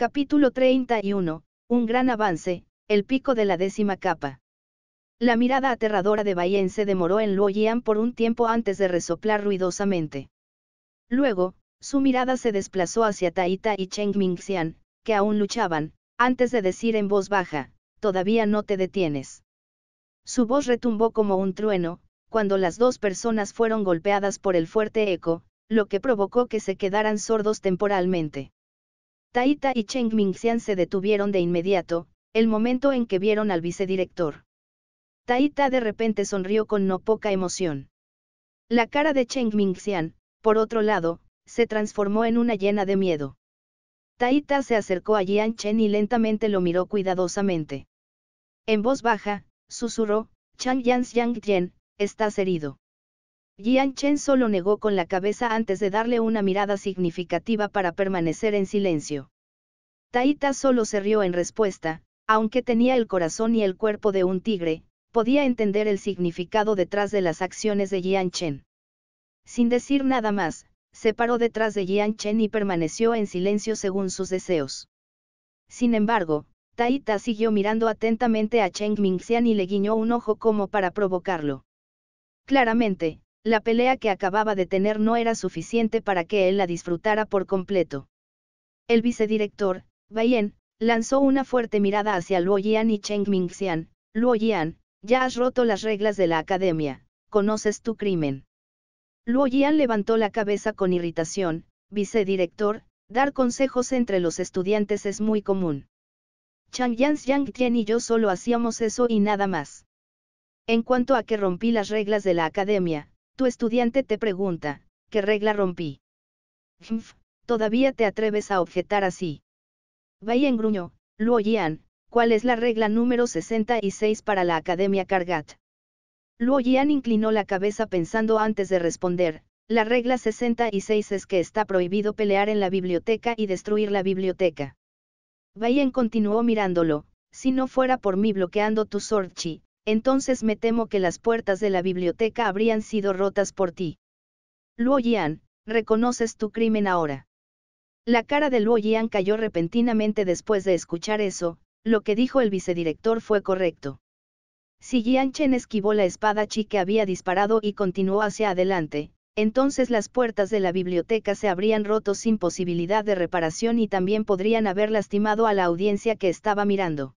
Capítulo 31. Un gran avance, el pico de la décima capa. La mirada aterradora de Bayen se demoró en Luo por un tiempo antes de resoplar ruidosamente. Luego, su mirada se desplazó hacia Taita y Cheng Mingxian, que aún luchaban, antes de decir en voz baja, todavía no te detienes. Su voz retumbó como un trueno, cuando las dos personas fueron golpeadas por el fuerte eco, lo que provocó que se quedaran sordos temporalmente. Taita y Cheng Mingxian se detuvieron de inmediato, el momento en que vieron al vicedirector. Taita de repente sonrió con no poca emoción. La cara de Cheng Mingxian, por otro lado, se transformó en una llena de miedo. Taita se acercó a Jian Chen y lentamente lo miró cuidadosamente. En voz baja, susurró, Chang Yan Yang Jian, estás herido. Jian Chen solo negó con la cabeza antes de darle una mirada significativa para permanecer en silencio. Taita solo se rió en respuesta, aunque tenía el corazón y el cuerpo de un tigre, podía entender el significado detrás de las acciones de Jian Chen. Sin decir nada más, se paró detrás de Jian Chen y permaneció en silencio según sus deseos. Sin embargo, Taita siguió mirando atentamente a Cheng Mingxian y le guiñó un ojo como para provocarlo. Claramente, la pelea que acababa de tener no era suficiente para que él la disfrutara por completo. El vicedirector, Bayen, lanzó una fuerte mirada hacia Luo Yan y Cheng Mingxian. Luo Yan, ya has roto las reglas de la academia, conoces tu crimen. Luo Yan levantó la cabeza con irritación, vicedirector, dar consejos entre los estudiantes es muy común. Chang Yan y yo solo hacíamos eso y nada más. En cuanto a que rompí las reglas de la academia, tu estudiante te pregunta, ¿qué regla rompí? todavía te atreves a objetar así. Bayen gruñó, Luo Yan, ¿cuál es la regla número 66 para la Academia Cargat? Luo inclinó la cabeza pensando antes de responder, la regla 66 es que está prohibido pelear en la biblioteca y destruir la biblioteca. Bayen continuó mirándolo, si no fuera por mí bloqueando tu chi entonces me temo que las puertas de la biblioteca habrían sido rotas por ti. Luo Jian, reconoces tu crimen ahora. La cara de Luo Jian cayó repentinamente después de escuchar eso, lo que dijo el vicedirector fue correcto. Si Jian Chen esquivó la espada chi que había disparado y continuó hacia adelante, entonces las puertas de la biblioteca se habrían roto sin posibilidad de reparación y también podrían haber lastimado a la audiencia que estaba mirando.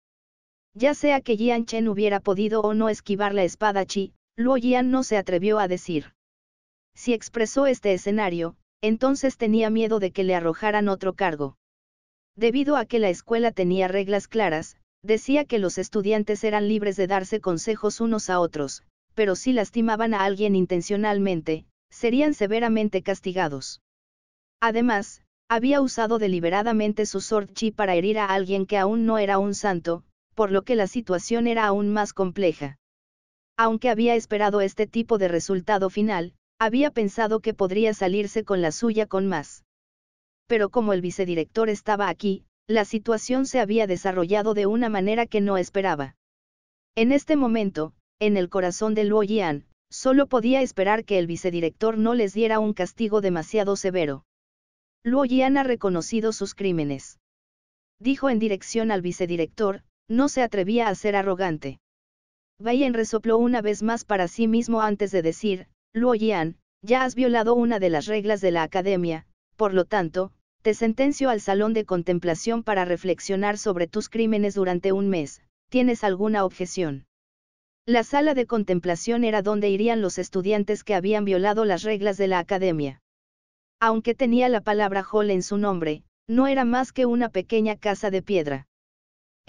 Ya sea que Jian Chen hubiera podido o no esquivar la espada Chi, Luo Jian no se atrevió a decir. Si expresó este escenario, entonces tenía miedo de que le arrojaran otro cargo. Debido a que la escuela tenía reglas claras, decía que los estudiantes eran libres de darse consejos unos a otros, pero si lastimaban a alguien intencionalmente, serían severamente castigados. Además, había usado deliberadamente su sword chi para herir a alguien que aún no era un santo, por lo que la situación era aún más compleja. Aunque había esperado este tipo de resultado final, había pensado que podría salirse con la suya con más. Pero como el vicedirector estaba aquí, la situación se había desarrollado de una manera que no esperaba. En este momento, en el corazón de Luo Yian, solo podía esperar que el vicedirector no les diera un castigo demasiado severo. Luo Yian ha reconocido sus crímenes. Dijo en dirección al vicedirector, no se atrevía a ser arrogante. Bayen resopló una vez más para sí mismo antes de decir, Luo Yan, ya has violado una de las reglas de la academia, por lo tanto, te sentencio al salón de contemplación para reflexionar sobre tus crímenes durante un mes, ¿tienes alguna objeción? La sala de contemplación era donde irían los estudiantes que habían violado las reglas de la academia. Aunque tenía la palabra hall en su nombre, no era más que una pequeña casa de piedra.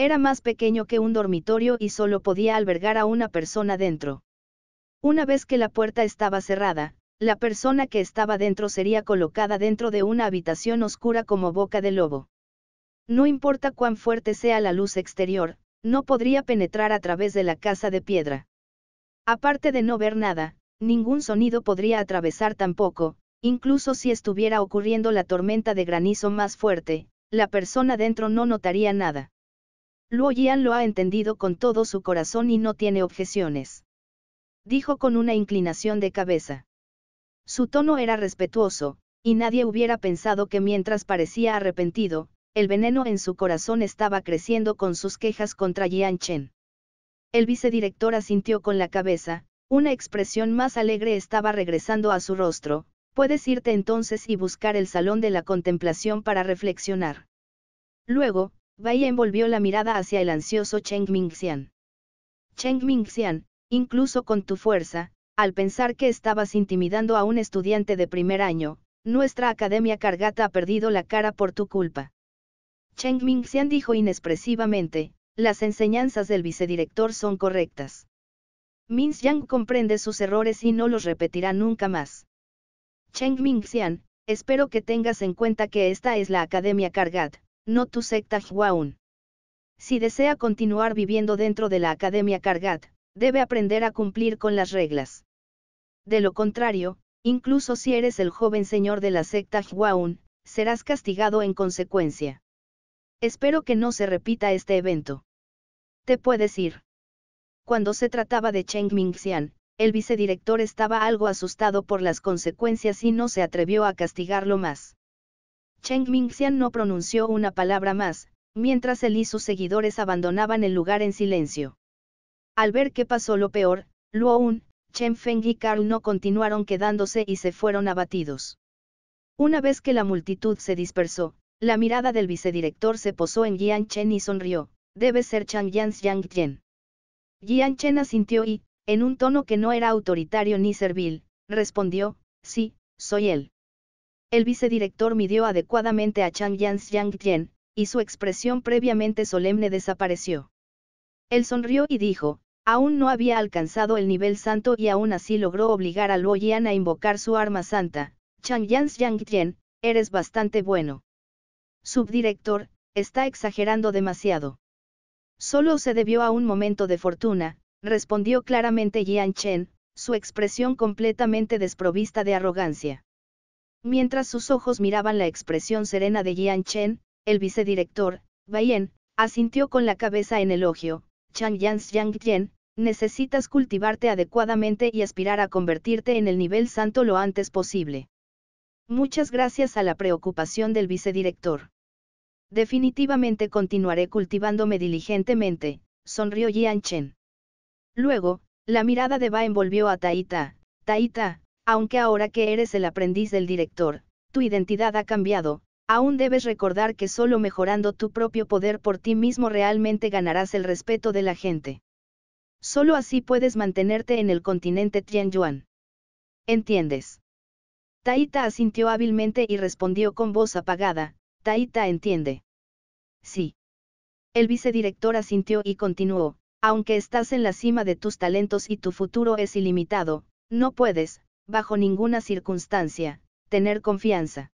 Era más pequeño que un dormitorio y solo podía albergar a una persona dentro. Una vez que la puerta estaba cerrada, la persona que estaba dentro sería colocada dentro de una habitación oscura como boca de lobo. No importa cuán fuerte sea la luz exterior, no podría penetrar a través de la casa de piedra. Aparte de no ver nada, ningún sonido podría atravesar tampoco, incluso si estuviera ocurriendo la tormenta de granizo más fuerte, la persona dentro no notaría nada. Luo Jian lo ha entendido con todo su corazón y no tiene objeciones. Dijo con una inclinación de cabeza. Su tono era respetuoso, y nadie hubiera pensado que mientras parecía arrepentido, el veneno en su corazón estaba creciendo con sus quejas contra Yi'an Chen. El vicedirector asintió con la cabeza, una expresión más alegre estaba regresando a su rostro, puedes irte entonces y buscar el salón de la contemplación para reflexionar. Luego, Bai envolvió la mirada hacia el ansioso Cheng Mingxian. Cheng Mingxian, incluso con tu fuerza, al pensar que estabas intimidando a un estudiante de primer año, nuestra academia cargata ha perdido la cara por tu culpa. Cheng Mingxian dijo inexpresivamente, las enseñanzas del vicedirector son correctas. Min comprende sus errores y no los repetirá nunca más. Cheng Mingxian, espero que tengas en cuenta que esta es la Academia Cargata no tu secta Hwaun. Si desea continuar viviendo dentro de la Academia Cargat, debe aprender a cumplir con las reglas. De lo contrario, incluso si eres el joven señor de la secta Hwaun, serás castigado en consecuencia. Espero que no se repita este evento. Te puedes ir. Cuando se trataba de Cheng Mingxian, el vicedirector estaba algo asustado por las consecuencias y no se atrevió a castigarlo más. Cheng Mingxian no pronunció una palabra más, mientras él y sus seguidores abandonaban el lugar en silencio. Al ver que pasó lo peor, Luo Un, Chen Feng y Karl no continuaron quedándose y se fueron abatidos. Una vez que la multitud se dispersó, la mirada del vicedirector se posó en Jian Chen y sonrió, debe ser Chang Yan Yang Jian Chen asintió y, en un tono que no era autoritario ni servil, respondió, sí, soy él. El vicedirector midió adecuadamente a Chang Yan y su expresión previamente solemne desapareció. Él sonrió y dijo, aún no había alcanzado el nivel santo y aún así logró obligar a Luo Yan a invocar su arma santa, Chang Yan eres bastante bueno. Subdirector, está exagerando demasiado. Solo se debió a un momento de fortuna, respondió claramente Yan Chen, su expresión completamente desprovista de arrogancia. Mientras sus ojos miraban la expresión serena de Jian Chen, el vicedirector, Bayen, asintió con la cabeza en elogio, Chang Yan Xiang Yen, necesitas cultivarte adecuadamente y aspirar a convertirte en el nivel santo lo antes posible. Muchas gracias a la preocupación del vicedirector. Definitivamente continuaré cultivándome diligentemente, sonrió Jian Chen. Luego, la mirada de Baen volvió a Taita. Taita, aunque ahora que eres el aprendiz del director, tu identidad ha cambiado, aún debes recordar que solo mejorando tu propio poder por ti mismo realmente ganarás el respeto de la gente. Solo así puedes mantenerte en el continente Tianyuan. ¿Entiendes? Taita asintió hábilmente y respondió con voz apagada, Taita entiende. Sí. El vicedirector asintió y continuó, aunque estás en la cima de tus talentos y tu futuro es ilimitado, no puedes, bajo ninguna circunstancia, tener confianza.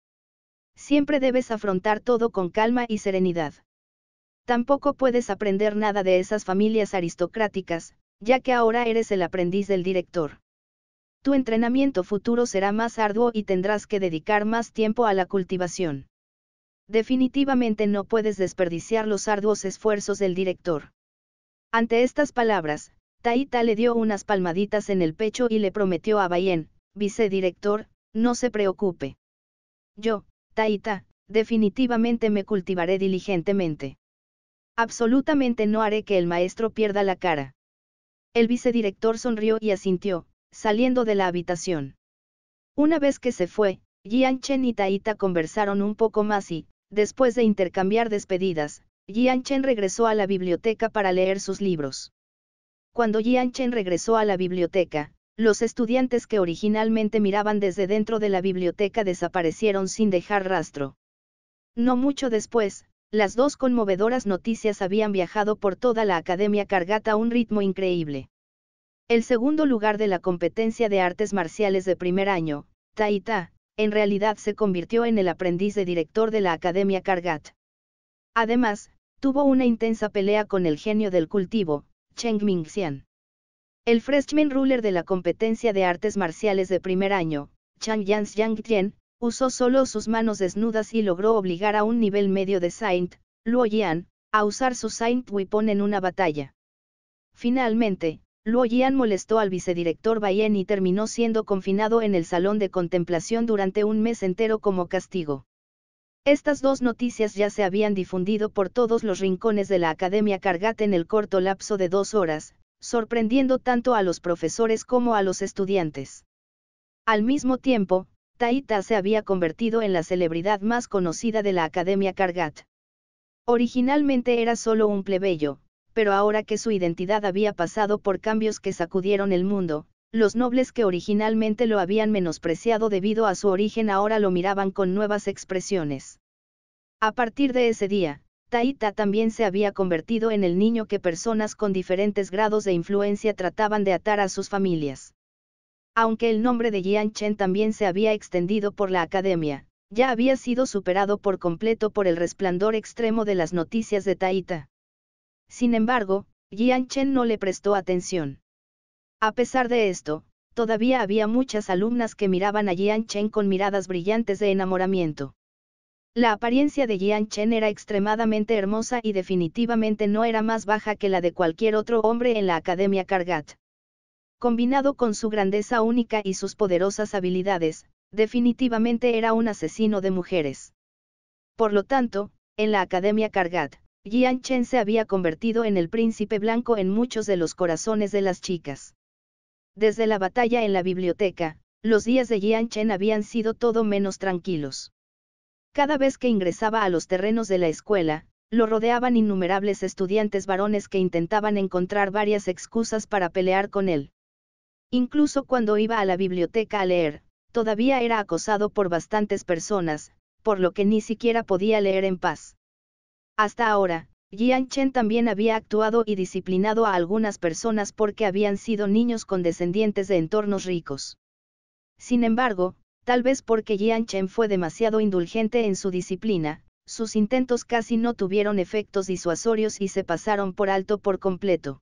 Siempre debes afrontar todo con calma y serenidad. Tampoco puedes aprender nada de esas familias aristocráticas, ya que ahora eres el aprendiz del director. Tu entrenamiento futuro será más arduo y tendrás que dedicar más tiempo a la cultivación. Definitivamente no puedes desperdiciar los arduos esfuerzos del director. Ante estas palabras, Taita le dio unas palmaditas en el pecho y le prometió a Bayen, vicedirector, no se preocupe. Yo, Taita, definitivamente me cultivaré diligentemente. Absolutamente no haré que el maestro pierda la cara. El vicedirector sonrió y asintió, saliendo de la habitación. Una vez que se fue, Jian Chen y Taita conversaron un poco más y, después de intercambiar despedidas, Jian Chen regresó a la biblioteca para leer sus libros. Cuando Jian Chen regresó a la biblioteca, los estudiantes que originalmente miraban desde dentro de la biblioteca desaparecieron sin dejar rastro. No mucho después, las dos conmovedoras noticias habían viajado por toda la Academia Cargat a un ritmo increíble. El segundo lugar de la competencia de artes marciales de primer año, Taita, en realidad se convirtió en el aprendiz de director de la Academia Cargat. Además, tuvo una intensa pelea con el genio del cultivo, Cheng Mingxian. El freshman ruler de la competencia de artes marciales de primer año, Chang Yan Yang usó solo sus manos desnudas y logró obligar a un nivel medio de Saint, Luo Yan, a usar su Saint Weapon en una batalla. Finalmente, Luo Yan molestó al vicedirector Bayen y terminó siendo confinado en el salón de contemplación durante un mes entero como castigo. Estas dos noticias ya se habían difundido por todos los rincones de la Academia Cargate en el corto lapso de dos horas, sorprendiendo tanto a los profesores como a los estudiantes. Al mismo tiempo, Taita se había convertido en la celebridad más conocida de la Academia Kargat. Originalmente era solo un plebeyo, pero ahora que su identidad había pasado por cambios que sacudieron el mundo, los nobles que originalmente lo habían menospreciado debido a su origen ahora lo miraban con nuevas expresiones. A partir de ese día, Taita también se había convertido en el niño que personas con diferentes grados de influencia trataban de atar a sus familias. Aunque el nombre de Jian Chen también se había extendido por la academia, ya había sido superado por completo por el resplandor extremo de las noticias de Taita. Sin embargo, Jian Chen no le prestó atención. A pesar de esto, todavía había muchas alumnas que miraban a Jian Chen con miradas brillantes de enamoramiento. La apariencia de Jian Chen era extremadamente hermosa y definitivamente no era más baja que la de cualquier otro hombre en la Academia Kargat. Combinado con su grandeza única y sus poderosas habilidades, definitivamente era un asesino de mujeres. Por lo tanto, en la Academia Kargat, Jian Chen se había convertido en el príncipe blanco en muchos de los corazones de las chicas. Desde la batalla en la biblioteca, los días de Jian Chen habían sido todo menos tranquilos. Cada vez que ingresaba a los terrenos de la escuela, lo rodeaban innumerables estudiantes varones que intentaban encontrar varias excusas para pelear con él. Incluso cuando iba a la biblioteca a leer, todavía era acosado por bastantes personas, por lo que ni siquiera podía leer en paz. Hasta ahora, Jian Chen también había actuado y disciplinado a algunas personas porque habían sido niños con descendientes de entornos ricos. Sin embargo, tal vez porque Jian Chen fue demasiado indulgente en su disciplina, sus intentos casi no tuvieron efectos disuasorios y se pasaron por alto por completo.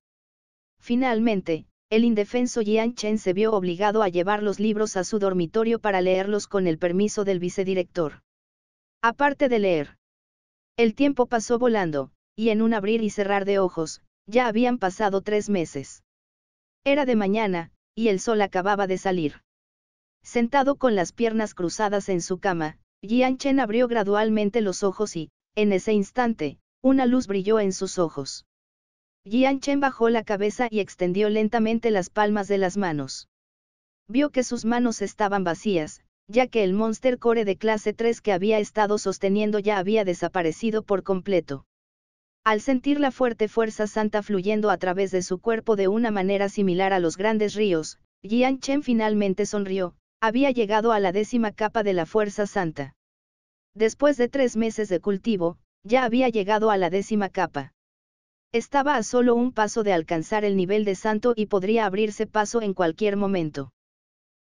Finalmente, el indefenso Jian Chen se vio obligado a llevar los libros a su dormitorio para leerlos con el permiso del vicedirector. Aparte de leer, el tiempo pasó volando, y en un abrir y cerrar de ojos, ya habían pasado tres meses. Era de mañana, y el sol acababa de salir. Sentado con las piernas cruzadas en su cama, Jian Chen abrió gradualmente los ojos y, en ese instante, una luz brilló en sus ojos. Jian Chen bajó la cabeza y extendió lentamente las palmas de las manos. Vio que sus manos estaban vacías, ya que el Monster Core de clase 3 que había estado sosteniendo ya había desaparecido por completo. Al sentir la fuerte fuerza santa fluyendo a través de su cuerpo de una manera similar a los grandes ríos, Jian Chen finalmente sonrió, había llegado a la décima capa de la Fuerza Santa. Después de tres meses de cultivo, ya había llegado a la décima capa. Estaba a solo un paso de alcanzar el nivel de santo y podría abrirse paso en cualquier momento.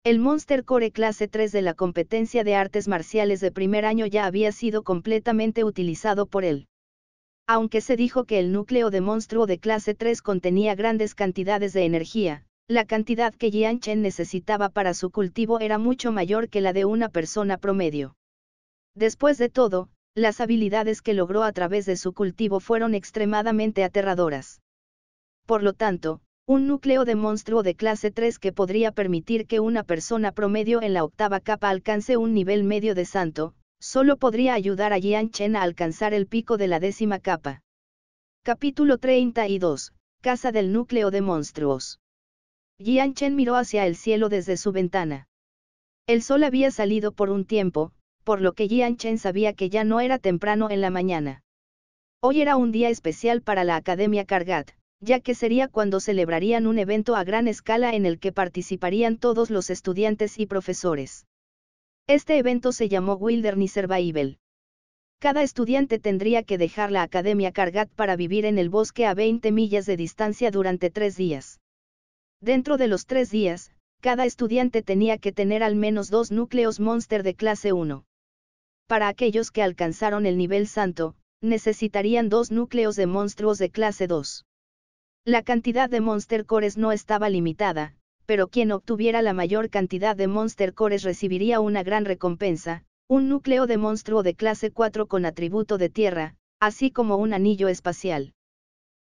El Monster Core Clase 3 de la competencia de artes marciales de primer año ya había sido completamente utilizado por él. Aunque se dijo que el núcleo de monstruo de clase 3 contenía grandes cantidades de energía, la cantidad que Jian Chen necesitaba para su cultivo era mucho mayor que la de una persona promedio. Después de todo, las habilidades que logró a través de su cultivo fueron extremadamente aterradoras. Por lo tanto, un núcleo de monstruo de clase 3 que podría permitir que una persona promedio en la octava capa alcance un nivel medio de santo, solo podría ayudar a Jian Chen a alcanzar el pico de la décima capa. Capítulo 32. Casa del núcleo de monstruos. Jian miró hacia el cielo desde su ventana. El sol había salido por un tiempo, por lo que Jian Chen sabía que ya no era temprano en la mañana. Hoy era un día especial para la Academia Cargat, ya que sería cuando celebrarían un evento a gran escala en el que participarían todos los estudiantes y profesores. Este evento se llamó Wilderness Survival. Cada estudiante tendría que dejar la Academia Cargat para vivir en el bosque a 20 millas de distancia durante tres días. Dentro de los tres días, cada estudiante tenía que tener al menos dos núcleos Monster de clase 1. Para aquellos que alcanzaron el nivel santo, necesitarían dos núcleos de monstruos de clase 2. La cantidad de Monster Cores no estaba limitada, pero quien obtuviera la mayor cantidad de Monster Cores recibiría una gran recompensa, un núcleo de monstruo de clase 4 con atributo de tierra, así como un anillo espacial.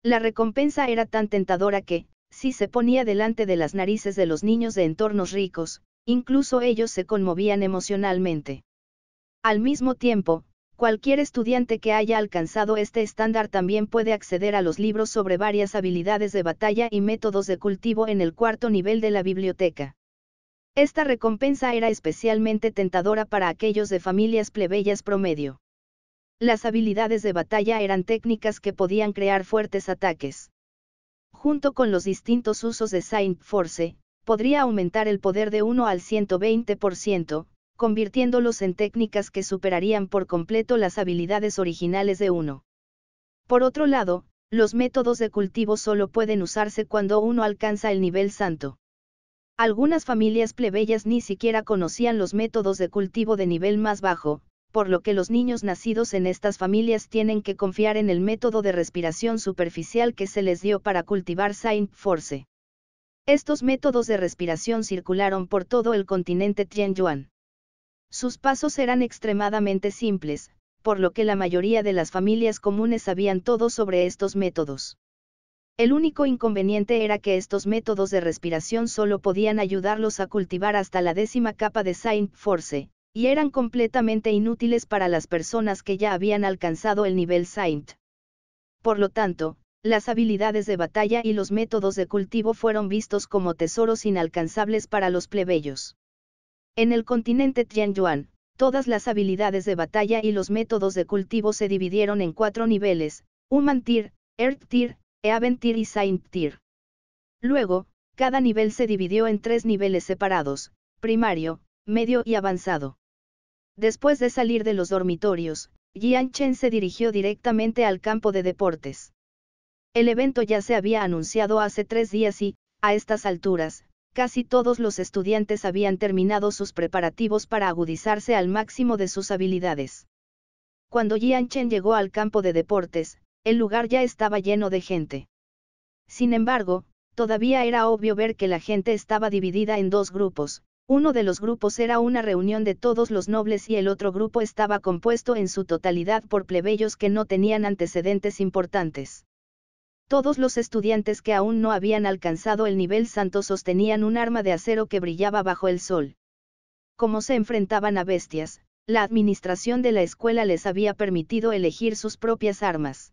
La recompensa era tan tentadora que, si se ponía delante de las narices de los niños de entornos ricos, incluso ellos se conmovían emocionalmente. Al mismo tiempo, cualquier estudiante que haya alcanzado este estándar también puede acceder a los libros sobre varias habilidades de batalla y métodos de cultivo en el cuarto nivel de la biblioteca. Esta recompensa era especialmente tentadora para aquellos de familias plebeyas promedio. Las habilidades de batalla eran técnicas que podían crear fuertes ataques junto con los distintos usos de Saint Force, podría aumentar el poder de uno al 120%, convirtiéndolos en técnicas que superarían por completo las habilidades originales de uno. Por otro lado, los métodos de cultivo solo pueden usarse cuando uno alcanza el nivel santo. Algunas familias plebeyas ni siquiera conocían los métodos de cultivo de nivel más bajo, por lo que los niños nacidos en estas familias tienen que confiar en el método de respiración superficial que se les dio para cultivar Saint Force. Estos métodos de respiración circularon por todo el continente Tianyuan. Sus pasos eran extremadamente simples, por lo que la mayoría de las familias comunes sabían todo sobre estos métodos. El único inconveniente era que estos métodos de respiración solo podían ayudarlos a cultivar hasta la décima capa de Saint Force, y eran completamente inútiles para las personas que ya habían alcanzado el nivel Saint. Por lo tanto, las habilidades de batalla y los métodos de cultivo fueron vistos como tesoros inalcanzables para los plebeyos. En el continente Tianyuan, todas las habilidades de batalla y los métodos de cultivo se dividieron en cuatro niveles, Human Tier, Earth Tier, Event Tier y Saint Tier. Luego, cada nivel se dividió en tres niveles separados, primario, medio y avanzado. Después de salir de los dormitorios, Jian Chen se dirigió directamente al campo de deportes. El evento ya se había anunciado hace tres días y, a estas alturas, casi todos los estudiantes habían terminado sus preparativos para agudizarse al máximo de sus habilidades. Cuando Jian Chen llegó al campo de deportes, el lugar ya estaba lleno de gente. Sin embargo, todavía era obvio ver que la gente estaba dividida en dos grupos, uno de los grupos era una reunión de todos los nobles y el otro grupo estaba compuesto en su totalidad por plebeyos que no tenían antecedentes importantes. Todos los estudiantes que aún no habían alcanzado el nivel santo sostenían un arma de acero que brillaba bajo el sol. Como se enfrentaban a bestias, la administración de la escuela les había permitido elegir sus propias armas.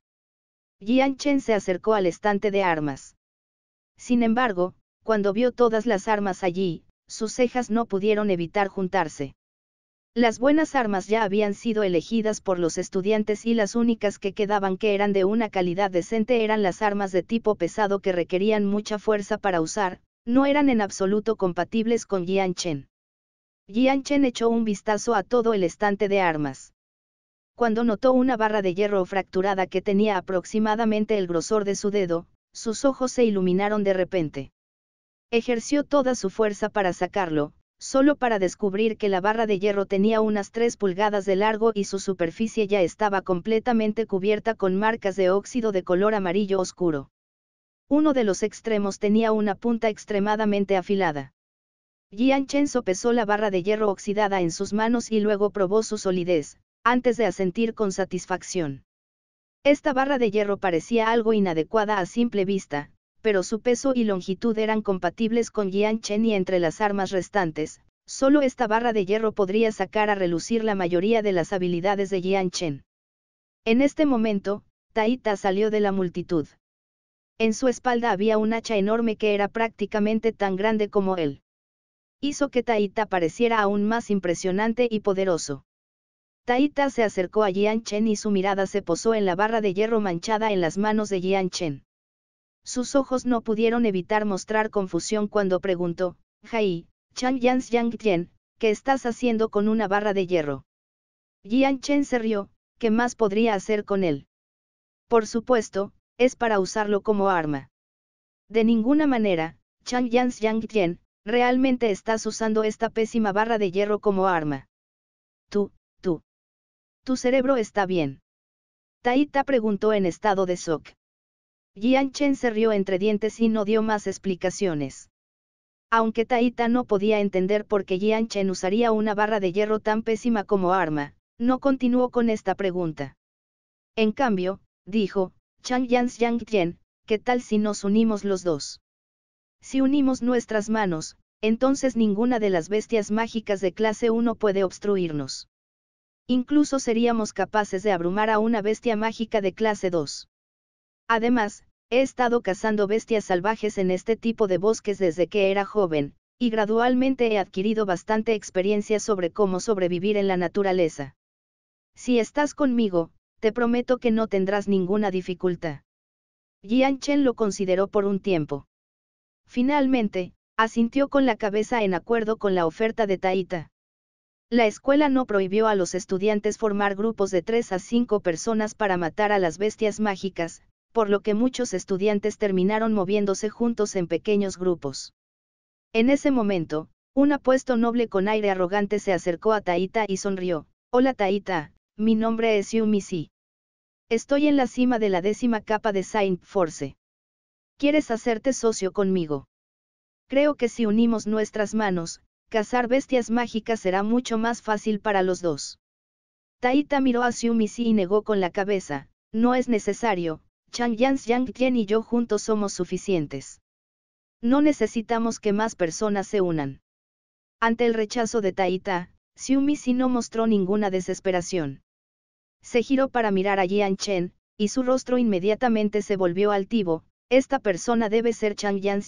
Jian Chen se acercó al estante de armas. Sin embargo, cuando vio todas las armas allí, sus cejas no pudieron evitar juntarse. Las buenas armas ya habían sido elegidas por los estudiantes y las únicas que quedaban que eran de una calidad decente eran las armas de tipo pesado que requerían mucha fuerza para usar, no eran en absoluto compatibles con Jian Chen. Chen echó un vistazo a todo el estante de armas. Cuando notó una barra de hierro fracturada que tenía aproximadamente el grosor de su dedo, sus ojos se iluminaron de repente. Ejerció toda su fuerza para sacarlo, solo para descubrir que la barra de hierro tenía unas 3 pulgadas de largo y su superficie ya estaba completamente cubierta con marcas de óxido de color amarillo oscuro. Uno de los extremos tenía una punta extremadamente afilada. Jian Chen sopesó la barra de hierro oxidada en sus manos y luego probó su solidez, antes de asentir con satisfacción. Esta barra de hierro parecía algo inadecuada a simple vista, pero su peso y longitud eran compatibles con Jian Chen y entre las armas restantes, solo esta barra de hierro podría sacar a relucir la mayoría de las habilidades de Jian Chen. En este momento, Taita salió de la multitud. En su espalda había un hacha enorme que era prácticamente tan grande como él. Hizo que Taita pareciera aún más impresionante y poderoso. Taita se acercó a Jian Chen y su mirada se posó en la barra de hierro manchada en las manos de Jian Chen. Sus ojos no pudieron evitar mostrar confusión cuando preguntó, Jai, Chang Yans Yang ¿qué estás haciendo con una barra de hierro? Jian Chen se rió, ¿qué más podría hacer con él? Por supuesto, es para usarlo como arma. De ninguna manera, Chang Yans Yang realmente estás usando esta pésima barra de hierro como arma. Tú, tú. Tu cerebro está bien. Taita preguntó en estado de shock. Jian Chen se rió entre dientes y no dio más explicaciones. Aunque Taita no podía entender por qué Jian Chen usaría una barra de hierro tan pésima como arma, no continuó con esta pregunta. En cambio, dijo, Chang Yan Yang ¿qué tal si nos unimos los dos? Si unimos nuestras manos, entonces ninguna de las bestias mágicas de clase 1 puede obstruirnos. Incluso seríamos capaces de abrumar a una bestia mágica de clase 2. Además, he estado cazando bestias salvajes en este tipo de bosques desde que era joven, y gradualmente he adquirido bastante experiencia sobre cómo sobrevivir en la naturaleza. Si estás conmigo, te prometo que no tendrás ninguna dificultad. Jian Chen lo consideró por un tiempo. Finalmente, asintió con la cabeza en acuerdo con la oferta de Taita. La escuela no prohibió a los estudiantes formar grupos de tres a cinco personas para matar a las bestias mágicas, por lo que muchos estudiantes terminaron moviéndose juntos en pequeños grupos. En ese momento, un apuesto noble con aire arrogante se acercó a Taita y sonrió. Hola Taita, mi nombre es Yumisi. Estoy en la cima de la décima capa de Saint Force. ¿Quieres hacerte socio conmigo? Creo que si unimos nuestras manos, cazar bestias mágicas será mucho más fácil para los dos. Taita miró a Yumisi y negó con la cabeza, no es necesario, Chang Yan y yo juntos somos suficientes. No necesitamos que más personas se unan. Ante el rechazo de Taita, Xiumi Si no mostró ninguna desesperación. Se giró para mirar a Yan Chen, y su rostro inmediatamente se volvió altivo, esta persona debe ser Chang Yan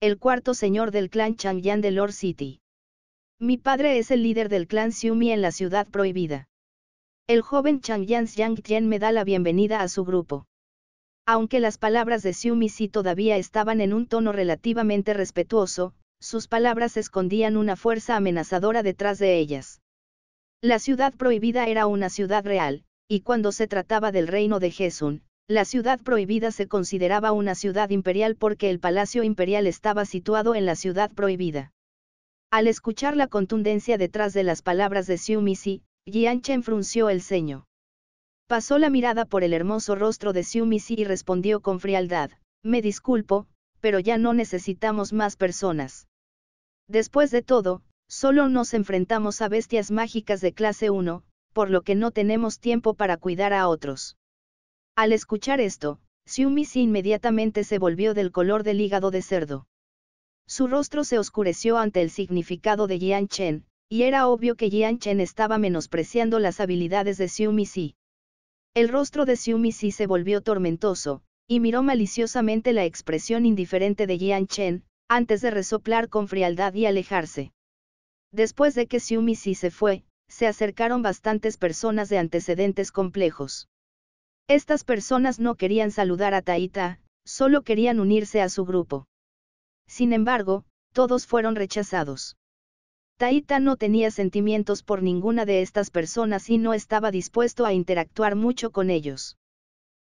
el cuarto señor del clan Chang Yan de Lord City. Mi padre es el líder del clan Xiumi en la ciudad prohibida. El joven Chang Yan me da la bienvenida a su grupo. Aunque las palabras de Si todavía estaban en un tono relativamente respetuoso, sus palabras escondían una fuerza amenazadora detrás de ellas. La ciudad prohibida era una ciudad real, y cuando se trataba del reino de Jesun, la ciudad prohibida se consideraba una ciudad imperial porque el palacio imperial estaba situado en la ciudad prohibida. Al escuchar la contundencia detrás de las palabras de si Chen frunció el ceño. Pasó la mirada por el hermoso rostro de Siumisi y respondió con frialdad, me disculpo, pero ya no necesitamos más personas. Después de todo, solo nos enfrentamos a bestias mágicas de clase 1, por lo que no tenemos tiempo para cuidar a otros. Al escuchar esto, Siumisi inmediatamente se volvió del color del hígado de cerdo. Su rostro se oscureció ante el significado de Jian Chen, y era obvio que Jian Chen estaba menospreciando las habilidades de Siumisi. El rostro de Si se volvió tormentoso, y miró maliciosamente la expresión indiferente de Jian Chen, antes de resoplar con frialdad y alejarse. Después de que Si se fue, se acercaron bastantes personas de antecedentes complejos. Estas personas no querían saludar a Taita, solo querían unirse a su grupo. Sin embargo, todos fueron rechazados. Taita no tenía sentimientos por ninguna de estas personas y no estaba dispuesto a interactuar mucho con ellos.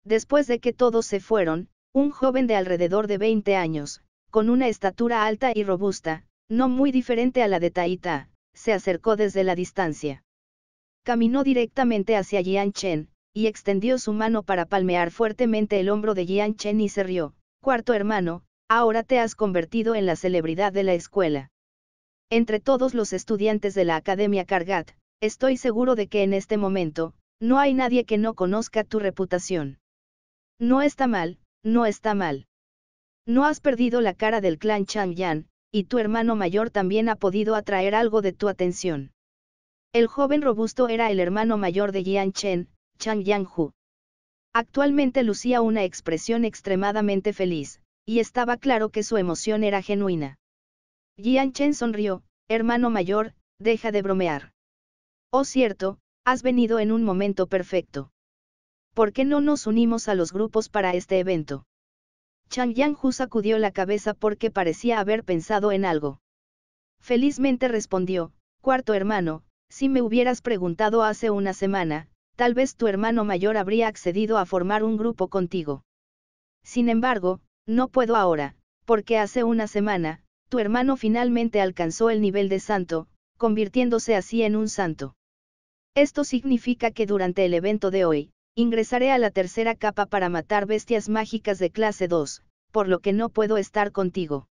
Después de que todos se fueron, un joven de alrededor de 20 años, con una estatura alta y robusta, no muy diferente a la de Taita, se acercó desde la distancia. Caminó directamente hacia Jianchen Chen, y extendió su mano para palmear fuertemente el hombro de Jianchen Chen y se rió, cuarto hermano, ahora te has convertido en la celebridad de la escuela. Entre todos los estudiantes de la Academia Cargat, estoy seguro de que en este momento, no hay nadie que no conozca tu reputación. No está mal, no está mal. No has perdido la cara del clan Chang Yan, y tu hermano mayor también ha podido atraer algo de tu atención. El joven robusto era el hermano mayor de Yan Chen, Chang Yang-hu. Actualmente lucía una expresión extremadamente feliz, y estaba claro que su emoción era genuina. Jian Chen sonrió, hermano mayor, deja de bromear. Oh cierto, has venido en un momento perfecto. ¿Por qué no nos unimos a los grupos para este evento? Chang Yang sacudió la cabeza porque parecía haber pensado en algo. Felizmente respondió, cuarto hermano, si me hubieras preguntado hace una semana, tal vez tu hermano mayor habría accedido a formar un grupo contigo. Sin embargo, no puedo ahora, porque hace una semana, tu hermano finalmente alcanzó el nivel de santo, convirtiéndose así en un santo. Esto significa que durante el evento de hoy, ingresaré a la tercera capa para matar bestias mágicas de clase 2, por lo que no puedo estar contigo.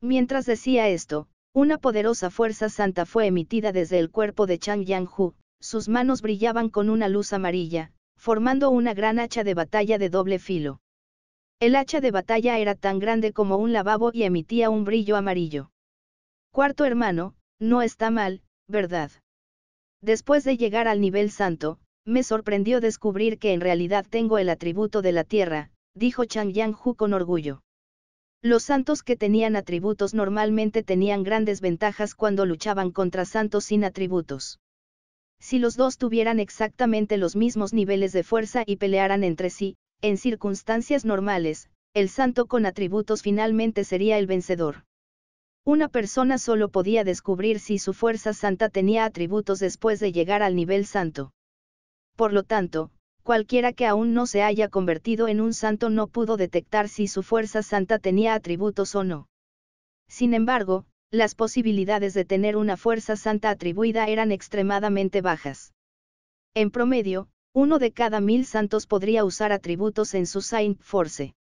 Mientras decía esto, una poderosa fuerza santa fue emitida desde el cuerpo de Chang Yang-hu, sus manos brillaban con una luz amarilla, formando una gran hacha de batalla de doble filo. El hacha de batalla era tan grande como un lavabo y emitía un brillo amarillo. Cuarto hermano, no está mal, ¿verdad? Después de llegar al nivel santo, me sorprendió descubrir que en realidad tengo el atributo de la tierra, dijo Chang Yang-hu con orgullo. Los santos que tenían atributos normalmente tenían grandes ventajas cuando luchaban contra santos sin atributos. Si los dos tuvieran exactamente los mismos niveles de fuerza y pelearan entre sí, en circunstancias normales, el santo con atributos finalmente sería el vencedor. Una persona solo podía descubrir si su fuerza santa tenía atributos después de llegar al nivel santo. Por lo tanto, cualquiera que aún no se haya convertido en un santo no pudo detectar si su fuerza santa tenía atributos o no. Sin embargo, las posibilidades de tener una fuerza santa atribuida eran extremadamente bajas. En promedio, uno de cada mil santos podría usar atributos en su Saint Force.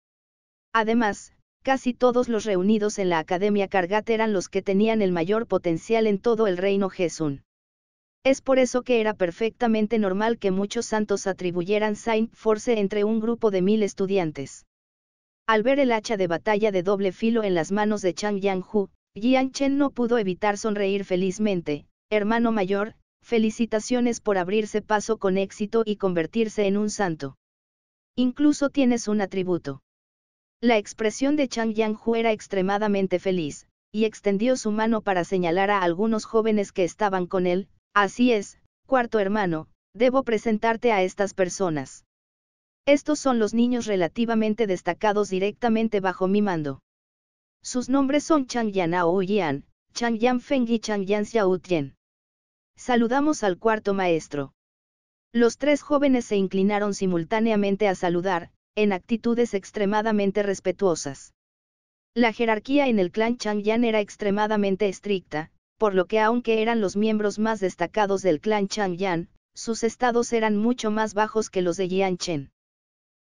Además, casi todos los reunidos en la Academia Cargat eran los que tenían el mayor potencial en todo el reino Jesún. Es por eso que era perfectamente normal que muchos santos atribuyeran Saint Force entre un grupo de mil estudiantes. Al ver el hacha de batalla de doble filo en las manos de Chang Yang-hu, Jiang Chen no pudo evitar sonreír felizmente, hermano mayor, felicitaciones por abrirse paso con éxito y convertirse en un santo. Incluso tienes un atributo. La expresión de Chang yang era extremadamente feliz, y extendió su mano para señalar a algunos jóvenes que estaban con él, así es, cuarto hermano, debo presentarte a estas personas. Estos son los niños relativamente destacados directamente bajo mi mando. Sus nombres son Chang Yanao Yan, Chang Yan Feng y Chang Yan Xiao Saludamos al cuarto maestro. Los tres jóvenes se inclinaron simultáneamente a saludar, en actitudes extremadamente respetuosas. La jerarquía en el clan Changyan era extremadamente estricta, por lo que aunque eran los miembros más destacados del clan Changyan, sus estados eran mucho más bajos que los de Chen.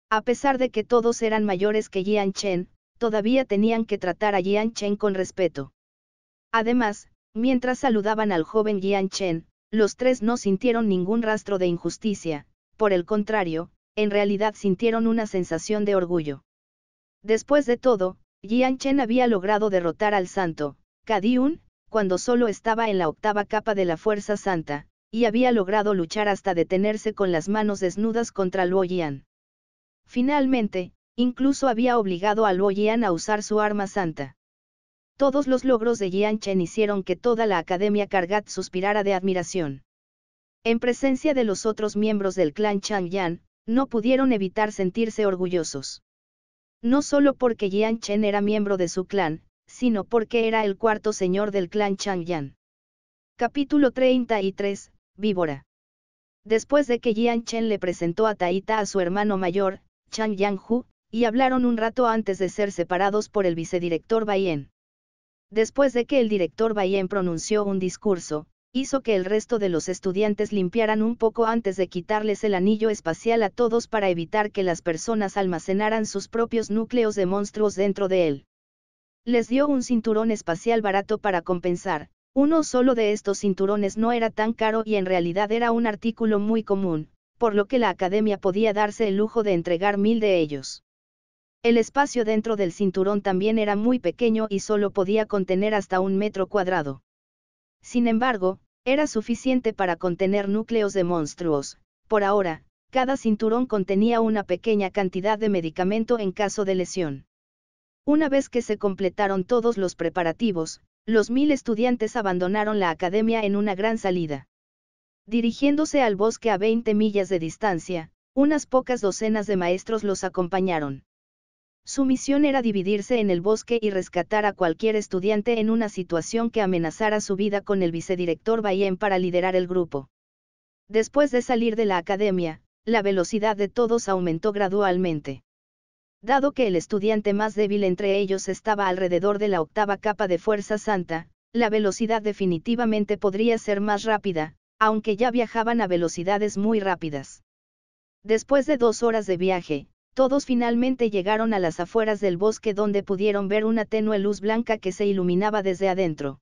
A pesar de que todos eran mayores que Chen, todavía tenían que tratar a Chen con respeto. Además, Mientras saludaban al joven Jian Chen, los tres no sintieron ningún rastro de injusticia, por el contrario, en realidad sintieron una sensación de orgullo. Después de todo, Jian Chen había logrado derrotar al santo, Kadiun, cuando solo estaba en la octava capa de la Fuerza Santa, y había logrado luchar hasta detenerse con las manos desnudas contra Luo Jian. Finalmente, incluso había obligado a Luo Jian a usar su arma santa. Todos los logros de Jian Chen hicieron que toda la Academia Kargat suspirara de admiración. En presencia de los otros miembros del clan Chang Yan, no pudieron evitar sentirse orgullosos. No solo porque Jian Chen era miembro de su clan, sino porque era el cuarto señor del clan Chang Yan. Capítulo 33, Víbora. Después de que Jian Chen le presentó a Taita a su hermano mayor, Chang Yang-hu, y hablaron un rato antes de ser separados por el vicedirector Bayen. Después de que el director Bayen pronunció un discurso, hizo que el resto de los estudiantes limpiaran un poco antes de quitarles el anillo espacial a todos para evitar que las personas almacenaran sus propios núcleos de monstruos dentro de él. Les dio un cinturón espacial barato para compensar, uno solo de estos cinturones no era tan caro y en realidad era un artículo muy común, por lo que la academia podía darse el lujo de entregar mil de ellos. El espacio dentro del cinturón también era muy pequeño y solo podía contener hasta un metro cuadrado. Sin embargo, era suficiente para contener núcleos de monstruos. Por ahora, cada cinturón contenía una pequeña cantidad de medicamento en caso de lesión. Una vez que se completaron todos los preparativos, los mil estudiantes abandonaron la academia en una gran salida. Dirigiéndose al bosque a 20 millas de distancia, unas pocas docenas de maestros los acompañaron. Su misión era dividirse en el bosque y rescatar a cualquier estudiante en una situación que amenazara su vida con el vicedirector Bayen para liderar el grupo. Después de salir de la academia, la velocidad de todos aumentó gradualmente. Dado que el estudiante más débil entre ellos estaba alrededor de la octava capa de Fuerza Santa, la velocidad definitivamente podría ser más rápida, aunque ya viajaban a velocidades muy rápidas. Después de dos horas de viaje, todos finalmente llegaron a las afueras del bosque donde pudieron ver una tenue luz blanca que se iluminaba desde adentro.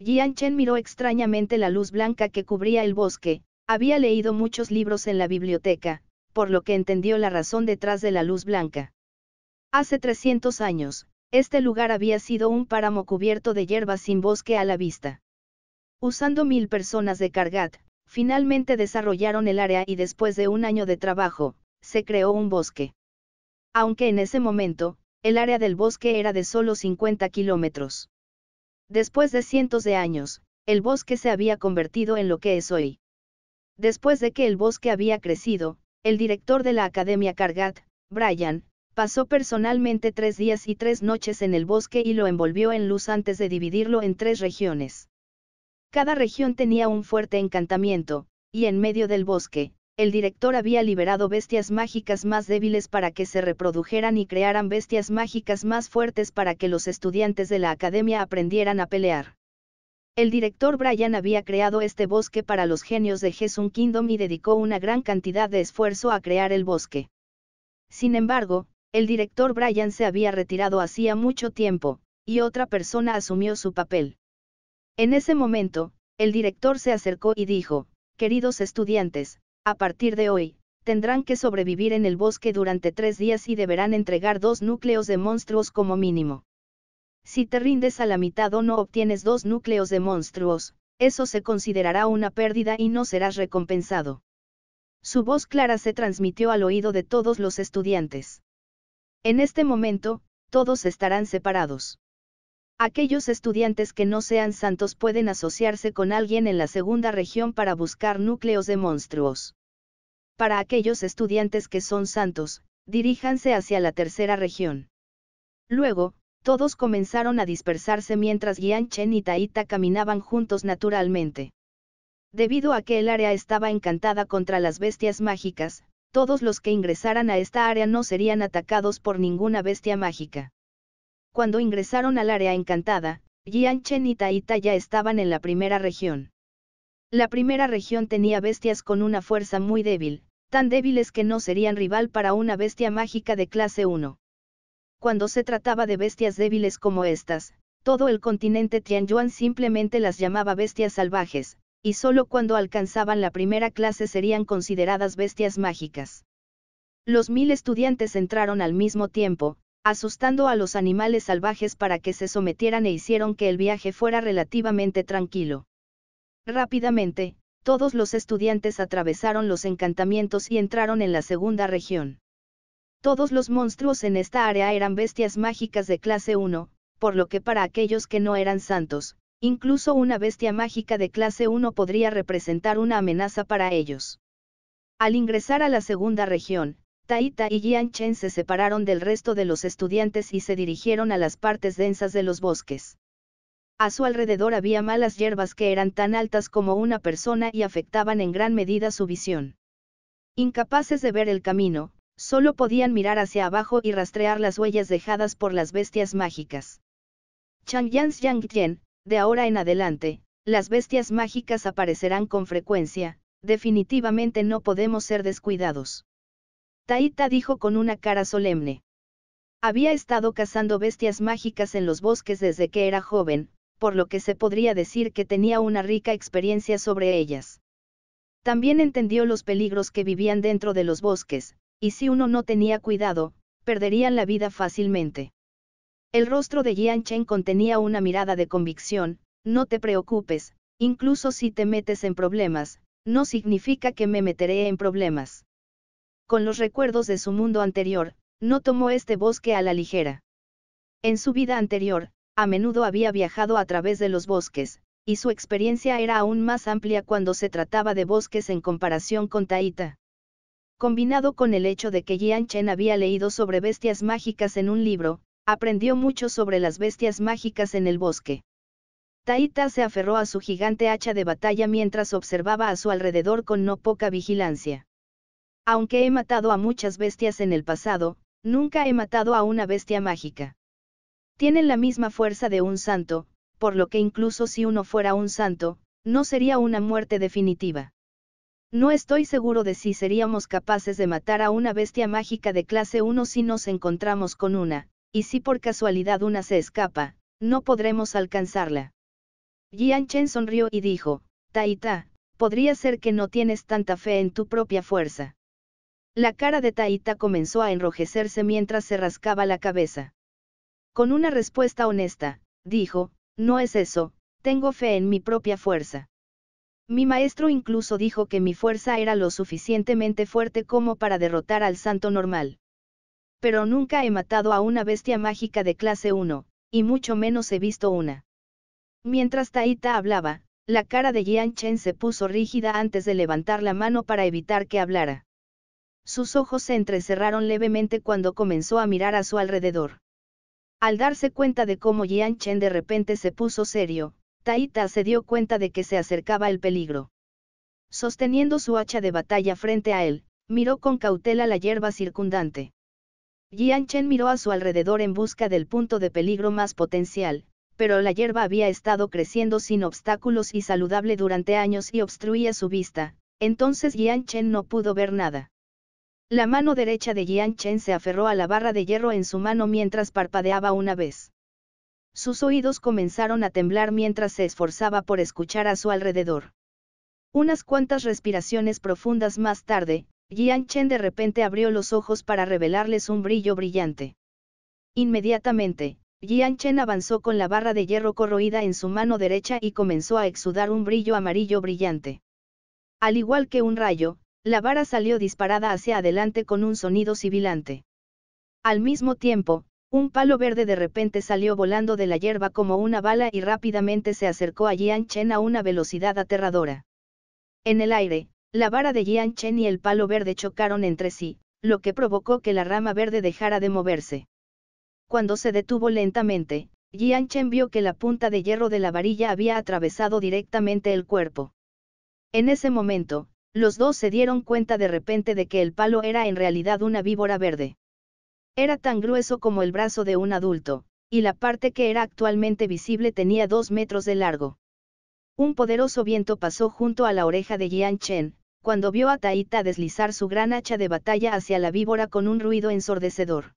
Jian Chen miró extrañamente la luz blanca que cubría el bosque, había leído muchos libros en la biblioteca, por lo que entendió la razón detrás de la luz blanca. Hace 300 años, este lugar había sido un páramo cubierto de hierbas sin bosque a la vista. Usando mil personas de Cargat, finalmente desarrollaron el área y después de un año de trabajo, se creó un bosque. Aunque en ese momento, el área del bosque era de solo 50 kilómetros. Después de cientos de años, el bosque se había convertido en lo que es hoy. Después de que el bosque había crecido, el director de la Academia Cargat, Brian, pasó personalmente tres días y tres noches en el bosque y lo envolvió en luz antes de dividirlo en tres regiones. Cada región tenía un fuerte encantamiento, y en medio del bosque, el director había liberado bestias mágicas más débiles para que se reprodujeran y crearan bestias mágicas más fuertes para que los estudiantes de la academia aprendieran a pelear. El director Brian había creado este bosque para los genios de Hesun Kingdom y dedicó una gran cantidad de esfuerzo a crear el bosque. Sin embargo, el director Brian se había retirado hacía mucho tiempo, y otra persona asumió su papel. En ese momento, el director se acercó y dijo, Queridos estudiantes, a partir de hoy, tendrán que sobrevivir en el bosque durante tres días y deberán entregar dos núcleos de monstruos como mínimo. Si te rindes a la mitad o no obtienes dos núcleos de monstruos, eso se considerará una pérdida y no serás recompensado. Su voz clara se transmitió al oído de todos los estudiantes. En este momento, todos estarán separados. Aquellos estudiantes que no sean santos pueden asociarse con alguien en la segunda región para buscar núcleos de monstruos para aquellos estudiantes que son santos, diríjanse hacia la tercera región. Luego, todos comenzaron a dispersarse mientras Gian Chen y Taita caminaban juntos naturalmente. Debido a que el área estaba encantada contra las bestias mágicas, todos los que ingresaran a esta área no serían atacados por ninguna bestia mágica. Cuando ingresaron al área encantada, Gian Chen y Taita ya estaban en la primera región. La primera región tenía bestias con una fuerza muy débil, tan débiles que no serían rival para una bestia mágica de clase 1. Cuando se trataba de bestias débiles como estas, todo el continente Tianyuan simplemente las llamaba bestias salvajes, y solo cuando alcanzaban la primera clase serían consideradas bestias mágicas. Los mil estudiantes entraron al mismo tiempo, asustando a los animales salvajes para que se sometieran e hicieron que el viaje fuera relativamente tranquilo. Rápidamente, todos los estudiantes atravesaron los encantamientos y entraron en la segunda región. Todos los monstruos en esta área eran bestias mágicas de clase 1, por lo que para aquellos que no eran santos, incluso una bestia mágica de clase 1 podría representar una amenaza para ellos. Al ingresar a la segunda región, Taita y Jian Chen se separaron del resto de los estudiantes y se dirigieron a las partes densas de los bosques. A su alrededor había malas hierbas que eran tan altas como una persona y afectaban en gran medida su visión. Incapaces de ver el camino, solo podían mirar hacia abajo y rastrear las huellas dejadas por las bestias mágicas. Chang Yang de ahora en adelante, las bestias mágicas aparecerán con frecuencia, definitivamente no podemos ser descuidados. Taita dijo con una cara solemne. Había estado cazando bestias mágicas en los bosques desde que era joven, por lo que se podría decir que tenía una rica experiencia sobre ellas. También entendió los peligros que vivían dentro de los bosques, y si uno no tenía cuidado, perderían la vida fácilmente. El rostro de Jian Chen contenía una mirada de convicción, no te preocupes, incluso si te metes en problemas, no significa que me meteré en problemas. Con los recuerdos de su mundo anterior, no tomó este bosque a la ligera. En su vida anterior, a menudo había viajado a través de los bosques, y su experiencia era aún más amplia cuando se trataba de bosques en comparación con Taita. Combinado con el hecho de que Jian Chen había leído sobre bestias mágicas en un libro, aprendió mucho sobre las bestias mágicas en el bosque. Taita se aferró a su gigante hacha de batalla mientras observaba a su alrededor con no poca vigilancia. Aunque he matado a muchas bestias en el pasado, nunca he matado a una bestia mágica. Tienen la misma fuerza de un santo, por lo que incluso si uno fuera un santo, no sería una muerte definitiva. No estoy seguro de si seríamos capaces de matar a una bestia mágica de clase 1 si nos encontramos con una, y si por casualidad una se escapa, no podremos alcanzarla. Jian Chen sonrió y dijo, Taita, podría ser que no tienes tanta fe en tu propia fuerza. La cara de Taita comenzó a enrojecerse mientras se rascaba la cabeza. Con una respuesta honesta, dijo, no es eso, tengo fe en mi propia fuerza. Mi maestro incluso dijo que mi fuerza era lo suficientemente fuerte como para derrotar al santo normal. Pero nunca he matado a una bestia mágica de clase 1, y mucho menos he visto una. Mientras Taita hablaba, la cara de Jian Chen se puso rígida antes de levantar la mano para evitar que hablara. Sus ojos se entrecerraron levemente cuando comenzó a mirar a su alrededor. Al darse cuenta de cómo Jian Chen de repente se puso serio, Taita se dio cuenta de que se acercaba el peligro. Sosteniendo su hacha de batalla frente a él, miró con cautela la hierba circundante. Jian Chen miró a su alrededor en busca del punto de peligro más potencial, pero la hierba había estado creciendo sin obstáculos y saludable durante años y obstruía su vista, entonces Jian Chen no pudo ver nada. La mano derecha de Jian Chen se aferró a la barra de hierro en su mano mientras parpadeaba una vez. Sus oídos comenzaron a temblar mientras se esforzaba por escuchar a su alrededor. Unas cuantas respiraciones profundas más tarde, Jian Chen de repente abrió los ojos para revelarles un brillo brillante. Inmediatamente, Jian Chen avanzó con la barra de hierro corroída en su mano derecha y comenzó a exudar un brillo amarillo brillante. Al igual que un rayo, la vara salió disparada hacia adelante con un sonido sibilante. Al mismo tiempo, un palo verde de repente salió volando de la hierba como una bala y rápidamente se acercó a Jian Chen a una velocidad aterradora. En el aire, la vara de Jian Chen y el palo verde chocaron entre sí, lo que provocó que la rama verde dejara de moverse. Cuando se detuvo lentamente, Jian Chen vio que la punta de hierro de la varilla había atravesado directamente el cuerpo. En ese momento, los dos se dieron cuenta de repente de que el palo era en realidad una víbora verde. Era tan grueso como el brazo de un adulto, y la parte que era actualmente visible tenía dos metros de largo. Un poderoso viento pasó junto a la oreja de Jian Chen, cuando vio a Taita deslizar su gran hacha de batalla hacia la víbora con un ruido ensordecedor.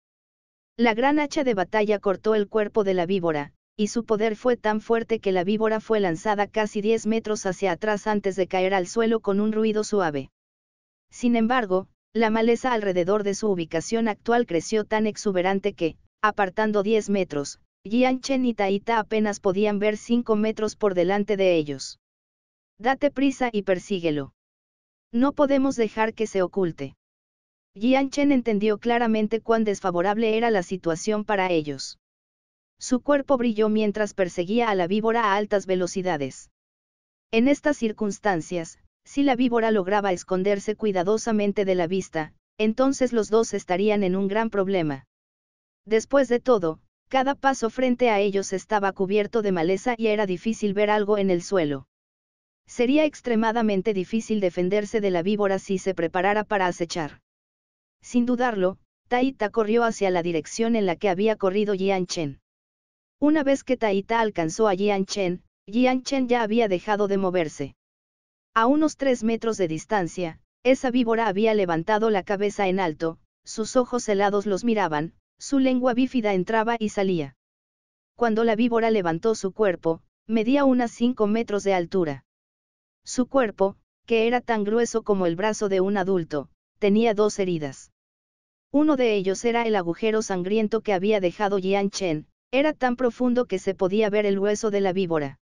La gran hacha de batalla cortó el cuerpo de la víbora, y su poder fue tan fuerte que la víbora fue lanzada casi 10 metros hacia atrás antes de caer al suelo con un ruido suave. Sin embargo, la maleza alrededor de su ubicación actual creció tan exuberante que, apartando 10 metros, Jian Chen y Taita apenas podían ver 5 metros por delante de ellos. Date prisa y persíguelo. No podemos dejar que se oculte. Jian Chen entendió claramente cuán desfavorable era la situación para ellos. Su cuerpo brilló mientras perseguía a la víbora a altas velocidades. En estas circunstancias, si la víbora lograba esconderse cuidadosamente de la vista, entonces los dos estarían en un gran problema. Después de todo, cada paso frente a ellos estaba cubierto de maleza y era difícil ver algo en el suelo. Sería extremadamente difícil defenderse de la víbora si se preparara para acechar. Sin dudarlo, Taita corrió hacia la dirección en la que había corrido Jian Chen. Una vez que Taita alcanzó a Jianchen, Chen, ya había dejado de moverse. A unos tres metros de distancia, esa víbora había levantado la cabeza en alto, sus ojos helados los miraban, su lengua bífida entraba y salía. Cuando la víbora levantó su cuerpo, medía unas cinco metros de altura. Su cuerpo, que era tan grueso como el brazo de un adulto, tenía dos heridas. Uno de ellos era el agujero sangriento que había dejado Jianchen. Era tan profundo que se podía ver el hueso de la víbora.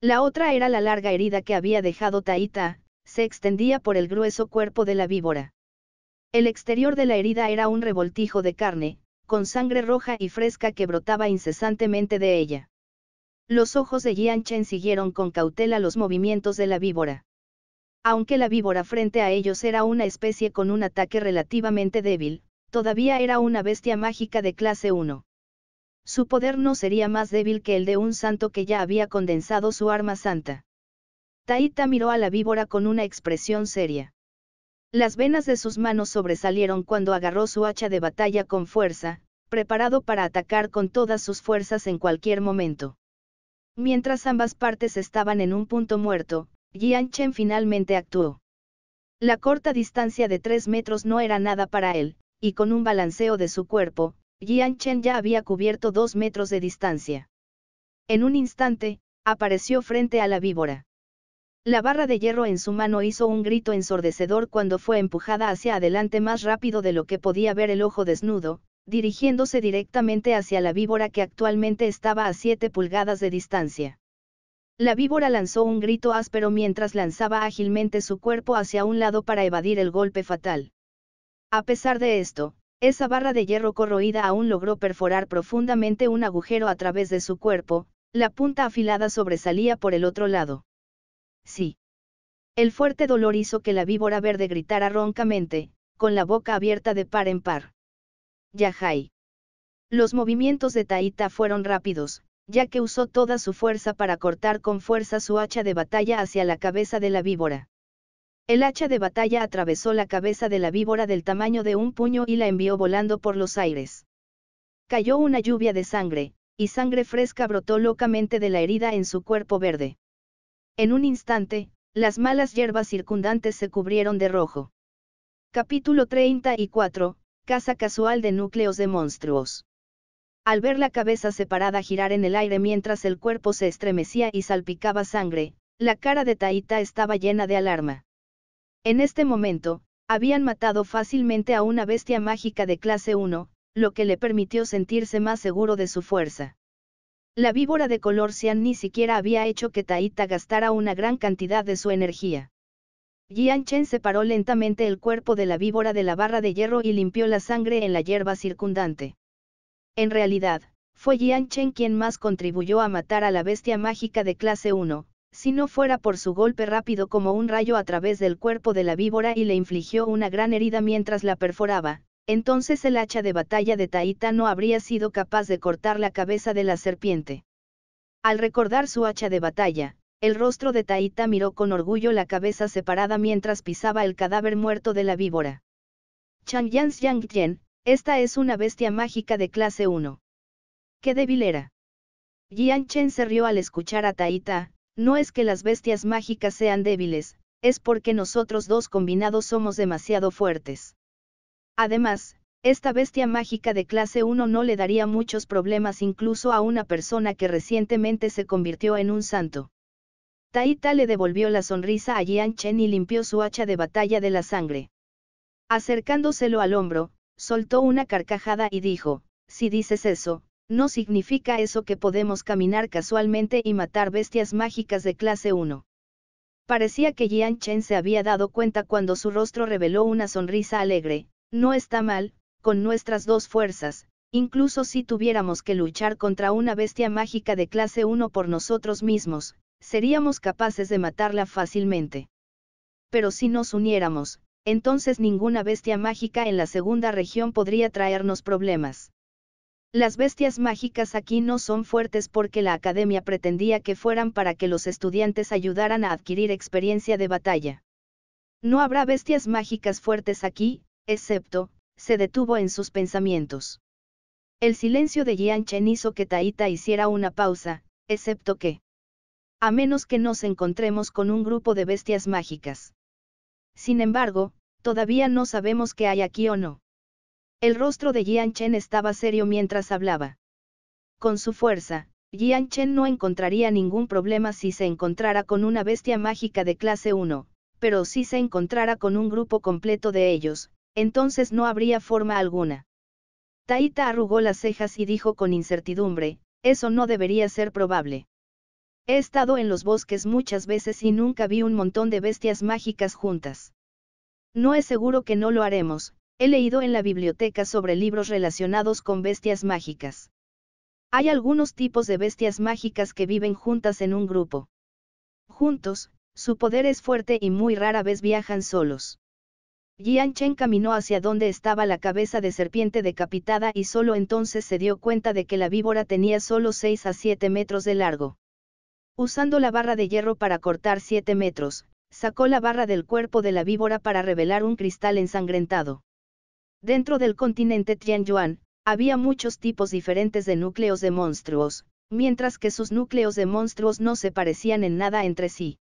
La otra era la larga herida que había dejado Taita, se extendía por el grueso cuerpo de la víbora. El exterior de la herida era un revoltijo de carne, con sangre roja y fresca que brotaba incesantemente de ella. Los ojos de Jian Chen siguieron con cautela los movimientos de la víbora. Aunque la víbora frente a ellos era una especie con un ataque relativamente débil, todavía era una bestia mágica de clase 1. Su poder no sería más débil que el de un santo que ya había condensado su arma santa. Taita miró a la víbora con una expresión seria. Las venas de sus manos sobresalieron cuando agarró su hacha de batalla con fuerza, preparado para atacar con todas sus fuerzas en cualquier momento. Mientras ambas partes estaban en un punto muerto, Jian Chen finalmente actuó. La corta distancia de tres metros no era nada para él, y con un balanceo de su cuerpo, Jian Chen ya había cubierto dos metros de distancia. En un instante, apareció frente a la víbora. La barra de hierro en su mano hizo un grito ensordecedor cuando fue empujada hacia adelante más rápido de lo que podía ver el ojo desnudo, dirigiéndose directamente hacia la víbora que actualmente estaba a siete pulgadas de distancia. La víbora lanzó un grito áspero mientras lanzaba ágilmente su cuerpo hacia un lado para evadir el golpe fatal. A pesar de esto, esa barra de hierro corroída aún logró perforar profundamente un agujero a través de su cuerpo, la punta afilada sobresalía por el otro lado. Sí. El fuerte dolor hizo que la víbora verde gritara roncamente, con la boca abierta de par en par. Yahai. Los movimientos de Taita fueron rápidos, ya que usó toda su fuerza para cortar con fuerza su hacha de batalla hacia la cabeza de la víbora. El hacha de batalla atravesó la cabeza de la víbora del tamaño de un puño y la envió volando por los aires. Cayó una lluvia de sangre, y sangre fresca brotó locamente de la herida en su cuerpo verde. En un instante, las malas hierbas circundantes se cubrieron de rojo. Capítulo 34, Casa casual de núcleos de monstruos. Al ver la cabeza separada girar en el aire mientras el cuerpo se estremecía y salpicaba sangre, la cara de Taita estaba llena de alarma. En este momento, habían matado fácilmente a una bestia mágica de clase 1, lo que le permitió sentirse más seguro de su fuerza. La víbora de color cyan ni siquiera había hecho que Taita gastara una gran cantidad de su energía. Jian Chen separó lentamente el cuerpo de la víbora de la barra de hierro y limpió la sangre en la hierba circundante. En realidad, fue Jian Chen quien más contribuyó a matar a la bestia mágica de clase 1, si no fuera por su golpe rápido como un rayo a través del cuerpo de la víbora y le infligió una gran herida mientras la perforaba, entonces el hacha de batalla de Taita no habría sido capaz de cortar la cabeza de la serpiente. Al recordar su hacha de batalla, el rostro de Taita miró con orgullo la cabeza separada mientras pisaba el cadáver muerto de la víbora. Yang Jian, esta es una bestia mágica de clase 1. ¡Qué débil era! Jian Chen se rió al escuchar a Taita, no es que las bestias mágicas sean débiles, es porque nosotros dos combinados somos demasiado fuertes. Además, esta bestia mágica de clase 1 no le daría muchos problemas incluso a una persona que recientemente se convirtió en un santo. Taita le devolvió la sonrisa a Jian Chen y limpió su hacha de batalla de la sangre. Acercándoselo al hombro, soltó una carcajada y dijo, si dices eso, no significa eso que podemos caminar casualmente y matar bestias mágicas de clase 1. Parecía que Jian Chen se había dado cuenta cuando su rostro reveló una sonrisa alegre, no está mal, con nuestras dos fuerzas, incluso si tuviéramos que luchar contra una bestia mágica de clase 1 por nosotros mismos, seríamos capaces de matarla fácilmente. Pero si nos uniéramos, entonces ninguna bestia mágica en la segunda región podría traernos problemas. Las bestias mágicas aquí no son fuertes porque la academia pretendía que fueran para que los estudiantes ayudaran a adquirir experiencia de batalla. No habrá bestias mágicas fuertes aquí, excepto, se detuvo en sus pensamientos. El silencio de Jian Chen hizo que Taita hiciera una pausa, excepto que. A menos que nos encontremos con un grupo de bestias mágicas. Sin embargo, todavía no sabemos qué hay aquí o no. El rostro de Jian Chen estaba serio mientras hablaba. Con su fuerza, Jian Chen no encontraría ningún problema si se encontrara con una bestia mágica de clase 1, pero si se encontrara con un grupo completo de ellos, entonces no habría forma alguna. Taita arrugó las cejas y dijo con incertidumbre, eso no debería ser probable. He estado en los bosques muchas veces y nunca vi un montón de bestias mágicas juntas. No es seguro que no lo haremos, He leído en la biblioteca sobre libros relacionados con bestias mágicas. Hay algunos tipos de bestias mágicas que viven juntas en un grupo. Juntos, su poder es fuerte y muy rara vez viajan solos. Jian Chen caminó hacia donde estaba la cabeza de serpiente decapitada y solo entonces se dio cuenta de que la víbora tenía solo 6 a 7 metros de largo. Usando la barra de hierro para cortar 7 metros, sacó la barra del cuerpo de la víbora para revelar un cristal ensangrentado. Dentro del continente Tianyuan, había muchos tipos diferentes de núcleos de monstruos, mientras que sus núcleos de monstruos no se parecían en nada entre sí.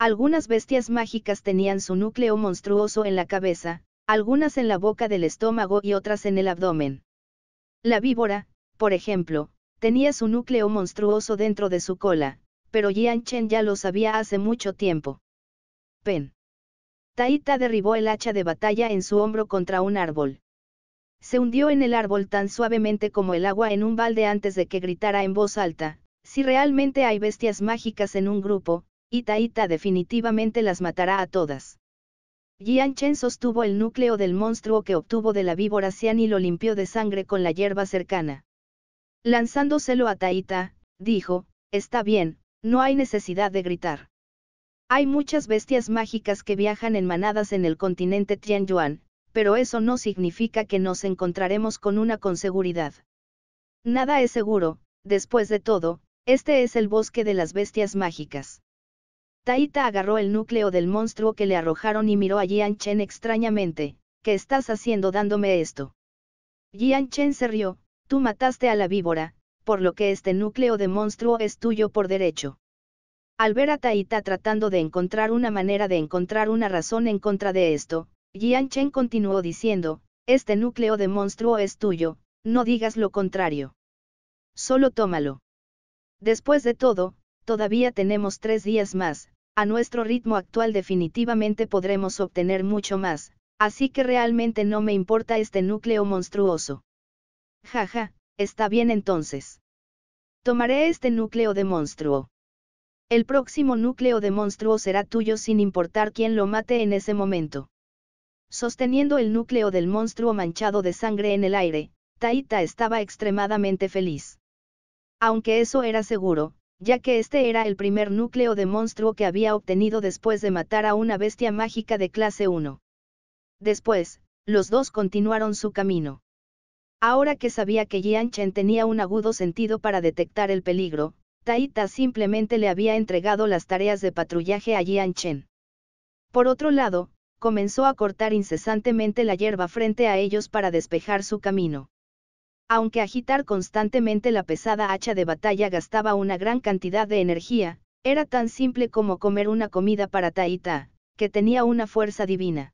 Algunas bestias mágicas tenían su núcleo monstruoso en la cabeza, algunas en la boca del estómago y otras en el abdomen. La víbora, por ejemplo, tenía su núcleo monstruoso dentro de su cola, pero Jianchen ya lo sabía hace mucho tiempo. Pen. Taita derribó el hacha de batalla en su hombro contra un árbol. Se hundió en el árbol tan suavemente como el agua en un balde antes de que gritara en voz alta, si realmente hay bestias mágicas en un grupo, Taita definitivamente las matará a todas. Jian Chen sostuvo el núcleo del monstruo que obtuvo de la víbora Cian y lo limpió de sangre con la hierba cercana. Lanzándoselo a Taita, dijo, está bien, no hay necesidad de gritar. Hay muchas bestias mágicas que viajan en manadas en el continente Tianyuan, pero eso no significa que nos encontraremos con una con seguridad. Nada es seguro, después de todo, este es el bosque de las bestias mágicas. Taita agarró el núcleo del monstruo que le arrojaron y miró a Jian Chen extrañamente, ¿qué estás haciendo dándome esto? Jian Chen se rió, tú mataste a la víbora, por lo que este núcleo de monstruo es tuyo por derecho. Al ver a Taita tratando de encontrar una manera de encontrar una razón en contra de esto, Jian Chen continuó diciendo, este núcleo de monstruo es tuyo, no digas lo contrario. Solo tómalo. Después de todo, todavía tenemos tres días más, a nuestro ritmo actual definitivamente podremos obtener mucho más, así que realmente no me importa este núcleo monstruoso. Jaja, está bien entonces. Tomaré este núcleo de monstruo. El próximo núcleo de monstruo será tuyo sin importar quién lo mate en ese momento. Sosteniendo el núcleo del monstruo manchado de sangre en el aire, Taita estaba extremadamente feliz. Aunque eso era seguro, ya que este era el primer núcleo de monstruo que había obtenido después de matar a una bestia mágica de clase 1. Después, los dos continuaron su camino. Ahora que sabía que Jian tenía un agudo sentido para detectar el peligro, Taita simplemente le había entregado las tareas de patrullaje a Jian Chen. Por otro lado, comenzó a cortar incesantemente la hierba frente a ellos para despejar su camino. Aunque agitar constantemente la pesada hacha de batalla gastaba una gran cantidad de energía, era tan simple como comer una comida para Taita, que tenía una fuerza divina.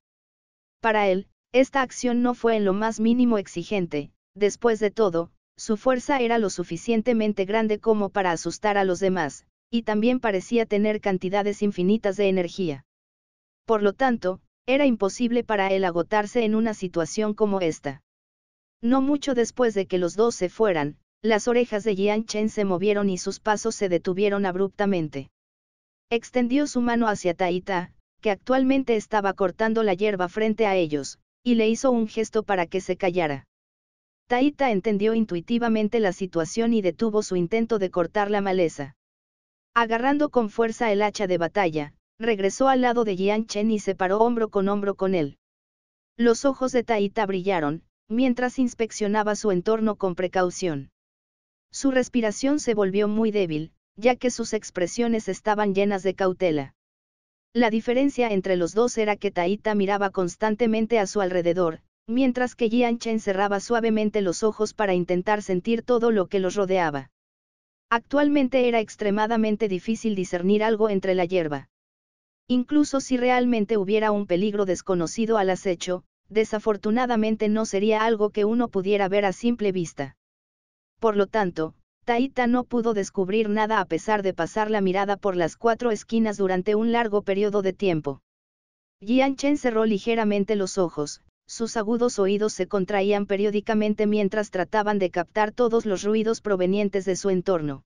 Para él, esta acción no fue en lo más mínimo exigente, después de todo, su fuerza era lo suficientemente grande como para asustar a los demás, y también parecía tener cantidades infinitas de energía. Por lo tanto, era imposible para él agotarse en una situación como esta. No mucho después de que los dos se fueran, las orejas de Jian Chen se movieron y sus pasos se detuvieron abruptamente. Extendió su mano hacia Taita, que actualmente estaba cortando la hierba frente a ellos, y le hizo un gesto para que se callara. Taita entendió intuitivamente la situación y detuvo su intento de cortar la maleza. Agarrando con fuerza el hacha de batalla, regresó al lado de Jian Chen y se paró hombro con hombro con él. Los ojos de Taita brillaron, mientras inspeccionaba su entorno con precaución. Su respiración se volvió muy débil, ya que sus expresiones estaban llenas de cautela. La diferencia entre los dos era que Taita miraba constantemente a su alrededor, mientras que Jian Chen cerraba suavemente los ojos para intentar sentir todo lo que los rodeaba. Actualmente era extremadamente difícil discernir algo entre la hierba. Incluso si realmente hubiera un peligro desconocido al acecho, desafortunadamente no sería algo que uno pudiera ver a simple vista. Por lo tanto, Taita no pudo descubrir nada a pesar de pasar la mirada por las cuatro esquinas durante un largo periodo de tiempo. Jian Chen cerró ligeramente los ojos, sus agudos oídos se contraían periódicamente mientras trataban de captar todos los ruidos provenientes de su entorno.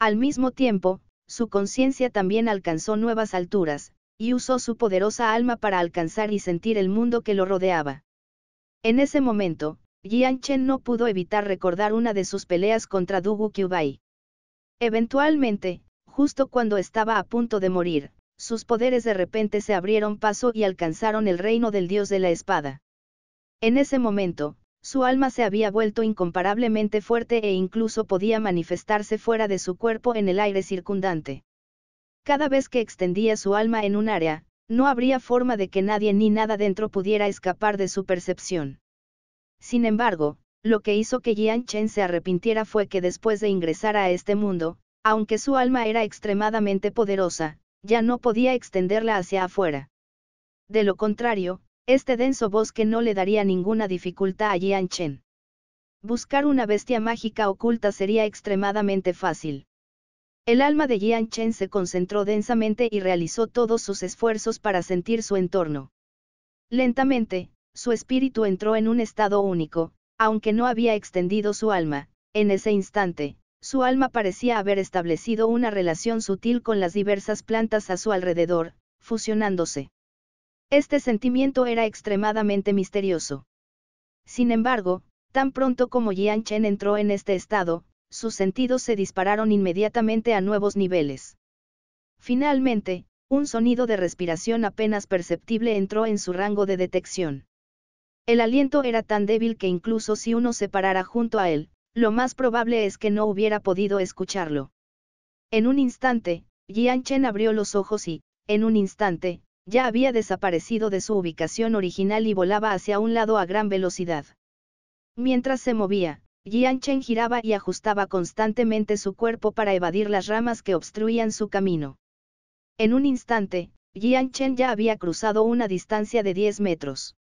Al mismo tiempo, su conciencia también alcanzó nuevas alturas, y usó su poderosa alma para alcanzar y sentir el mundo que lo rodeaba. En ese momento, Jian Chen no pudo evitar recordar una de sus peleas contra Dugu Kyubai. Eventualmente, justo cuando estaba a punto de morir, sus poderes de repente se abrieron paso y alcanzaron el reino del dios de la espada. En ese momento, su alma se había vuelto incomparablemente fuerte e incluso podía manifestarse fuera de su cuerpo en el aire circundante. Cada vez que extendía su alma en un área, no habría forma de que nadie ni nada dentro pudiera escapar de su percepción. Sin embargo, lo que hizo que Jian Chen se arrepintiera fue que después de ingresar a este mundo, aunque su alma era extremadamente poderosa, ya no podía extenderla hacia afuera. De lo contrario, este denso bosque no le daría ninguna dificultad a Jianchen. Buscar una bestia mágica oculta sería extremadamente fácil. El alma de Jianchen se concentró densamente y realizó todos sus esfuerzos para sentir su entorno. Lentamente, su espíritu entró en un estado único, aunque no había extendido su alma, en ese instante, su alma parecía haber establecido una relación sutil con las diversas plantas a su alrededor, fusionándose. Este sentimiento era extremadamente misterioso. Sin embargo, tan pronto como Jian Chen entró en este estado, sus sentidos se dispararon inmediatamente a nuevos niveles. Finalmente, un sonido de respiración apenas perceptible entró en su rango de detección. El aliento era tan débil que incluso si uno se parara junto a él, lo más probable es que no hubiera podido escucharlo. En un instante, Jian Chen abrió los ojos y, en un instante, ya había desaparecido de su ubicación original y volaba hacia un lado a gran velocidad. Mientras se movía, Jian Chen giraba y ajustaba constantemente su cuerpo para evadir las ramas que obstruían su camino. En un instante, Jian Chen ya había cruzado una distancia de 10 metros.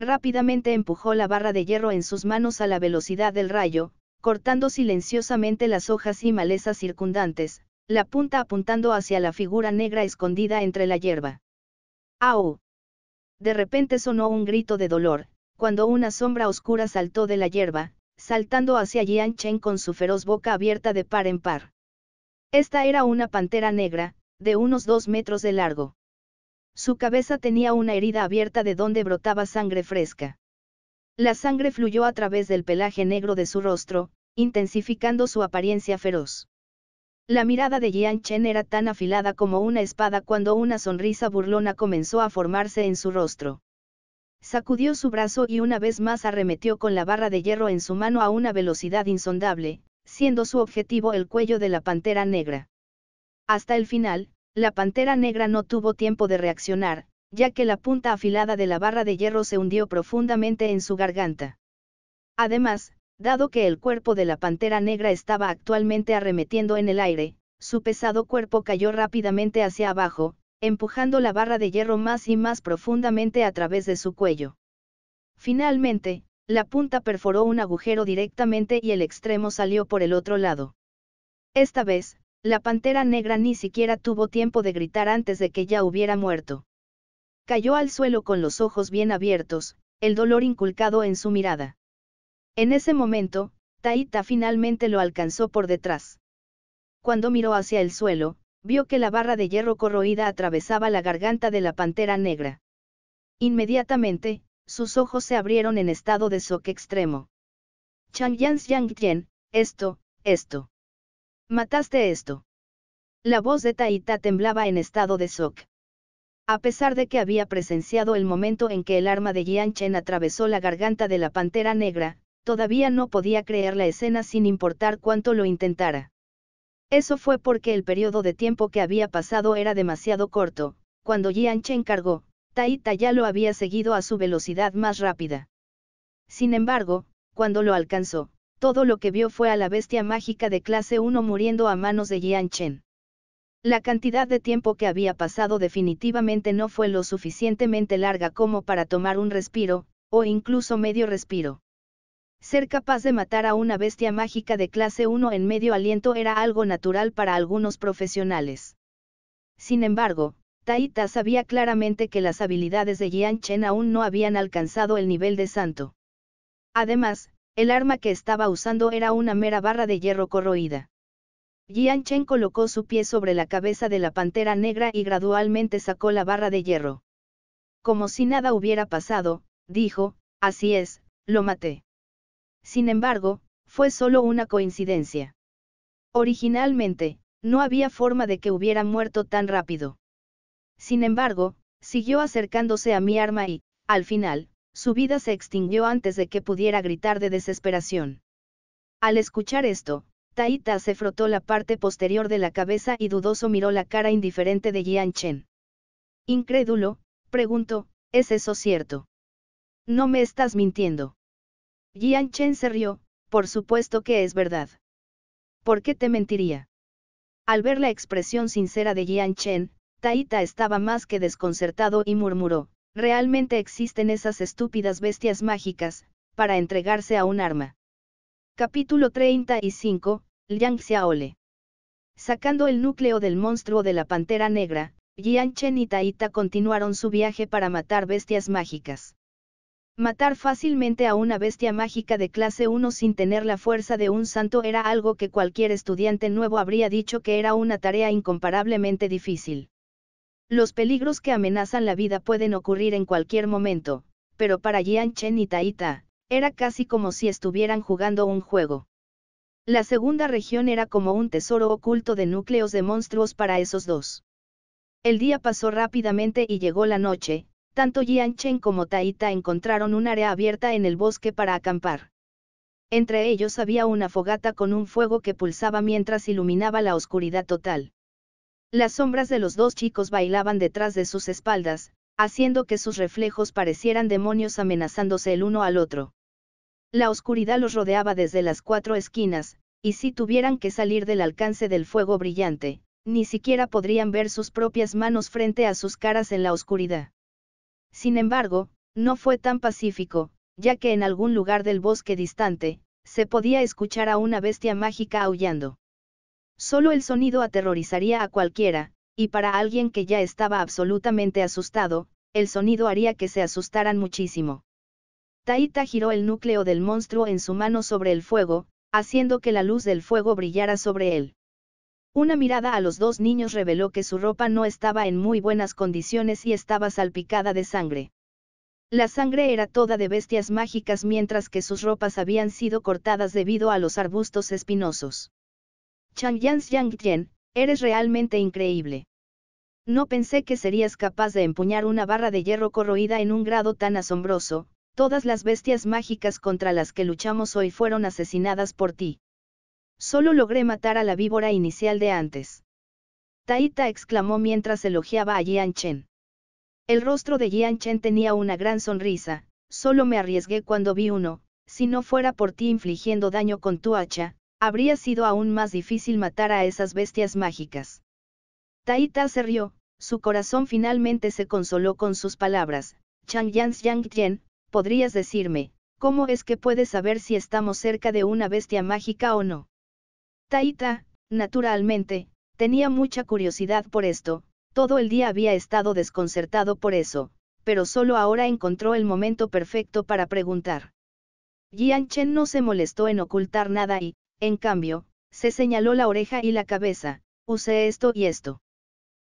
Rápidamente empujó la barra de hierro en sus manos a la velocidad del rayo, cortando silenciosamente las hojas y malezas circundantes, la punta apuntando hacia la figura negra escondida entre la hierba. ¡Au! De repente sonó un grito de dolor, cuando una sombra oscura saltó de la hierba, saltando hacia Jian Chen con su feroz boca abierta de par en par. Esta era una pantera negra, de unos dos metros de largo. Su cabeza tenía una herida abierta de donde brotaba sangre fresca. La sangre fluyó a través del pelaje negro de su rostro, intensificando su apariencia feroz. La mirada de Jian Chen era tan afilada como una espada cuando una sonrisa burlona comenzó a formarse en su rostro. Sacudió su brazo y una vez más arremetió con la barra de hierro en su mano a una velocidad insondable, siendo su objetivo el cuello de la pantera negra. Hasta el final, la pantera negra no tuvo tiempo de reaccionar, ya que la punta afilada de la barra de hierro se hundió profundamente en su garganta. Además, dado que el cuerpo de la pantera negra estaba actualmente arremetiendo en el aire, su pesado cuerpo cayó rápidamente hacia abajo, empujando la barra de hierro más y más profundamente a través de su cuello. Finalmente, la punta perforó un agujero directamente y el extremo salió por el otro lado. Esta vez, la pantera negra ni siquiera tuvo tiempo de gritar antes de que ya hubiera muerto. Cayó al suelo con los ojos bien abiertos, el dolor inculcado en su mirada. En ese momento, Taita finalmente lo alcanzó por detrás. Cuando miró hacia el suelo, vio que la barra de hierro corroída atravesaba la garganta de la pantera negra. Inmediatamente, sus ojos se abrieron en estado de shock extremo. Chang Yang Yang Yen, esto, esto. Mataste esto. La voz de Taita temblaba en estado de shock. A pesar de que había presenciado el momento en que el arma de Jian atravesó la garganta de la pantera negra, todavía no podía creer la escena sin importar cuánto lo intentara. Eso fue porque el periodo de tiempo que había pasado era demasiado corto, cuando Jian cargó, Taita ya lo había seguido a su velocidad más rápida. Sin embargo, cuando lo alcanzó, todo lo que vio fue a la bestia mágica de clase 1 muriendo a manos de Jian Chen. La cantidad de tiempo que había pasado definitivamente no fue lo suficientemente larga como para tomar un respiro, o incluso medio respiro. Ser capaz de matar a una bestia mágica de clase 1 en medio aliento era algo natural para algunos profesionales. Sin embargo, Taita sabía claramente que las habilidades de Jian Chen aún no habían alcanzado el nivel de santo. Además, el arma que estaba usando era una mera barra de hierro corroída. Jian Chen colocó su pie sobre la cabeza de la pantera negra y gradualmente sacó la barra de hierro. Como si nada hubiera pasado, dijo, así es, lo maté. Sin embargo, fue solo una coincidencia. Originalmente, no había forma de que hubiera muerto tan rápido. Sin embargo, siguió acercándose a mi arma y, al final, su vida se extinguió antes de que pudiera gritar de desesperación. Al escuchar esto, Taita se frotó la parte posterior de la cabeza y dudoso miró la cara indiferente de Jian Chen. Incrédulo, preguntó, ¿es eso cierto? No me estás mintiendo. Jian Chen se rió, por supuesto que es verdad. ¿Por qué te mentiría? Al ver la expresión sincera de Jian Chen, Taita estaba más que desconcertado y murmuró, Realmente existen esas estúpidas bestias mágicas, para entregarse a un arma. Capítulo 35, Liang Xiaole. Sacando el núcleo del monstruo de la pantera negra, Jian Chen y Taita continuaron su viaje para matar bestias mágicas. Matar fácilmente a una bestia mágica de clase 1 sin tener la fuerza de un santo era algo que cualquier estudiante nuevo habría dicho que era una tarea incomparablemente difícil. Los peligros que amenazan la vida pueden ocurrir en cualquier momento, pero para Jianchen Chen y Taita, era casi como si estuvieran jugando un juego. La segunda región era como un tesoro oculto de núcleos de monstruos para esos dos. El día pasó rápidamente y llegó la noche, tanto Jianchen Chen como Taita encontraron un área abierta en el bosque para acampar. Entre ellos había una fogata con un fuego que pulsaba mientras iluminaba la oscuridad total. Las sombras de los dos chicos bailaban detrás de sus espaldas, haciendo que sus reflejos parecieran demonios amenazándose el uno al otro. La oscuridad los rodeaba desde las cuatro esquinas, y si tuvieran que salir del alcance del fuego brillante, ni siquiera podrían ver sus propias manos frente a sus caras en la oscuridad. Sin embargo, no fue tan pacífico, ya que en algún lugar del bosque distante, se podía escuchar a una bestia mágica aullando. Solo el sonido aterrorizaría a cualquiera, y para alguien que ya estaba absolutamente asustado, el sonido haría que se asustaran muchísimo. Taita giró el núcleo del monstruo en su mano sobre el fuego, haciendo que la luz del fuego brillara sobre él. Una mirada a los dos niños reveló que su ropa no estaba en muy buenas condiciones y estaba salpicada de sangre. La sangre era toda de bestias mágicas mientras que sus ropas habían sido cortadas debido a los arbustos espinosos. Chang Yangtian, eres realmente increíble. No pensé que serías capaz de empuñar una barra de hierro corroída en un grado tan asombroso, todas las bestias mágicas contra las que luchamos hoy fueron asesinadas por ti. Solo logré matar a la víbora inicial de antes. Taita exclamó mientras elogiaba a Jian Chen. El rostro de Jian Chen tenía una gran sonrisa, solo me arriesgué cuando vi uno, si no fuera por ti infligiendo daño con tu hacha, habría sido aún más difícil matar a esas bestias mágicas. Taita se rió, su corazón finalmente se consoló con sus palabras, Chang Yan Yang podrías decirme, ¿cómo es que puedes saber si estamos cerca de una bestia mágica o no? Taita, naturalmente, tenía mucha curiosidad por esto, todo el día había estado desconcertado por eso, pero solo ahora encontró el momento perfecto para preguntar. Yan Chen no se molestó en ocultar nada y, en cambio, se señaló la oreja y la cabeza, usé esto y esto.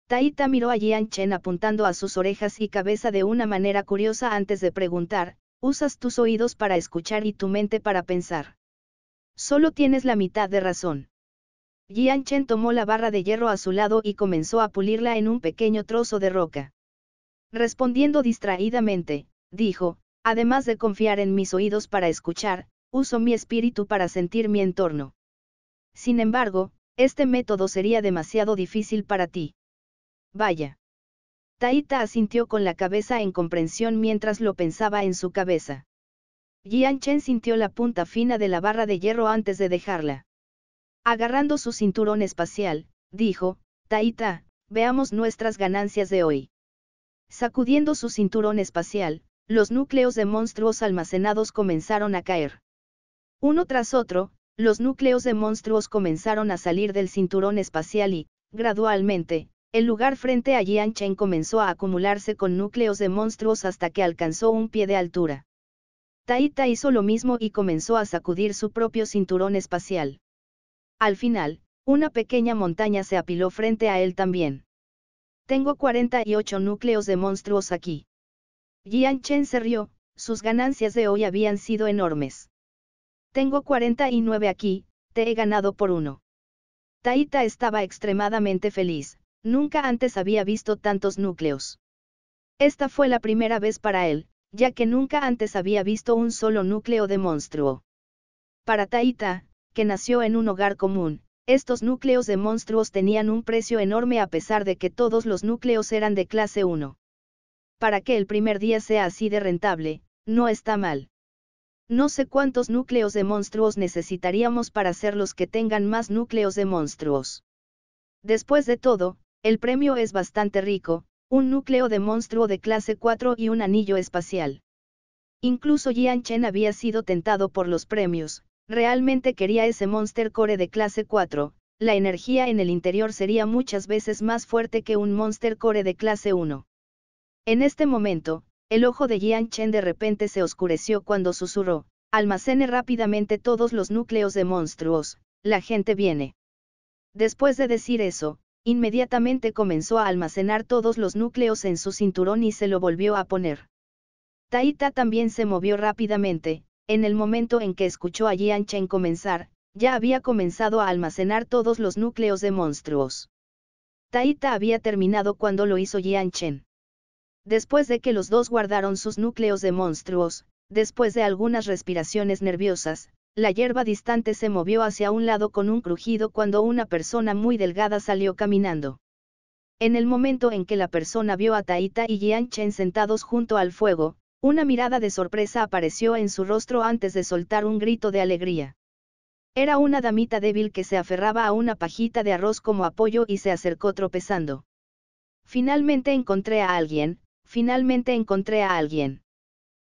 Taita miró a Jian Chen apuntando a sus orejas y cabeza de una manera curiosa antes de preguntar, usas tus oídos para escuchar y tu mente para pensar. Solo tienes la mitad de razón. Jian Chen tomó la barra de hierro a su lado y comenzó a pulirla en un pequeño trozo de roca. Respondiendo distraídamente, dijo, además de confiar en mis oídos para escuchar, uso mi espíritu para sentir mi entorno. Sin embargo, este método sería demasiado difícil para ti. Vaya. Taita asintió con la cabeza en comprensión mientras lo pensaba en su cabeza. Jian Chen sintió la punta fina de la barra de hierro antes de dejarla. Agarrando su cinturón espacial, dijo, Taita, veamos nuestras ganancias de hoy. Sacudiendo su cinturón espacial, los núcleos de monstruos almacenados comenzaron a caer. Uno tras otro, los núcleos de monstruos comenzaron a salir del cinturón espacial y, gradualmente, el lugar frente a Chen comenzó a acumularse con núcleos de monstruos hasta que alcanzó un pie de altura. Taita hizo lo mismo y comenzó a sacudir su propio cinturón espacial. Al final, una pequeña montaña se apiló frente a él también. Tengo 48 núcleos de monstruos aquí. Jian Chen se rió, sus ganancias de hoy habían sido enormes. Tengo 49 aquí, te he ganado por uno. Taita estaba extremadamente feliz, nunca antes había visto tantos núcleos. Esta fue la primera vez para él, ya que nunca antes había visto un solo núcleo de monstruo. Para Taita, que nació en un hogar común, estos núcleos de monstruos tenían un precio enorme a pesar de que todos los núcleos eran de clase 1. Para que el primer día sea así de rentable, no está mal. No sé cuántos núcleos de monstruos necesitaríamos para ser los que tengan más núcleos de monstruos. Después de todo, el premio es bastante rico, un núcleo de monstruo de clase 4 y un anillo espacial. Incluso Jian Chen había sido tentado por los premios, realmente quería ese Monster Core de clase 4, la energía en el interior sería muchas veces más fuerte que un Monster Core de clase 1. En este momento, el ojo de Jian Chen de repente se oscureció cuando susurró, almacene rápidamente todos los núcleos de monstruos, la gente viene. Después de decir eso, inmediatamente comenzó a almacenar todos los núcleos en su cinturón y se lo volvió a poner. Taita también se movió rápidamente, en el momento en que escuchó a Jian Chen comenzar, ya había comenzado a almacenar todos los núcleos de monstruos. Taita había terminado cuando lo hizo Jian Chen. Después de que los dos guardaron sus núcleos de monstruos, después de algunas respiraciones nerviosas, la hierba distante se movió hacia un lado con un crujido cuando una persona muy delgada salió caminando. En el momento en que la persona vio a Taita y Jian Chen sentados junto al fuego, una mirada de sorpresa apareció en su rostro antes de soltar un grito de alegría. Era una damita débil que se aferraba a una pajita de arroz como apoyo y se acercó tropezando. Finalmente encontré a alguien, finalmente encontré a alguien.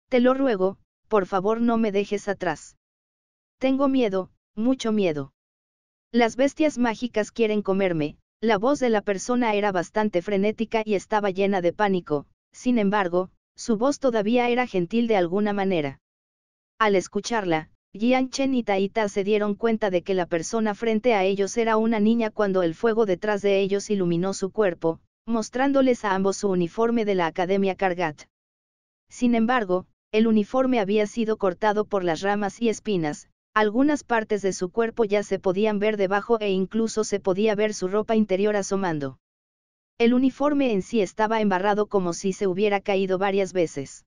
Te lo ruego, por favor no me dejes atrás. Tengo miedo, mucho miedo. Las bestias mágicas quieren comerme, la voz de la persona era bastante frenética y estaba llena de pánico, sin embargo, su voz todavía era gentil de alguna manera. Al escucharla, Jian Chen y Taita se dieron cuenta de que la persona frente a ellos era una niña cuando el fuego detrás de ellos iluminó su cuerpo, mostrándoles a ambos su uniforme de la Academia Cargat. Sin embargo, el uniforme había sido cortado por las ramas y espinas, algunas partes de su cuerpo ya se podían ver debajo e incluso se podía ver su ropa interior asomando. El uniforme en sí estaba embarrado como si se hubiera caído varias veces.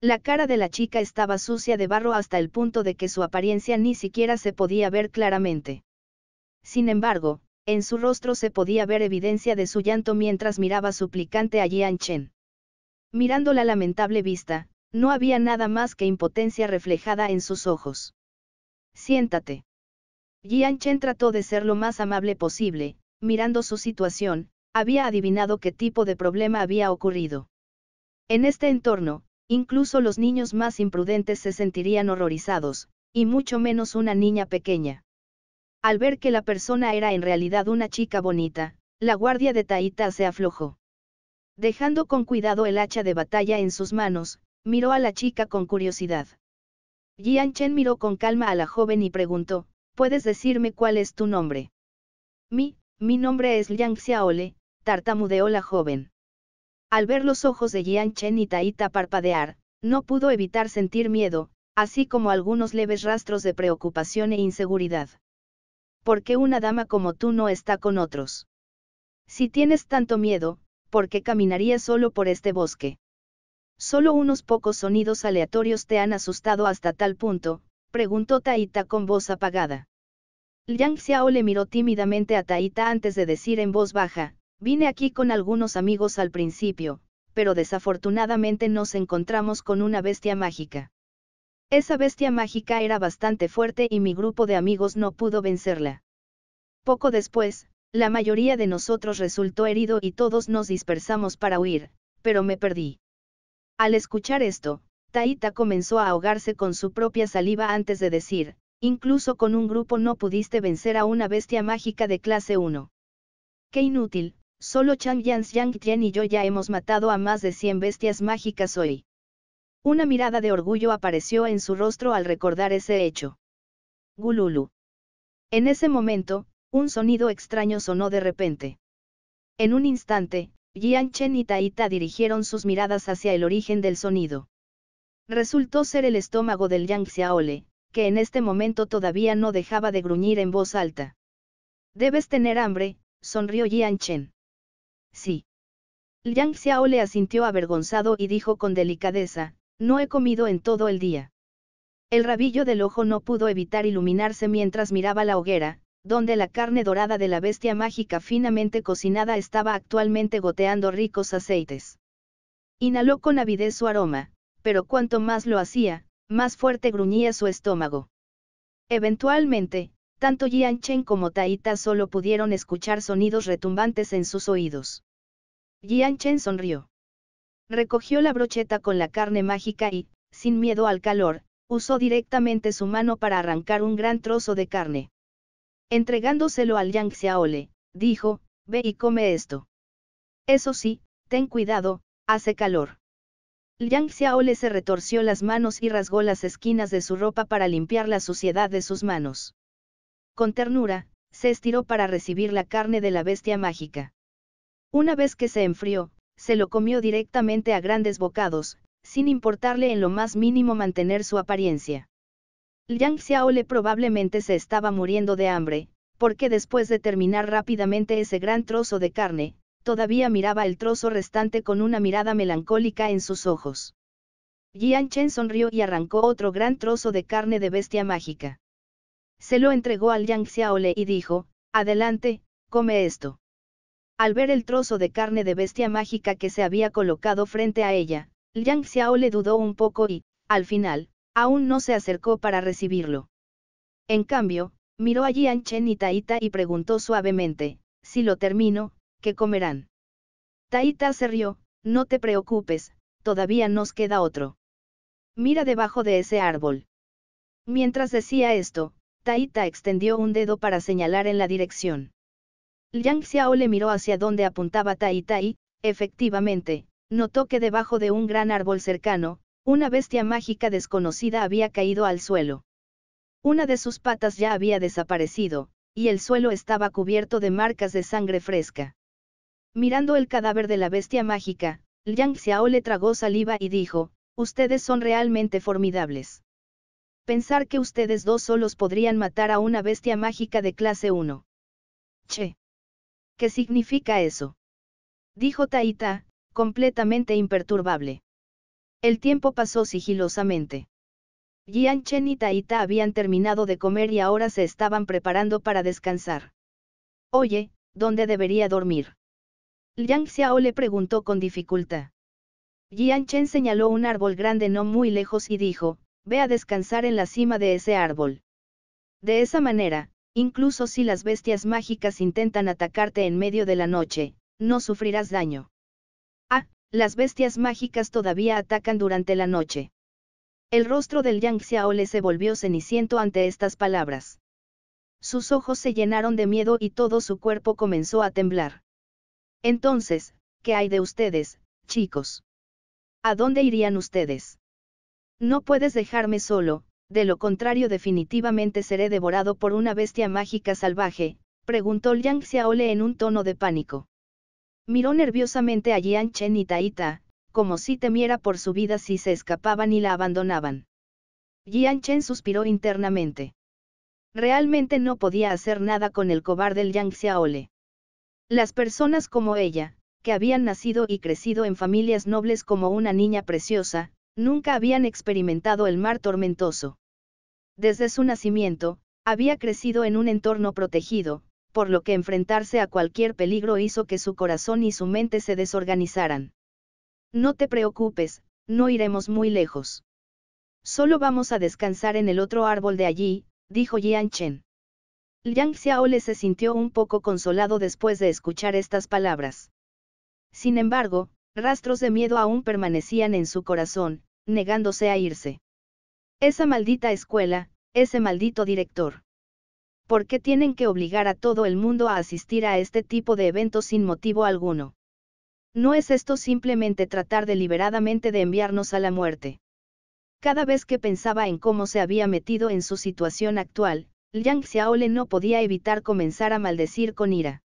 La cara de la chica estaba sucia de barro hasta el punto de que su apariencia ni siquiera se podía ver claramente. Sin embargo, en su rostro se podía ver evidencia de su llanto mientras miraba suplicante a Jian Chen. Mirando la lamentable vista, no había nada más que impotencia reflejada en sus ojos. Siéntate. Jian Chen trató de ser lo más amable posible, mirando su situación, había adivinado qué tipo de problema había ocurrido. En este entorno, incluso los niños más imprudentes se sentirían horrorizados, y mucho menos una niña pequeña. Al ver que la persona era en realidad una chica bonita, la guardia de Taita se aflojó. Dejando con cuidado el hacha de batalla en sus manos, miró a la chica con curiosidad. Jian Chen miró con calma a la joven y preguntó, ¿puedes decirme cuál es tu nombre? Mi, mi nombre es Liang Xiaole, tartamudeó la joven. Al ver los ojos de Jian Chen y Taita parpadear, no pudo evitar sentir miedo, así como algunos leves rastros de preocupación e inseguridad. ¿por qué una dama como tú no está con otros? Si tienes tanto miedo, ¿por qué caminarías solo por este bosque? Solo unos pocos sonidos aleatorios te han asustado hasta tal punto, preguntó Taita con voz apagada. Liang Xiao le miró tímidamente a Taita antes de decir en voz baja, vine aquí con algunos amigos al principio, pero desafortunadamente nos encontramos con una bestia mágica. Esa bestia mágica era bastante fuerte y mi grupo de amigos no pudo vencerla. Poco después, la mayoría de nosotros resultó herido y todos nos dispersamos para huir, pero me perdí. Al escuchar esto, Taita comenzó a ahogarse con su propia saliva antes de decir, incluso con un grupo no pudiste vencer a una bestia mágica de clase 1. Qué inútil, solo Chang Yan Tian y yo ya hemos matado a más de 100 bestias mágicas hoy. Una mirada de orgullo apareció en su rostro al recordar ese hecho. Gululu. En ese momento, un sonido extraño sonó de repente. En un instante, Jian Chen y Taita dirigieron sus miradas hacia el origen del sonido. Resultó ser el estómago del Yang Xiaole, que en este momento todavía no dejaba de gruñir en voz alta. Debes tener hambre, sonrió Jian Chen. Sí. Yang Xiaole asintió avergonzado y dijo con delicadeza, no he comido en todo el día. El rabillo del ojo no pudo evitar iluminarse mientras miraba la hoguera, donde la carne dorada de la bestia mágica finamente cocinada estaba actualmente goteando ricos aceites. Inhaló con avidez su aroma, pero cuanto más lo hacía, más fuerte gruñía su estómago. Eventualmente, tanto Jian Chen como Taita solo pudieron escuchar sonidos retumbantes en sus oídos. Jian Chen sonrió. Recogió la brocheta con la carne mágica y, sin miedo al calor, usó directamente su mano para arrancar un gran trozo de carne. Entregándoselo al Yang Xiaole, dijo, ve y come esto. Eso sí, ten cuidado, hace calor. Yang Xiaole se retorció las manos y rasgó las esquinas de su ropa para limpiar la suciedad de sus manos. Con ternura, se estiró para recibir la carne de la bestia mágica. Una vez que se enfrió, se lo comió directamente a grandes bocados, sin importarle en lo más mínimo mantener su apariencia. Liang Xiaole probablemente se estaba muriendo de hambre, porque después de terminar rápidamente ese gran trozo de carne, todavía miraba el trozo restante con una mirada melancólica en sus ojos. Jian Chen sonrió y arrancó otro gran trozo de carne de bestia mágica. Se lo entregó al Yang Xiaole y dijo, adelante, come esto. Al ver el trozo de carne de bestia mágica que se había colocado frente a ella, Liang Xiao le dudó un poco y, al final, aún no se acercó para recibirlo. En cambio, miró a Chen y Taita y preguntó suavemente, si lo termino, ¿qué comerán? Taita se rió, no te preocupes, todavía nos queda otro. Mira debajo de ese árbol. Mientras decía esto, Taita extendió un dedo para señalar en la dirección. Liang Xiao le miró hacia donde apuntaba Tai Tai, efectivamente, notó que debajo de un gran árbol cercano, una bestia mágica desconocida había caído al suelo. Una de sus patas ya había desaparecido, y el suelo estaba cubierto de marcas de sangre fresca. Mirando el cadáver de la bestia mágica, Liang Xiao le tragó saliva y dijo, ustedes son realmente formidables. Pensar que ustedes dos solos podrían matar a una bestia mágica de clase 1. Che. ¿Qué significa eso? Dijo Taita, completamente imperturbable. El tiempo pasó sigilosamente. Jian Chen y Taita habían terminado de comer y ahora se estaban preparando para descansar. Oye, ¿dónde debería dormir? Liang Xiao le preguntó con dificultad. Jian Chen señaló un árbol grande no muy lejos y dijo, ve a descansar en la cima de ese árbol. De esa manera, Incluso si las bestias mágicas intentan atacarte en medio de la noche, no sufrirás daño. Ah, las bestias mágicas todavía atacan durante la noche. El rostro del Yang Xiaole se volvió ceniciento ante estas palabras. Sus ojos se llenaron de miedo y todo su cuerpo comenzó a temblar. Entonces, ¿qué hay de ustedes, chicos? ¿A dónde irían ustedes? No puedes dejarme solo, de lo contrario definitivamente seré devorado por una bestia mágica salvaje, preguntó Liang Xiaole en un tono de pánico. Miró nerviosamente a Jian Chen y Taita, como si temiera por su vida si se escapaban y la abandonaban. Jian Chen suspiró internamente. Realmente no podía hacer nada con el cobarde Liang Xiaole. Las personas como ella, que habían nacido y crecido en familias nobles como una niña preciosa, Nunca habían experimentado el mar tormentoso. Desde su nacimiento, había crecido en un entorno protegido, por lo que enfrentarse a cualquier peligro hizo que su corazón y su mente se desorganizaran. No te preocupes, no iremos muy lejos. Solo vamos a descansar en el otro árbol de allí, dijo Yan Chen. Liang Xiaole se sintió un poco consolado después de escuchar estas palabras. Sin embargo, rastros de miedo aún permanecían en su corazón, negándose a irse. Esa maldita escuela, ese maldito director. ¿Por qué tienen que obligar a todo el mundo a asistir a este tipo de eventos sin motivo alguno? ¿No es esto simplemente tratar deliberadamente de enviarnos a la muerte? Cada vez que pensaba en cómo se había metido en su situación actual, Liang Xiaole no podía evitar comenzar a maldecir con ira.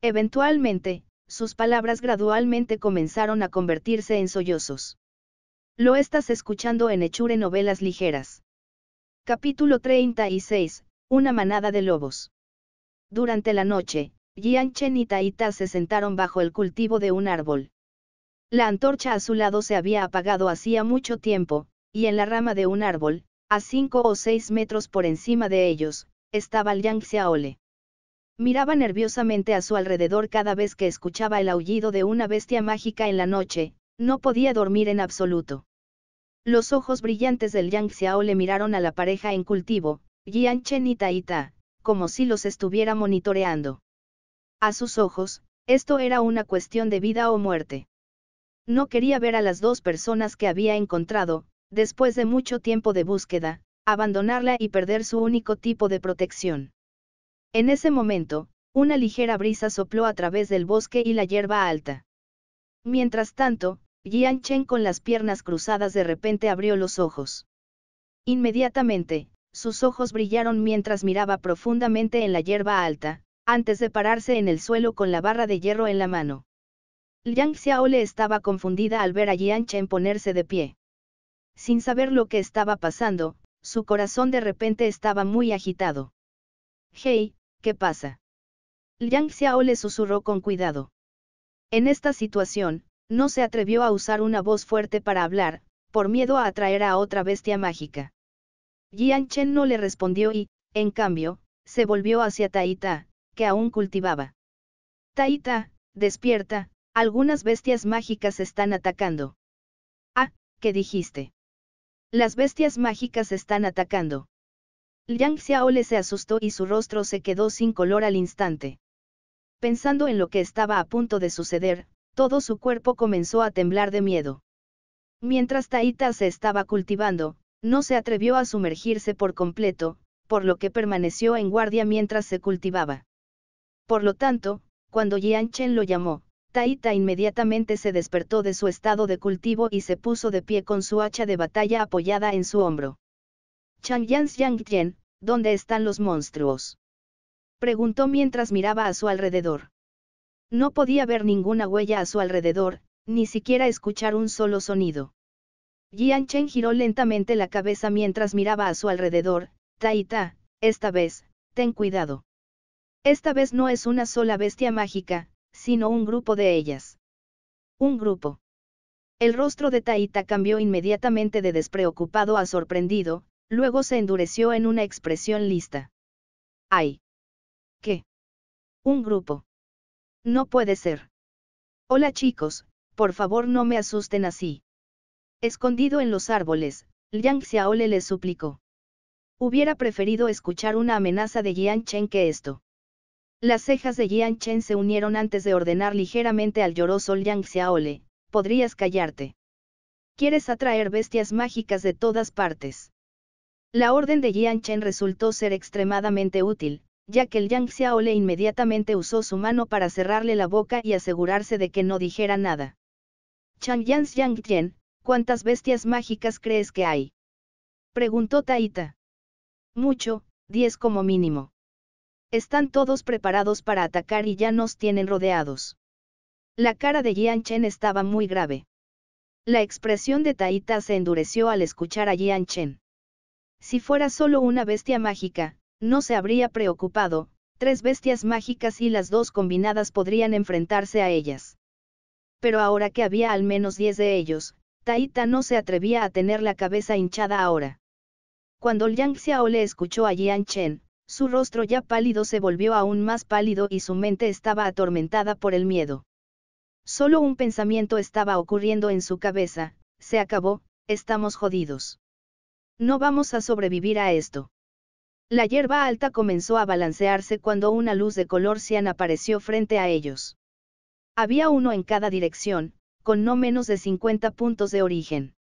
Eventualmente, sus palabras gradualmente comenzaron a convertirse en sollozos. Lo estás escuchando en Echure Novelas Ligeras. Capítulo 36. Una manada de lobos. Durante la noche, Chen y Taita se sentaron bajo el cultivo de un árbol. La antorcha a su lado se había apagado hacía mucho tiempo, y en la rama de un árbol, a cinco o seis metros por encima de ellos, estaba Liang Xiaole. Miraba nerviosamente a su alrededor cada vez que escuchaba el aullido de una bestia mágica en la noche, no podía dormir en absoluto. Los ojos brillantes del Yang Xiao le miraron a la pareja en cultivo, Jian Chen y Taita, como si los estuviera monitoreando. A sus ojos, esto era una cuestión de vida o muerte. No quería ver a las dos personas que había encontrado, después de mucho tiempo de búsqueda, abandonarla y perder su único tipo de protección. En ese momento, una ligera brisa sopló a través del bosque y la hierba alta. Mientras tanto, Jianchen Chen con las piernas cruzadas de repente abrió los ojos. Inmediatamente, sus ojos brillaron mientras miraba profundamente en la hierba alta, antes de pararse en el suelo con la barra de hierro en la mano. Liang Xiao le estaba confundida al ver a Jianchen Chen ponerse de pie. Sin saber lo que estaba pasando, su corazón de repente estaba muy agitado. Hey, ¿qué pasa? Liang Xiao le susurró con cuidado. En esta situación, no se atrevió a usar una voz fuerte para hablar, por miedo a atraer a otra bestia mágica. Jian Chen no le respondió y, en cambio, se volvió hacia Taita, que aún cultivaba. Taita, despierta, algunas bestias mágicas están atacando. Ah, ¿qué dijiste? Las bestias mágicas están atacando. Liang le se asustó y su rostro se quedó sin color al instante. Pensando en lo que estaba a punto de suceder, todo su cuerpo comenzó a temblar de miedo. Mientras Taita se estaba cultivando, no se atrevió a sumergirse por completo, por lo que permaneció en guardia mientras se cultivaba. Por lo tanto, cuando Chen lo llamó, Taita inmediatamente se despertó de su estado de cultivo y se puso de pie con su hacha de batalla apoyada en su hombro. «Chang Xiang Yangtien, ¿dónde están los monstruos? preguntó mientras miraba a su alrededor. No podía ver ninguna huella a su alrededor, ni siquiera escuchar un solo sonido. Jian giró lentamente la cabeza mientras miraba a su alrededor, Taita, esta vez, ten cuidado. Esta vez no es una sola bestia mágica, sino un grupo de ellas. Un grupo. El rostro de Taita cambió inmediatamente de despreocupado a sorprendido, luego se endureció en una expresión lista. ¡Ay! ¿Qué? Un grupo. No puede ser. Hola chicos, por favor no me asusten así. Escondido en los árboles, Liang Xiaole le suplicó. Hubiera preferido escuchar una amenaza de Jian Chen que esto. Las cejas de Jian Chen se unieron antes de ordenar ligeramente al lloroso Liang Xiaole, podrías callarte. Quieres atraer bestias mágicas de todas partes. La orden de Jian Chen resultó ser extremadamente útil, ya que el Yang Xiaole inmediatamente usó su mano para cerrarle la boca y asegurarse de que no dijera nada. Chang Yan's Yang Tian, ¿cuántas bestias mágicas crees que hay? Preguntó Taita. Mucho, diez como mínimo. Están todos preparados para atacar y ya nos tienen rodeados. La cara de Jian Chen estaba muy grave. La expresión de Taita se endureció al escuchar a Jian Chen. Si fuera solo una bestia mágica, no se habría preocupado, tres bestias mágicas y las dos combinadas podrían enfrentarse a ellas. Pero ahora que había al menos diez de ellos, Taita no se atrevía a tener la cabeza hinchada ahora. Cuando Yang Xiao le escuchó a Yan Chen, su rostro ya pálido se volvió aún más pálido y su mente estaba atormentada por el miedo. Solo un pensamiento estaba ocurriendo en su cabeza, se acabó, estamos jodidos. No vamos a sobrevivir a esto. La hierba alta comenzó a balancearse cuando una luz de color cian apareció frente a ellos. Había uno en cada dirección, con no menos de 50 puntos de origen.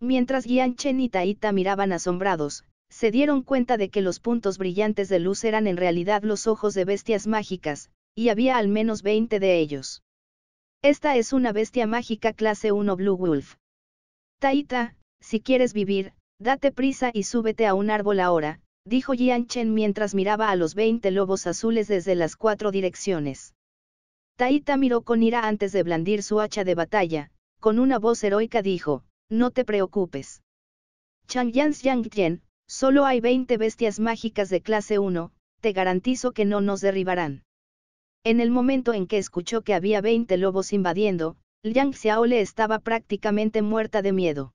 Mientras Chen y Taita miraban asombrados, se dieron cuenta de que los puntos brillantes de luz eran en realidad los ojos de bestias mágicas, y había al menos 20 de ellos. Esta es una bestia mágica clase 1 Blue Wolf. Taita, si quieres vivir, date prisa y súbete a un árbol ahora, dijo Jian Chen mientras miraba a los 20 lobos azules desde las cuatro direcciones. Taita miró con ira antes de blandir su hacha de batalla, con una voz heroica dijo, no te preocupes. Chang Tian, solo hay 20 bestias mágicas de clase 1, te garantizo que no nos derribarán. En el momento en que escuchó que había 20 lobos invadiendo, Liang Xiaole estaba prácticamente muerta de miedo.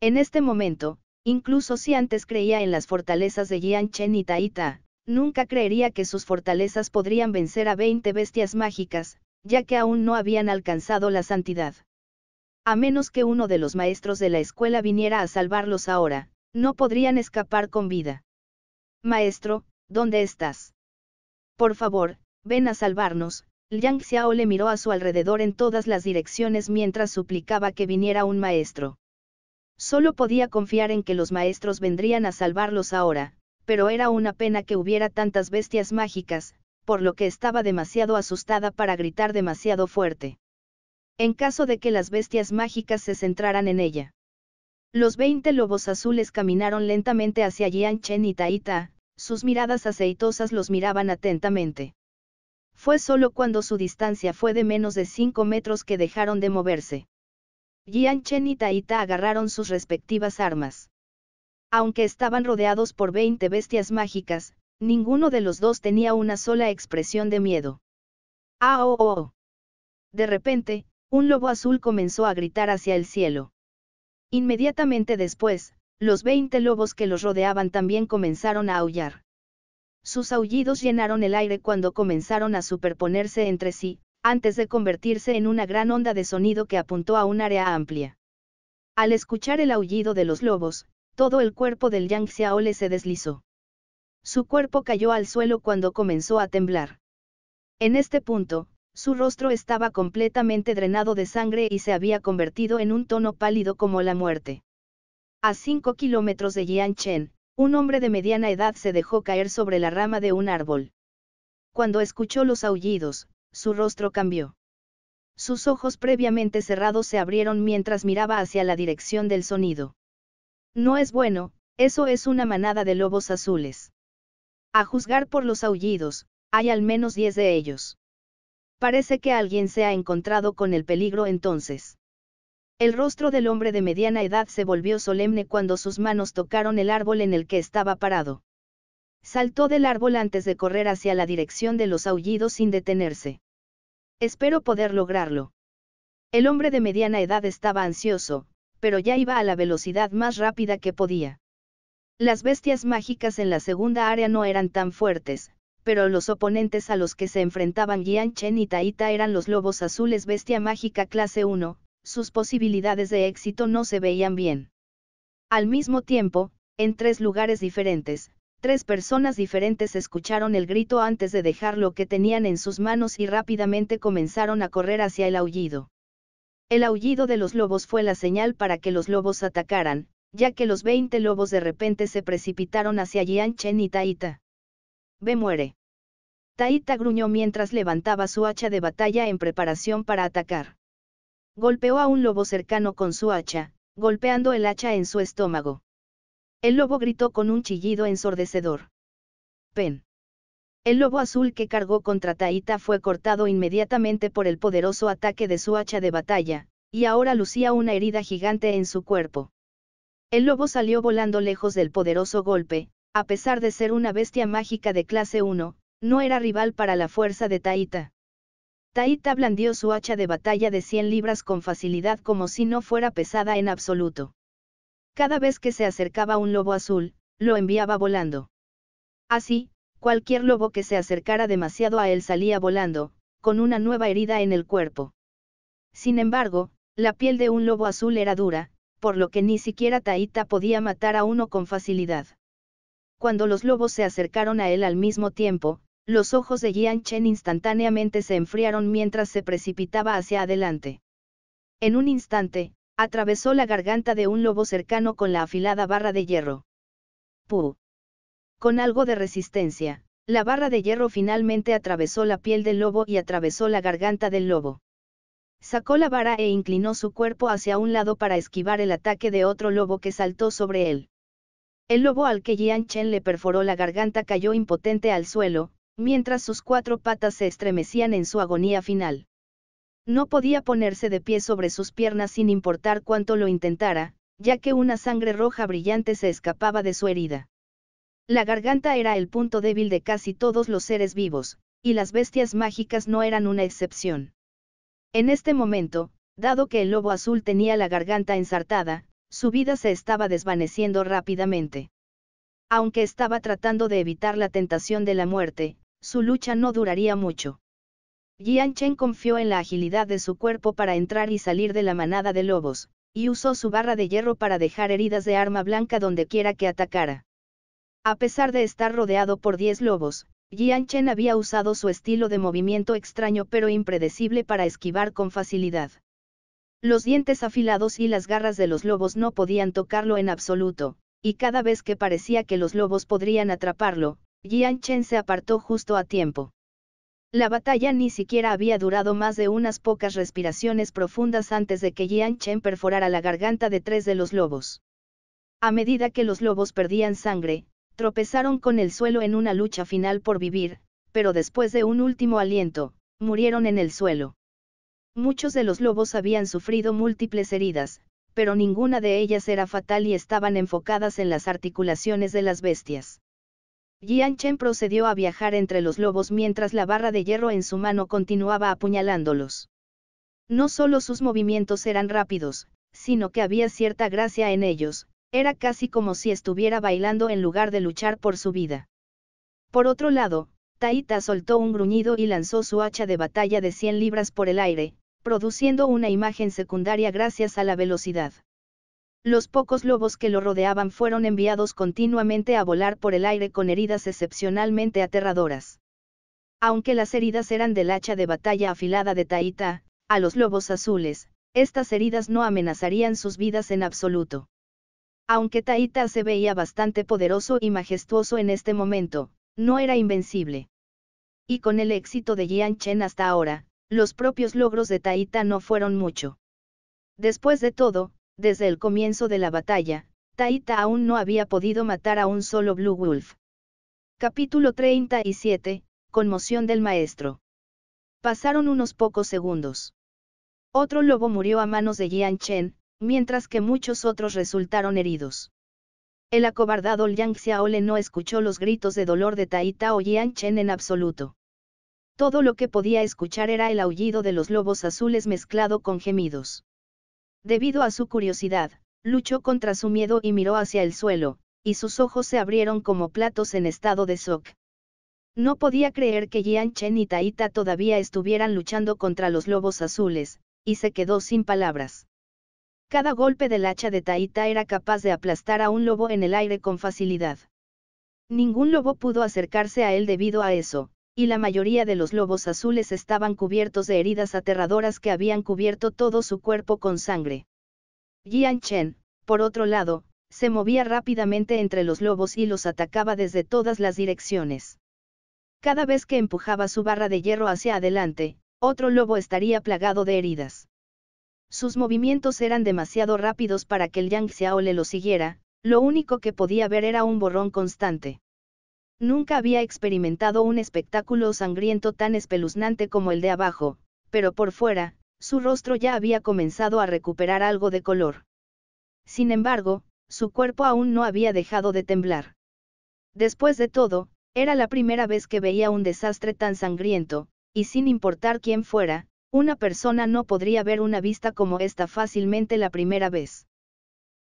En este momento, Incluso si antes creía en las fortalezas de Jianchen y Taita, nunca creería que sus fortalezas podrían vencer a 20 bestias mágicas, ya que aún no habían alcanzado la santidad. A menos que uno de los maestros de la escuela viniera a salvarlos ahora, no podrían escapar con vida. Maestro, ¿dónde estás? Por favor, ven a salvarnos. Liang Xiao le miró a su alrededor en todas las direcciones mientras suplicaba que viniera un maestro. Solo podía confiar en que los maestros vendrían a salvarlos ahora, pero era una pena que hubiera tantas bestias mágicas, por lo que estaba demasiado asustada para gritar demasiado fuerte. En caso de que las bestias mágicas se centraran en ella. Los veinte lobos azules caminaron lentamente hacia Chen y Taita, sus miradas aceitosas los miraban atentamente. Fue solo cuando su distancia fue de menos de cinco metros que dejaron de moverse. Jian Chen y Taita agarraron sus respectivas armas. Aunque estaban rodeados por 20 bestias mágicas, ninguno de los dos tenía una sola expresión de miedo. ¡Ah, oh, De repente, un lobo azul comenzó a gritar hacia el cielo. Inmediatamente después, los 20 lobos que los rodeaban también comenzaron a aullar. Sus aullidos llenaron el aire cuando comenzaron a superponerse entre sí, antes de convertirse en una gran onda de sonido que apuntó a un área amplia. Al escuchar el aullido de los lobos, todo el cuerpo del Yang Xiaole se deslizó. Su cuerpo cayó al suelo cuando comenzó a temblar. En este punto, su rostro estaba completamente drenado de sangre y se había convertido en un tono pálido como la muerte. A cinco kilómetros de Chen, un hombre de mediana edad se dejó caer sobre la rama de un árbol. Cuando escuchó los aullidos, su rostro cambió. Sus ojos previamente cerrados se abrieron mientras miraba hacia la dirección del sonido. No es bueno, eso es una manada de lobos azules. A juzgar por los aullidos, hay al menos diez de ellos. Parece que alguien se ha encontrado con el peligro entonces. El rostro del hombre de mediana edad se volvió solemne cuando sus manos tocaron el árbol en el que estaba parado. Saltó del árbol antes de correr hacia la dirección de los aullidos sin detenerse. Espero poder lograrlo. El hombre de mediana edad estaba ansioso, pero ya iba a la velocidad más rápida que podía. Las bestias mágicas en la segunda área no eran tan fuertes, pero los oponentes a los que se enfrentaban Gian Chen y Taita eran los lobos azules bestia mágica clase 1, sus posibilidades de éxito no se veían bien. Al mismo tiempo, en tres lugares diferentes, Tres personas diferentes escucharon el grito antes de dejar lo que tenían en sus manos y rápidamente comenzaron a correr hacia el aullido. El aullido de los lobos fue la señal para que los lobos atacaran, ya que los 20 lobos de repente se precipitaron hacia Chen y Taita. Ve muere. Taita gruñó mientras levantaba su hacha de batalla en preparación para atacar. Golpeó a un lobo cercano con su hacha, golpeando el hacha en su estómago. El lobo gritó con un chillido ensordecedor. Pen. El lobo azul que cargó contra Taita fue cortado inmediatamente por el poderoso ataque de su hacha de batalla, y ahora lucía una herida gigante en su cuerpo. El lobo salió volando lejos del poderoso golpe, a pesar de ser una bestia mágica de clase 1, no era rival para la fuerza de Taita. Taita blandió su hacha de batalla de 100 libras con facilidad como si no fuera pesada en absoluto. Cada vez que se acercaba un lobo azul, lo enviaba volando. Así, cualquier lobo que se acercara demasiado a él salía volando, con una nueva herida en el cuerpo. Sin embargo, la piel de un lobo azul era dura, por lo que ni siquiera Taita podía matar a uno con facilidad. Cuando los lobos se acercaron a él al mismo tiempo, los ojos de Jian Chen instantáneamente se enfriaron mientras se precipitaba hacia adelante. En un instante, Atravesó la garganta de un lobo cercano con la afilada barra de hierro. ¡Puh! Con algo de resistencia, la barra de hierro finalmente atravesó la piel del lobo y atravesó la garganta del lobo. Sacó la vara e inclinó su cuerpo hacia un lado para esquivar el ataque de otro lobo que saltó sobre él. El lobo al que Jian Chen le perforó la garganta cayó impotente al suelo, mientras sus cuatro patas se estremecían en su agonía final. No podía ponerse de pie sobre sus piernas sin importar cuánto lo intentara, ya que una sangre roja brillante se escapaba de su herida. La garganta era el punto débil de casi todos los seres vivos, y las bestias mágicas no eran una excepción. En este momento, dado que el lobo azul tenía la garganta ensartada, su vida se estaba desvaneciendo rápidamente. Aunque estaba tratando de evitar la tentación de la muerte, su lucha no duraría mucho. Jian confió en la agilidad de su cuerpo para entrar y salir de la manada de lobos, y usó su barra de hierro para dejar heridas de arma blanca donde quiera que atacara. A pesar de estar rodeado por diez lobos, Jian Chen había usado su estilo de movimiento extraño pero impredecible para esquivar con facilidad. Los dientes afilados y las garras de los lobos no podían tocarlo en absoluto, y cada vez que parecía que los lobos podrían atraparlo, Jian se apartó justo a tiempo. La batalla ni siquiera había durado más de unas pocas respiraciones profundas antes de que Jian Chen perforara la garganta de tres de los lobos. A medida que los lobos perdían sangre, tropezaron con el suelo en una lucha final por vivir, pero después de un último aliento, murieron en el suelo. Muchos de los lobos habían sufrido múltiples heridas, pero ninguna de ellas era fatal y estaban enfocadas en las articulaciones de las bestias. Jian Chen procedió a viajar entre los lobos mientras la barra de hierro en su mano continuaba apuñalándolos. No solo sus movimientos eran rápidos, sino que había cierta gracia en ellos, era casi como si estuviera bailando en lugar de luchar por su vida. Por otro lado, Taita soltó un gruñido y lanzó su hacha de batalla de 100 libras por el aire, produciendo una imagen secundaria gracias a la velocidad. Los pocos lobos que lo rodeaban fueron enviados continuamente a volar por el aire con heridas excepcionalmente aterradoras. Aunque las heridas eran del hacha de batalla afilada de Taita, a los lobos azules, estas heridas no amenazarían sus vidas en absoluto. Aunque Taita se veía bastante poderoso y majestuoso en este momento, no era invencible. Y con el éxito de Jian Chen hasta ahora, los propios logros de Taita no fueron mucho. Después de todo, desde el comienzo de la batalla, Taita aún no había podido matar a un solo Blue Wolf. Capítulo 37, Conmoción del Maestro. Pasaron unos pocos segundos. Otro lobo murió a manos de Jian Chen, mientras que muchos otros resultaron heridos. El acobardado Liang Xiaole no escuchó los gritos de dolor de Taita o Jian Chen en absoluto. Todo lo que podía escuchar era el aullido de los lobos azules mezclado con gemidos. Debido a su curiosidad, luchó contra su miedo y miró hacia el suelo, y sus ojos se abrieron como platos en estado de shock. No podía creer que Jian Chen y Taita todavía estuvieran luchando contra los lobos azules, y se quedó sin palabras. Cada golpe del hacha de Taita era capaz de aplastar a un lobo en el aire con facilidad. Ningún lobo pudo acercarse a él debido a eso, y la mayoría de los lobos azules estaban cubiertos de heridas aterradoras que habían cubierto todo su cuerpo con sangre. Jian Chen, por otro lado, se movía rápidamente entre los lobos y los atacaba desde todas las direcciones. Cada vez que empujaba su barra de hierro hacia adelante, otro lobo estaría plagado de heridas. Sus movimientos eran demasiado rápidos para que el Yang Xiao le lo siguiera, lo único que podía ver era un borrón constante. Nunca había experimentado un espectáculo sangriento tan espeluznante como el de abajo, pero por fuera, su rostro ya había comenzado a recuperar algo de color. Sin embargo, su cuerpo aún no había dejado de temblar. Después de todo, era la primera vez que veía un desastre tan sangriento, y sin importar quién fuera, una persona no podría ver una vista como esta fácilmente la primera vez.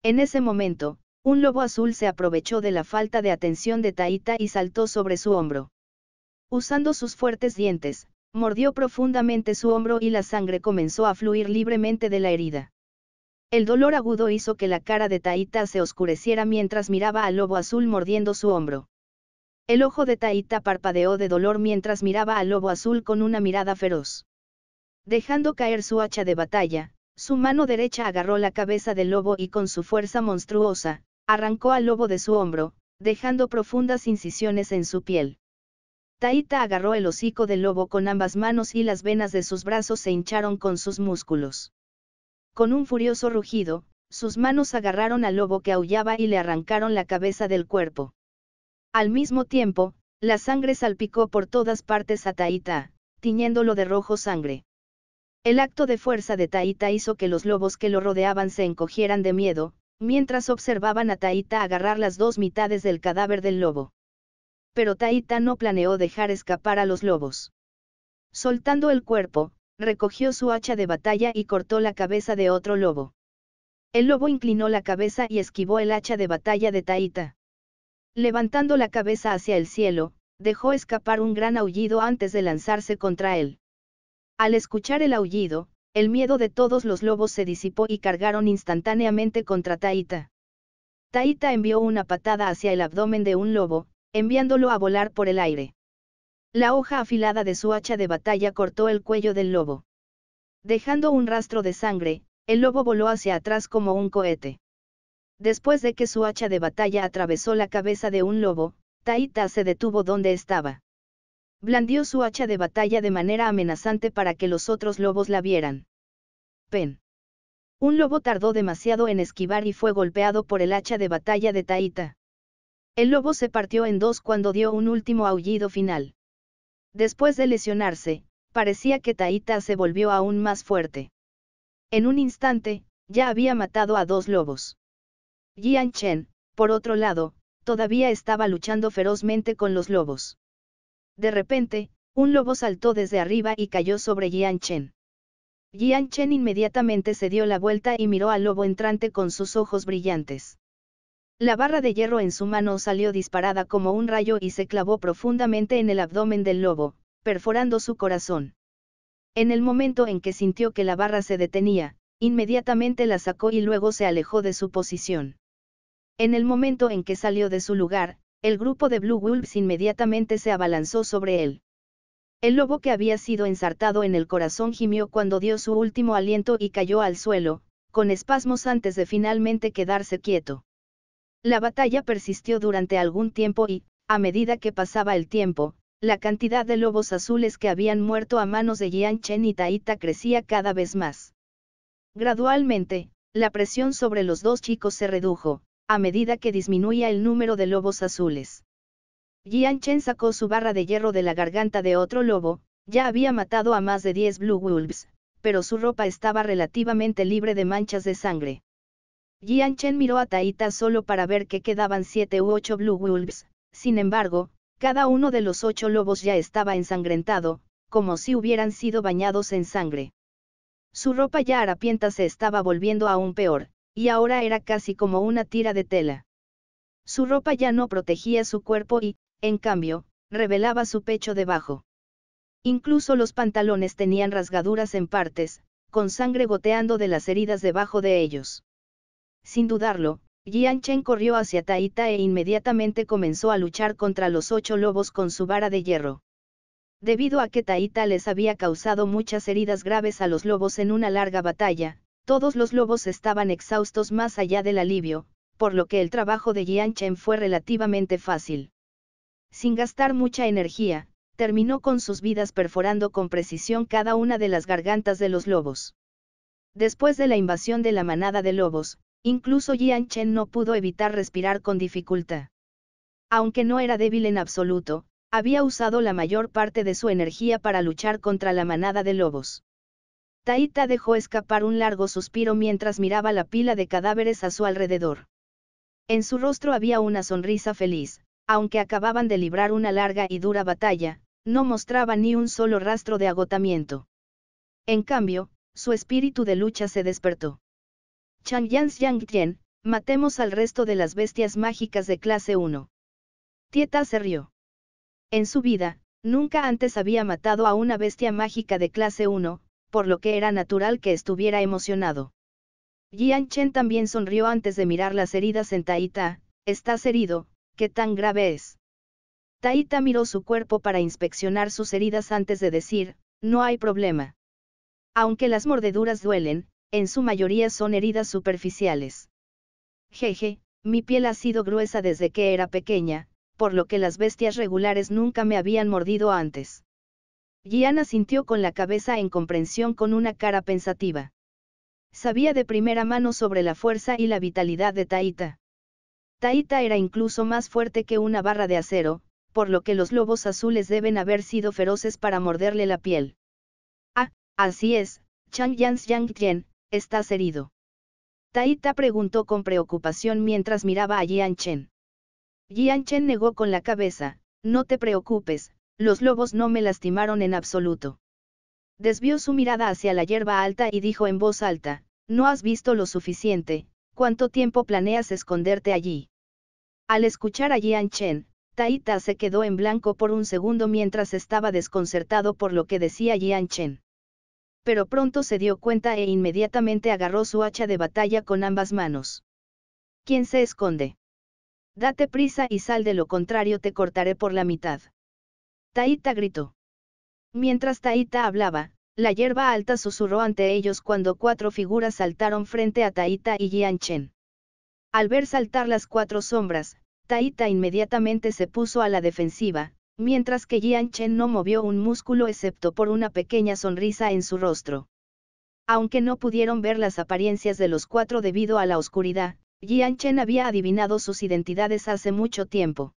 En ese momento, un lobo azul se aprovechó de la falta de atención de Taita y saltó sobre su hombro. Usando sus fuertes dientes, mordió profundamente su hombro y la sangre comenzó a fluir libremente de la herida. El dolor agudo hizo que la cara de Taita se oscureciera mientras miraba al lobo azul mordiendo su hombro. El ojo de Taita parpadeó de dolor mientras miraba al lobo azul con una mirada feroz. Dejando caer su hacha de batalla, su mano derecha agarró la cabeza del lobo y con su fuerza monstruosa, Arrancó al lobo de su hombro, dejando profundas incisiones en su piel. Taíta agarró el hocico del lobo con ambas manos y las venas de sus brazos se hincharon con sus músculos. Con un furioso rugido, sus manos agarraron al lobo que aullaba y le arrancaron la cabeza del cuerpo. Al mismo tiempo, la sangre salpicó por todas partes a Taita, tiñéndolo de rojo sangre. El acto de fuerza de Taíta hizo que los lobos que lo rodeaban se encogieran de miedo, mientras observaban a Taita agarrar las dos mitades del cadáver del lobo. Pero Taita no planeó dejar escapar a los lobos. Soltando el cuerpo, recogió su hacha de batalla y cortó la cabeza de otro lobo. El lobo inclinó la cabeza y esquivó el hacha de batalla de Taita. Levantando la cabeza hacia el cielo, dejó escapar un gran aullido antes de lanzarse contra él. Al escuchar el aullido, el miedo de todos los lobos se disipó y cargaron instantáneamente contra Taita. Taita envió una patada hacia el abdomen de un lobo, enviándolo a volar por el aire. La hoja afilada de su hacha de batalla cortó el cuello del lobo. Dejando un rastro de sangre, el lobo voló hacia atrás como un cohete. Después de que su hacha de batalla atravesó la cabeza de un lobo, Taita se detuvo donde estaba. Blandió su hacha de batalla de manera amenazante para que los otros lobos la vieran. Pen. Un lobo tardó demasiado en esquivar y fue golpeado por el hacha de batalla de Taita. El lobo se partió en dos cuando dio un último aullido final. Después de lesionarse, parecía que Taita se volvió aún más fuerte. En un instante, ya había matado a dos lobos. Jian Chen, por otro lado, todavía estaba luchando ferozmente con los lobos. De repente, un lobo saltó desde arriba y cayó sobre Jian Chen. Chen inmediatamente se dio la vuelta y miró al lobo entrante con sus ojos brillantes. La barra de hierro en su mano salió disparada como un rayo y se clavó profundamente en el abdomen del lobo, perforando su corazón. En el momento en que sintió que la barra se detenía, inmediatamente la sacó y luego se alejó de su posición. En el momento en que salió de su lugar, el grupo de Blue Wolves inmediatamente se abalanzó sobre él. El lobo que había sido ensartado en el corazón gimió cuando dio su último aliento y cayó al suelo, con espasmos antes de finalmente quedarse quieto. La batalla persistió durante algún tiempo y, a medida que pasaba el tiempo, la cantidad de lobos azules que habían muerto a manos de Jian Chen y Taita crecía cada vez más. Gradualmente, la presión sobre los dos chicos se redujo, a medida que disminuía el número de lobos azules. Jian sacó su barra de hierro de la garganta de otro lobo, ya había matado a más de 10 Blue Wolves, pero su ropa estaba relativamente libre de manchas de sangre. Jian miró a Taita solo para ver que quedaban siete u ocho Blue Wolves, sin embargo, cada uno de los ocho lobos ya estaba ensangrentado, como si hubieran sido bañados en sangre. Su ropa ya harapienta se estaba volviendo aún peor, y ahora era casi como una tira de tela. Su ropa ya no protegía su cuerpo y, en cambio, revelaba su pecho debajo. Incluso los pantalones tenían rasgaduras en partes, con sangre goteando de las heridas debajo de ellos. Sin dudarlo, Jian Chen corrió hacia Taita e inmediatamente comenzó a luchar contra los ocho lobos con su vara de hierro. Debido a que Taita les había causado muchas heridas graves a los lobos en una larga batalla, todos los lobos estaban exhaustos más allá del alivio, por lo que el trabajo de Chen fue relativamente fácil. Sin gastar mucha energía, terminó con sus vidas perforando con precisión cada una de las gargantas de los lobos. Después de la invasión de la manada de lobos, incluso Chen no pudo evitar respirar con dificultad. Aunque no era débil en absoluto, había usado la mayor parte de su energía para luchar contra la manada de lobos. Taita dejó escapar un largo suspiro mientras miraba la pila de cadáveres a su alrededor. En su rostro había una sonrisa feliz, aunque acababan de librar una larga y dura batalla, no mostraba ni un solo rastro de agotamiento. En cambio, su espíritu de lucha se despertó. Chang Yan Xiang matemos al resto de las bestias mágicas de clase 1. Tieta se rió. En su vida, nunca antes había matado a una bestia mágica de clase 1, por lo que era natural que estuviera emocionado. Jian Chen también sonrió antes de mirar las heridas en Taita, estás herido, ¿qué tan grave es? Taita miró su cuerpo para inspeccionar sus heridas antes de decir, no hay problema. Aunque las mordeduras duelen, en su mayoría son heridas superficiales. Jeje, mi piel ha sido gruesa desde que era pequeña, por lo que las bestias regulares nunca me habían mordido antes. Gianna sintió con la cabeza en comprensión con una cara pensativa. Sabía de primera mano sobre la fuerza y la vitalidad de Taita. Taita era incluso más fuerte que una barra de acero, por lo que los lobos azules deben haber sido feroces para morderle la piel. Ah, así es, Chang Yans Yang estás herido. Taita preguntó con preocupación mientras miraba a Jian Chen. Jian Chen negó con la cabeza, no te preocupes, los lobos no me lastimaron en absoluto. Desvió su mirada hacia la hierba alta y dijo en voz alta, No has visto lo suficiente, ¿cuánto tiempo planeas esconderte allí? Al escuchar a Jian Chen, Taita se quedó en blanco por un segundo mientras estaba desconcertado por lo que decía Jian Chen. Pero pronto se dio cuenta e inmediatamente agarró su hacha de batalla con ambas manos. ¿Quién se esconde? Date prisa y sal de lo contrario te cortaré por la mitad. Taita gritó. Mientras Taita hablaba, la hierba alta susurró ante ellos cuando cuatro figuras saltaron frente a Taita y Jian Chen. Al ver saltar las cuatro sombras, Taita inmediatamente se puso a la defensiva, mientras que Jian Chen no movió un músculo excepto por una pequeña sonrisa en su rostro. Aunque no pudieron ver las apariencias de los cuatro debido a la oscuridad, Jian Chen había adivinado sus identidades hace mucho tiempo.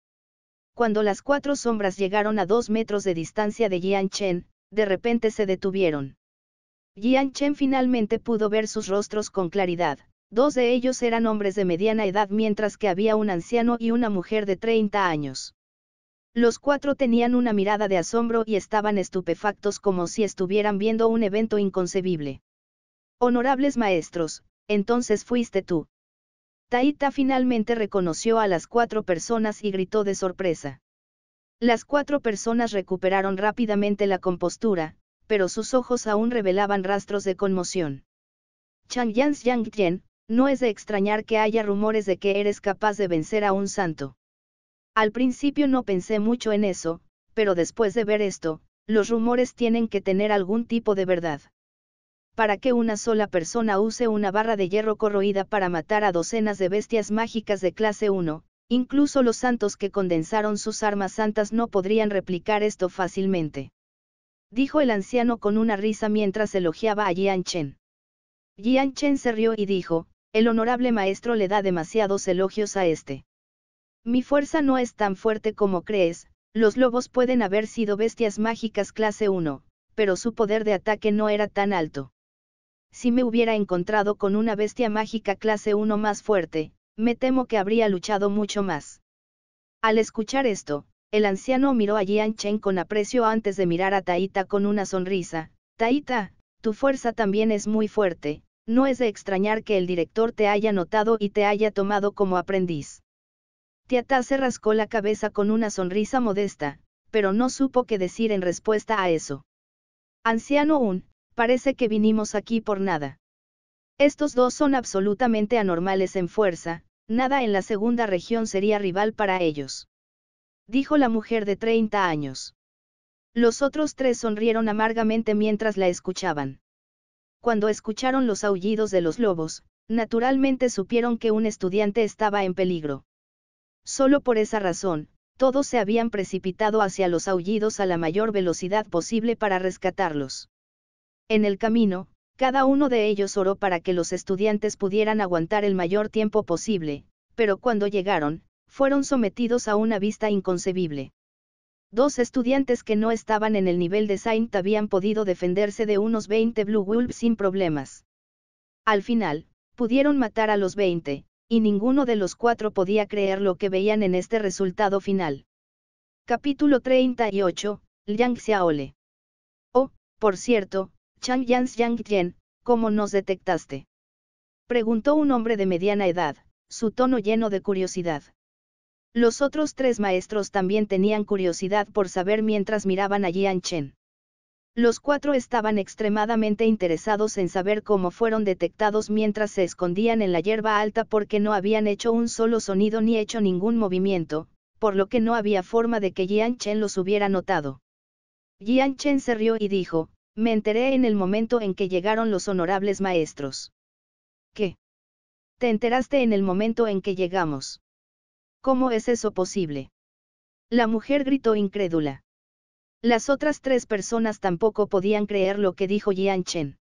Cuando las cuatro sombras llegaron a dos metros de distancia de Jian Chen, de repente se detuvieron. Jian Chen finalmente pudo ver sus rostros con claridad. Dos de ellos eran hombres de mediana edad mientras que había un anciano y una mujer de 30 años. Los cuatro tenían una mirada de asombro y estaban estupefactos como si estuvieran viendo un evento inconcebible. Honorables maestros, entonces fuiste tú, Taita finalmente reconoció a las cuatro personas y gritó de sorpresa. Las cuatro personas recuperaron rápidamente la compostura, pero sus ojos aún revelaban rastros de conmoción. Chang Yan Yang no es de extrañar que haya rumores de que eres capaz de vencer a un santo. Al principio no pensé mucho en eso, pero después de ver esto, los rumores tienen que tener algún tipo de verdad para que una sola persona use una barra de hierro corroída para matar a docenas de bestias mágicas de clase 1, incluso los santos que condensaron sus armas santas no podrían replicar esto fácilmente. Dijo el anciano con una risa mientras elogiaba a Jian Chen. Jian Chen se rió y dijo, el honorable maestro le da demasiados elogios a este. Mi fuerza no es tan fuerte como crees, los lobos pueden haber sido bestias mágicas clase 1, pero su poder de ataque no era tan alto si me hubiera encontrado con una bestia mágica clase 1 más fuerte, me temo que habría luchado mucho más. Al escuchar esto, el anciano miró a Jian Chen con aprecio antes de mirar a Taita con una sonrisa. Taita, tu fuerza también es muy fuerte, no es de extrañar que el director te haya notado y te haya tomado como aprendiz. Tiata se rascó la cabeza con una sonrisa modesta, pero no supo qué decir en respuesta a eso. Anciano Un, parece que vinimos aquí por nada. Estos dos son absolutamente anormales en fuerza, nada en la segunda región sería rival para ellos. Dijo la mujer de 30 años. Los otros tres sonrieron amargamente mientras la escuchaban. Cuando escucharon los aullidos de los lobos, naturalmente supieron que un estudiante estaba en peligro. Solo por esa razón, todos se habían precipitado hacia los aullidos a la mayor velocidad posible para rescatarlos. En el camino, cada uno de ellos oró para que los estudiantes pudieran aguantar el mayor tiempo posible, pero cuando llegaron, fueron sometidos a una vista inconcebible. Dos estudiantes que no estaban en el nivel de Saint habían podido defenderse de unos 20 Blue Wolves sin problemas. Al final, pudieron matar a los 20, y ninguno de los cuatro podía creer lo que veían en este resultado final. Capítulo 38, Liang Xiaole. Oh, por cierto, Chang Yan Yang ¿cómo nos detectaste? Preguntó un hombre de mediana edad, su tono lleno de curiosidad. Los otros tres maestros también tenían curiosidad por saber mientras miraban a Jian Chen. Los cuatro estaban extremadamente interesados en saber cómo fueron detectados mientras se escondían en la hierba alta porque no habían hecho un solo sonido ni hecho ningún movimiento, por lo que no había forma de que Jian Chen los hubiera notado. Jian Chen se rió y dijo, me enteré en el momento en que llegaron los honorables maestros. ¿Qué? Te enteraste en el momento en que llegamos. ¿Cómo es eso posible? La mujer gritó incrédula. Las otras tres personas tampoco podían creer lo que dijo Yian Chen.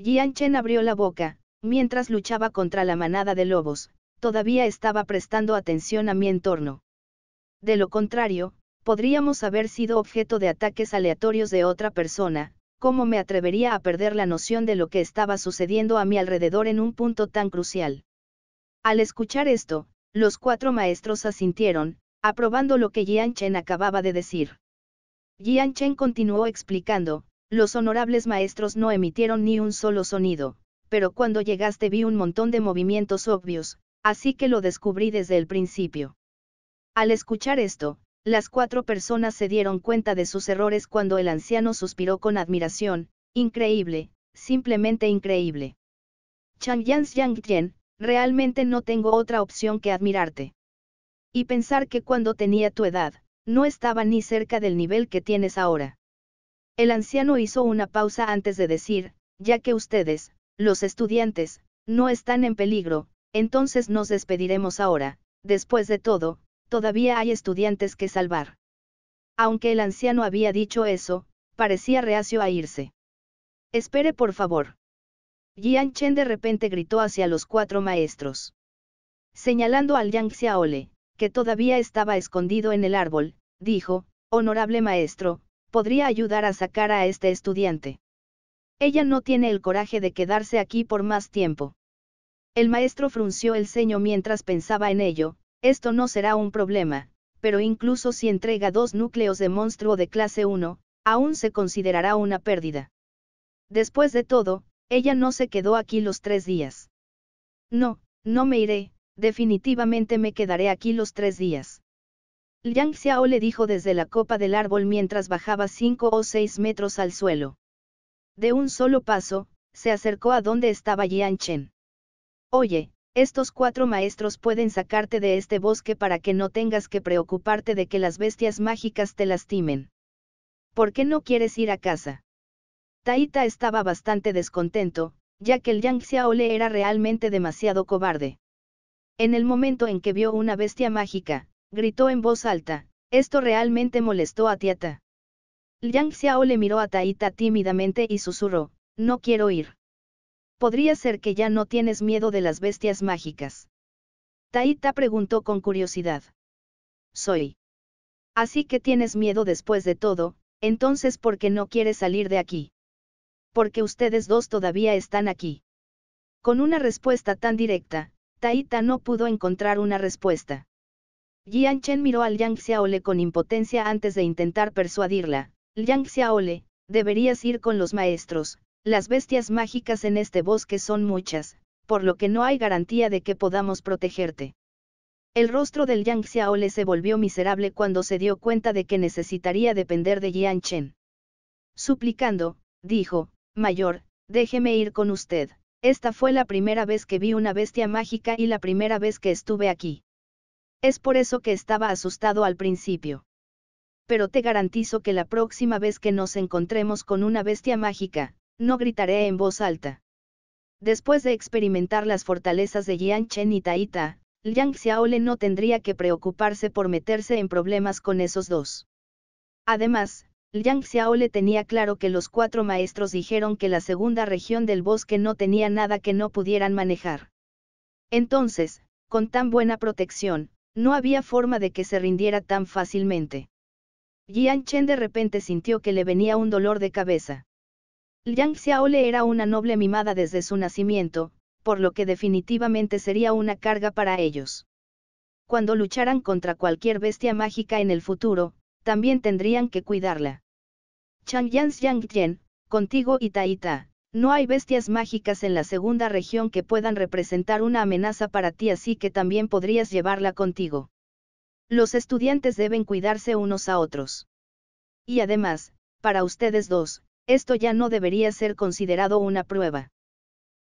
Chen abrió la boca, mientras luchaba contra la manada de lobos, todavía estaba prestando atención a mi entorno. De lo contrario, podríamos haber sido objeto de ataques aleatorios de otra persona, ¿cómo me atrevería a perder la noción de lo que estaba sucediendo a mi alrededor en un punto tan crucial? Al escuchar esto, los cuatro maestros asintieron, aprobando lo que Jian Chen acababa de decir. Jian Chen continuó explicando, los honorables maestros no emitieron ni un solo sonido, pero cuando llegaste vi un montón de movimientos obvios, así que lo descubrí desde el principio. Al escuchar esto, las cuatro personas se dieron cuenta de sus errores cuando el anciano suspiró con admiración, increíble, simplemente increíble. Chang Yang Yang realmente no tengo otra opción que admirarte. Y pensar que cuando tenía tu edad, no estaba ni cerca del nivel que tienes ahora. El anciano hizo una pausa antes de decir, ya que ustedes, los estudiantes, no están en peligro, entonces nos despediremos ahora, después de todo, todavía hay estudiantes que salvar. Aunque el anciano había dicho eso, parecía reacio a irse. Espere por favor. Jian Chen de repente gritó hacia los cuatro maestros. Señalando al Yang Xiaole, que todavía estaba escondido en el árbol, dijo, Honorable maestro, podría ayudar a sacar a este estudiante. Ella no tiene el coraje de quedarse aquí por más tiempo. El maestro frunció el ceño mientras pensaba en ello, esto no será un problema, pero incluso si entrega dos núcleos de monstruo de clase 1, aún se considerará una pérdida. Después de todo, ella no se quedó aquí los tres días. No, no me iré, definitivamente me quedaré aquí los tres días. Liang Xiao le dijo desde la copa del árbol mientras bajaba cinco o seis metros al suelo. De un solo paso, se acercó a donde estaba Jian Chen. Oye, estos cuatro maestros pueden sacarte de este bosque para que no tengas que preocuparte de que las bestias mágicas te lastimen. ¿Por qué no quieres ir a casa? Taita estaba bastante descontento, ya que el Yang le era realmente demasiado cobarde. En el momento en que vio una bestia mágica, gritó en voz alta, esto realmente molestó a Tiata. Yang Xiao le miró a Taita tímidamente y susurró, no quiero ir podría ser que ya no tienes miedo de las bestias mágicas. Taita preguntó con curiosidad. Soy. Así que tienes miedo después de todo, entonces ¿por qué no quieres salir de aquí? Porque ustedes dos todavía están aquí. Con una respuesta tan directa, Taita no pudo encontrar una respuesta. Jian Chen miró al Yang Xiaole con impotencia antes de intentar persuadirla. Yang Xiaole, deberías ir con los maestros, las bestias mágicas en este bosque son muchas, por lo que no hay garantía de que podamos protegerte. El rostro del Yang Xiaole se volvió miserable cuando se dio cuenta de que necesitaría depender de Yan Chen. Suplicando, dijo, Mayor, déjeme ir con usted. Esta fue la primera vez que vi una bestia mágica y la primera vez que estuve aquí. Es por eso que estaba asustado al principio. Pero te garantizo que la próxima vez que nos encontremos con una bestia mágica, no gritaré en voz alta. Después de experimentar las fortalezas de Chen y Taita, Liang Xiaole no tendría que preocuparse por meterse en problemas con esos dos. Además, Liang Xiaole tenía claro que los cuatro maestros dijeron que la segunda región del bosque no tenía nada que no pudieran manejar. Entonces, con tan buena protección, no había forma de que se rindiera tan fácilmente. Jian de repente sintió que le venía un dolor de cabeza. Liang Xiaole era una noble mimada desde su nacimiento, por lo que definitivamente sería una carga para ellos. Cuando lucharan contra cualquier bestia mágica en el futuro, también tendrían que cuidarla. Chang Yan Xiang contigo y Taita, no hay bestias mágicas en la segunda región que puedan representar una amenaza para ti así que también podrías llevarla contigo. Los estudiantes deben cuidarse unos a otros. Y además, para ustedes dos, esto ya no debería ser considerado una prueba.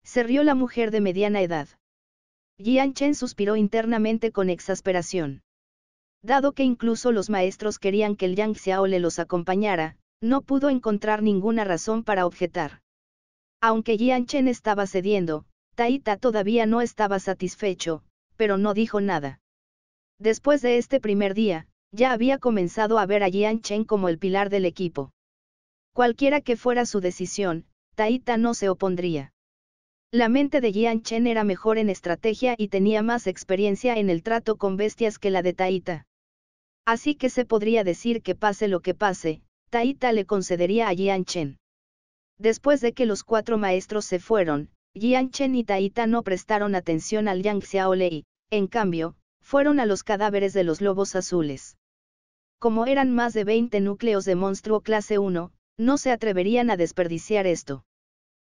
Se rió la mujer de mediana edad. Jian Chen suspiró internamente con exasperación. Dado que incluso los maestros querían que el Yang Xiao le los acompañara, no pudo encontrar ninguna razón para objetar. Aunque Jian Chen estaba cediendo, Taita todavía no estaba satisfecho, pero no dijo nada. Después de este primer día, ya había comenzado a ver a Jian Chen como el pilar del equipo. Cualquiera que fuera su decisión, Taita no se opondría. La mente de Jian Chen era mejor en estrategia y tenía más experiencia en el trato con bestias que la de Taita. Así que se podría decir que pase lo que pase, Taita le concedería a Jian Chen. Después de que los cuatro maestros se fueron, Jian Chen y Taita no prestaron atención al Yang Xiaolei, en cambio, fueron a los cadáveres de los lobos azules. Como eran más de 20 núcleos de monstruo clase 1, no se atreverían a desperdiciar esto.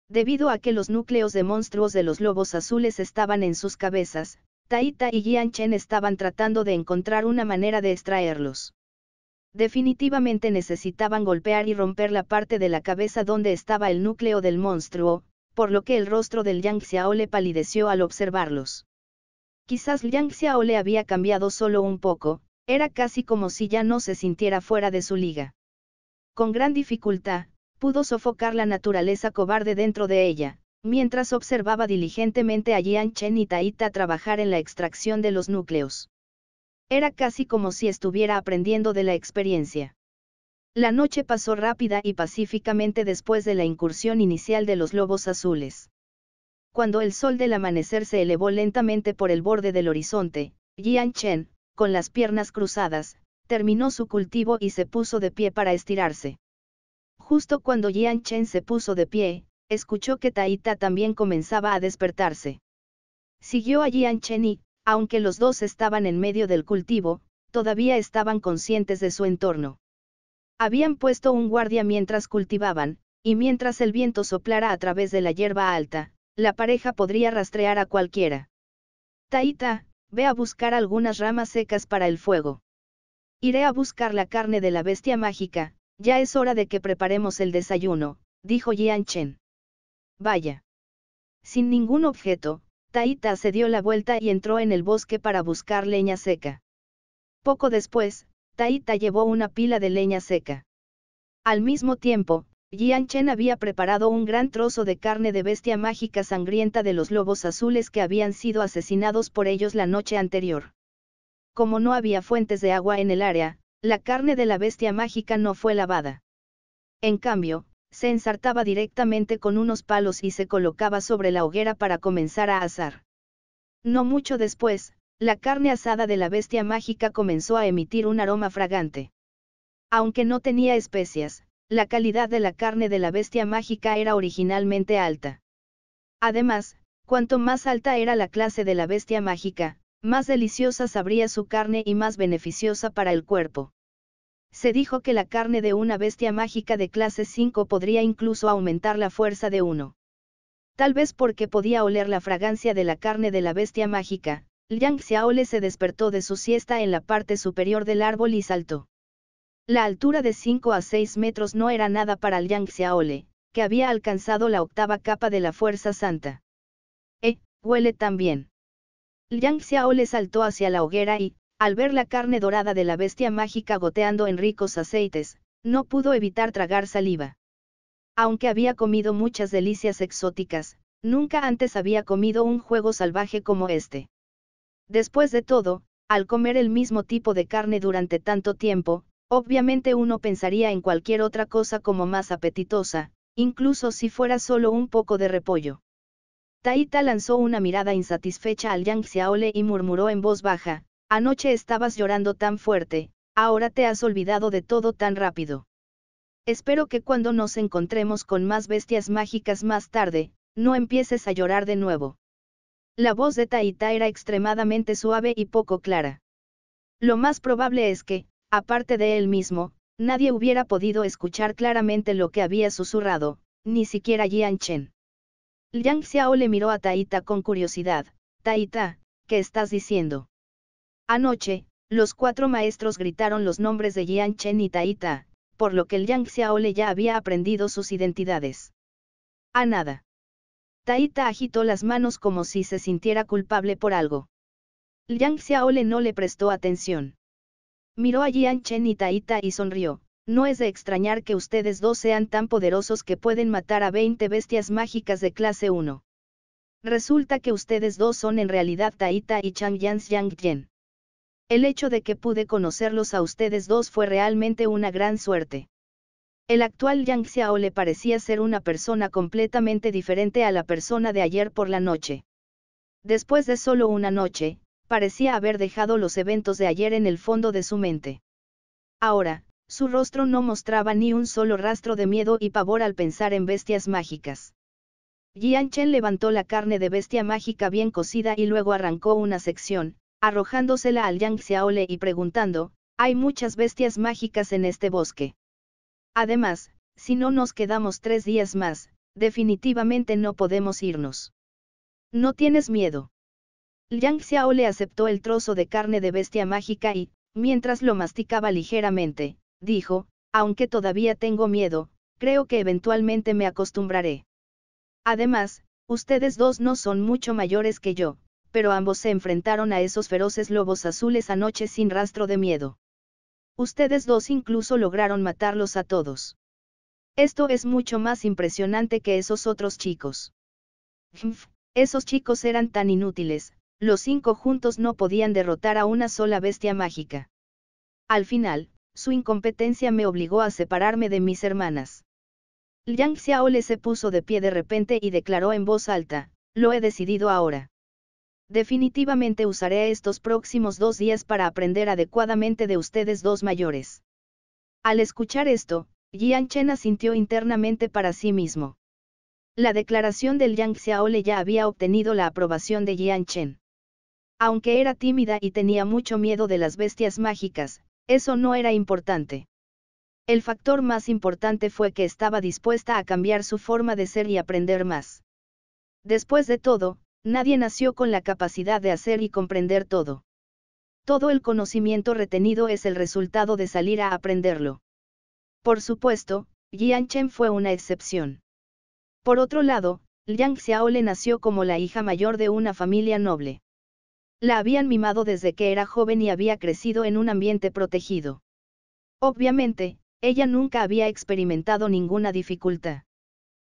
Debido a que los núcleos de monstruos de los lobos azules estaban en sus cabezas, Taita y Jianchen Chen estaban tratando de encontrar una manera de extraerlos. Definitivamente necesitaban golpear y romper la parte de la cabeza donde estaba el núcleo del monstruo, por lo que el rostro del Yang Xiao le palideció al observarlos. Quizás Yang Xiao le había cambiado solo un poco, era casi como si ya no se sintiera fuera de su liga. Con gran dificultad, pudo sofocar la naturaleza cobarde dentro de ella, mientras observaba diligentemente a Jian Chen y Taita trabajar en la extracción de los núcleos. Era casi como si estuviera aprendiendo de la experiencia. La noche pasó rápida y pacíficamente después de la incursión inicial de los lobos azules. Cuando el sol del amanecer se elevó lentamente por el borde del horizonte, Jian Chen, con las piernas cruzadas, terminó su cultivo y se puso de pie para estirarse. Justo cuando Jian Chen se puso de pie, escuchó que Taita también comenzaba a despertarse. Siguió a Jian Chen y, aunque los dos estaban en medio del cultivo, todavía estaban conscientes de su entorno. Habían puesto un guardia mientras cultivaban, y mientras el viento soplara a través de la hierba alta, la pareja podría rastrear a cualquiera. Taita, ve a buscar algunas ramas secas para el fuego. Iré a buscar la carne de la bestia mágica, ya es hora de que preparemos el desayuno, dijo Jian Chen. Vaya. Sin ningún objeto, Taita se dio la vuelta y entró en el bosque para buscar leña seca. Poco después, Taita llevó una pila de leña seca. Al mismo tiempo, Jian Chen había preparado un gran trozo de carne de bestia mágica sangrienta de los lobos azules que habían sido asesinados por ellos la noche anterior como no había fuentes de agua en el área, la carne de la bestia mágica no fue lavada. En cambio, se ensartaba directamente con unos palos y se colocaba sobre la hoguera para comenzar a asar. No mucho después, la carne asada de la bestia mágica comenzó a emitir un aroma fragante. Aunque no tenía especias, la calidad de la carne de la bestia mágica era originalmente alta. Además, cuanto más alta era la clase de la bestia mágica, más deliciosa sabría su carne y más beneficiosa para el cuerpo. Se dijo que la carne de una bestia mágica de clase 5 podría incluso aumentar la fuerza de uno. Tal vez porque podía oler la fragancia de la carne de la bestia mágica, Liang Xiaole se despertó de su siesta en la parte superior del árbol y saltó. La altura de 5 a 6 metros no era nada para Liang Xiaole, que había alcanzado la octava capa de la Fuerza Santa. Eh, huele también. Liang Xiao le saltó hacia la hoguera y, al ver la carne dorada de la bestia mágica goteando en ricos aceites, no pudo evitar tragar saliva. Aunque había comido muchas delicias exóticas, nunca antes había comido un juego salvaje como este. Después de todo, al comer el mismo tipo de carne durante tanto tiempo, obviamente uno pensaría en cualquier otra cosa como más apetitosa, incluso si fuera solo un poco de repollo. Taita lanzó una mirada insatisfecha al Yang Xiaole y murmuró en voz baja, anoche estabas llorando tan fuerte, ahora te has olvidado de todo tan rápido. Espero que cuando nos encontremos con más bestias mágicas más tarde, no empieces a llorar de nuevo. La voz de Taita era extremadamente suave y poco clara. Lo más probable es que, aparte de él mismo, nadie hubiera podido escuchar claramente lo que había susurrado, ni siquiera Jian Chen. Yang Xiao le miró a Taita con curiosidad. Taita, ¿qué estás diciendo? Anoche, los cuatro maestros gritaron los nombres de Jian Chen y Taita, por lo que Liang Xiaole ya había aprendido sus identidades. A nada. Taita agitó las manos como si se sintiera culpable por algo. Liang Xiaole no le prestó atención. Miró a Jian Chen y Taita y sonrió, no es de extrañar que ustedes dos sean tan poderosos que pueden matar a 20 bestias mágicas de clase 1. Resulta que ustedes dos son en realidad Taita y Chang Yan Yang El hecho de que pude conocerlos a ustedes dos fue realmente una gran suerte. El actual Yang Xiao le parecía ser una persona completamente diferente a la persona de ayer por la noche. Después de solo una noche, parecía haber dejado los eventos de ayer en el fondo de su mente. Ahora, su rostro no mostraba ni un solo rastro de miedo y pavor al pensar en bestias mágicas. Jian Chen levantó la carne de bestia mágica bien cocida y luego arrancó una sección, arrojándosela al Yang Xiaole y preguntando, hay muchas bestias mágicas en este bosque. Además, si no nos quedamos tres días más, definitivamente no podemos irnos. No tienes miedo. Yang Xiaole aceptó el trozo de carne de bestia mágica y, mientras lo masticaba ligeramente, dijo, aunque todavía tengo miedo, creo que eventualmente me acostumbraré. Además, ustedes dos no son mucho mayores que yo, pero ambos se enfrentaron a esos feroces lobos azules anoche sin rastro de miedo. Ustedes dos incluso lograron matarlos a todos. Esto es mucho más impresionante que esos otros chicos. esos chicos eran tan inútiles, los cinco juntos no podían derrotar a una sola bestia mágica. Al final, su incompetencia me obligó a separarme de mis hermanas. Liang Xiaole se puso de pie de repente y declaró en voz alta, lo he decidido ahora. Definitivamente usaré estos próximos dos días para aprender adecuadamente de ustedes dos mayores. Al escuchar esto, Jiang Chen asintió internamente para sí mismo. La declaración del Liang Xiaole ya había obtenido la aprobación de Jiang Chen. Aunque era tímida y tenía mucho miedo de las bestias mágicas, eso no era importante. El factor más importante fue que estaba dispuesta a cambiar su forma de ser y aprender más. Después de todo, nadie nació con la capacidad de hacer y comprender todo. Todo el conocimiento retenido es el resultado de salir a aprenderlo. Por supuesto, Jian fue una excepción. Por otro lado, Liang Xiao nació como la hija mayor de una familia noble. La habían mimado desde que era joven y había crecido en un ambiente protegido. Obviamente, ella nunca había experimentado ninguna dificultad.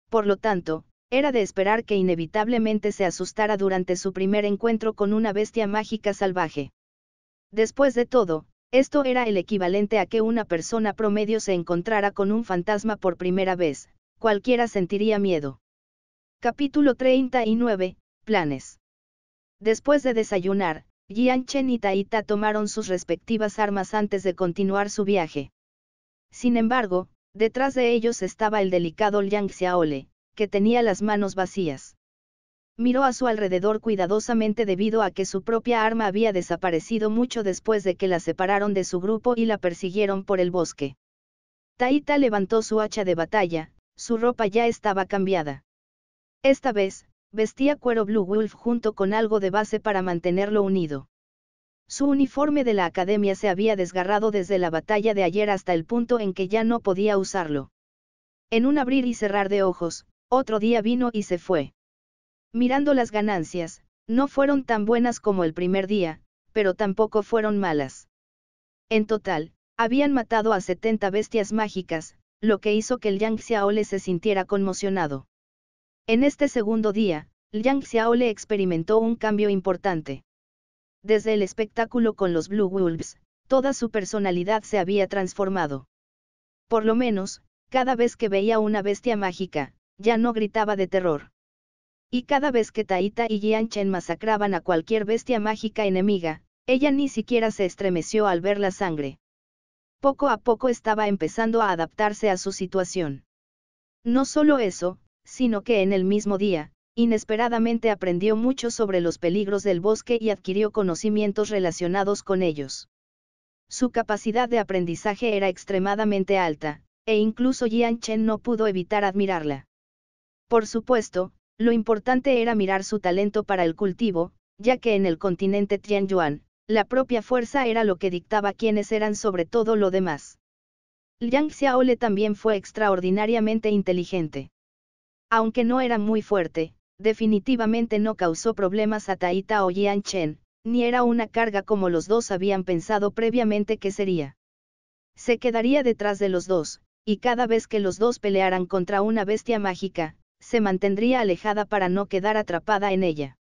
Por lo tanto, era de esperar que inevitablemente se asustara durante su primer encuentro con una bestia mágica salvaje. Después de todo, esto era el equivalente a que una persona promedio se encontrara con un fantasma por primera vez, cualquiera sentiría miedo. Capítulo 39, Planes. Después de desayunar, Jianchen y Taita tomaron sus respectivas armas antes de continuar su viaje. Sin embargo, detrás de ellos estaba el delicado Liang Xiaole, que tenía las manos vacías. Miró a su alrededor cuidadosamente debido a que su propia arma había desaparecido mucho después de que la separaron de su grupo y la persiguieron por el bosque. Taita levantó su hacha de batalla, su ropa ya estaba cambiada. Esta vez, Vestía cuero Blue Wolf junto con algo de base para mantenerlo unido. Su uniforme de la academia se había desgarrado desde la batalla de ayer hasta el punto en que ya no podía usarlo. En un abrir y cerrar de ojos, otro día vino y se fue. Mirando las ganancias, no fueron tan buenas como el primer día, pero tampoco fueron malas. En total, habían matado a 70 bestias mágicas, lo que hizo que el Yang Xiaole se sintiera conmocionado. En este segundo día, Xiao Xiaole experimentó un cambio importante. Desde el espectáculo con los Blue Wolves, toda su personalidad se había transformado. Por lo menos, cada vez que veía una bestia mágica, ya no gritaba de terror. Y cada vez que Taita y Jianchen masacraban a cualquier bestia mágica enemiga, ella ni siquiera se estremeció al ver la sangre. Poco a poco estaba empezando a adaptarse a su situación. No solo eso, sino que en el mismo día, inesperadamente aprendió mucho sobre los peligros del bosque y adquirió conocimientos relacionados con ellos. Su capacidad de aprendizaje era extremadamente alta, e incluso Jian Chen no pudo evitar admirarla. Por supuesto, lo importante era mirar su talento para el cultivo, ya que en el continente Tianyuan, la propia fuerza era lo que dictaba quiénes eran sobre todo lo demás. Liang Xiaole también fue extraordinariamente inteligente. Aunque no era muy fuerte, definitivamente no causó problemas a Taita o Yan Chen, ni era una carga como los dos habían pensado previamente que sería. Se quedaría detrás de los dos, y cada vez que los dos pelearan contra una bestia mágica, se mantendría alejada para no quedar atrapada en ella.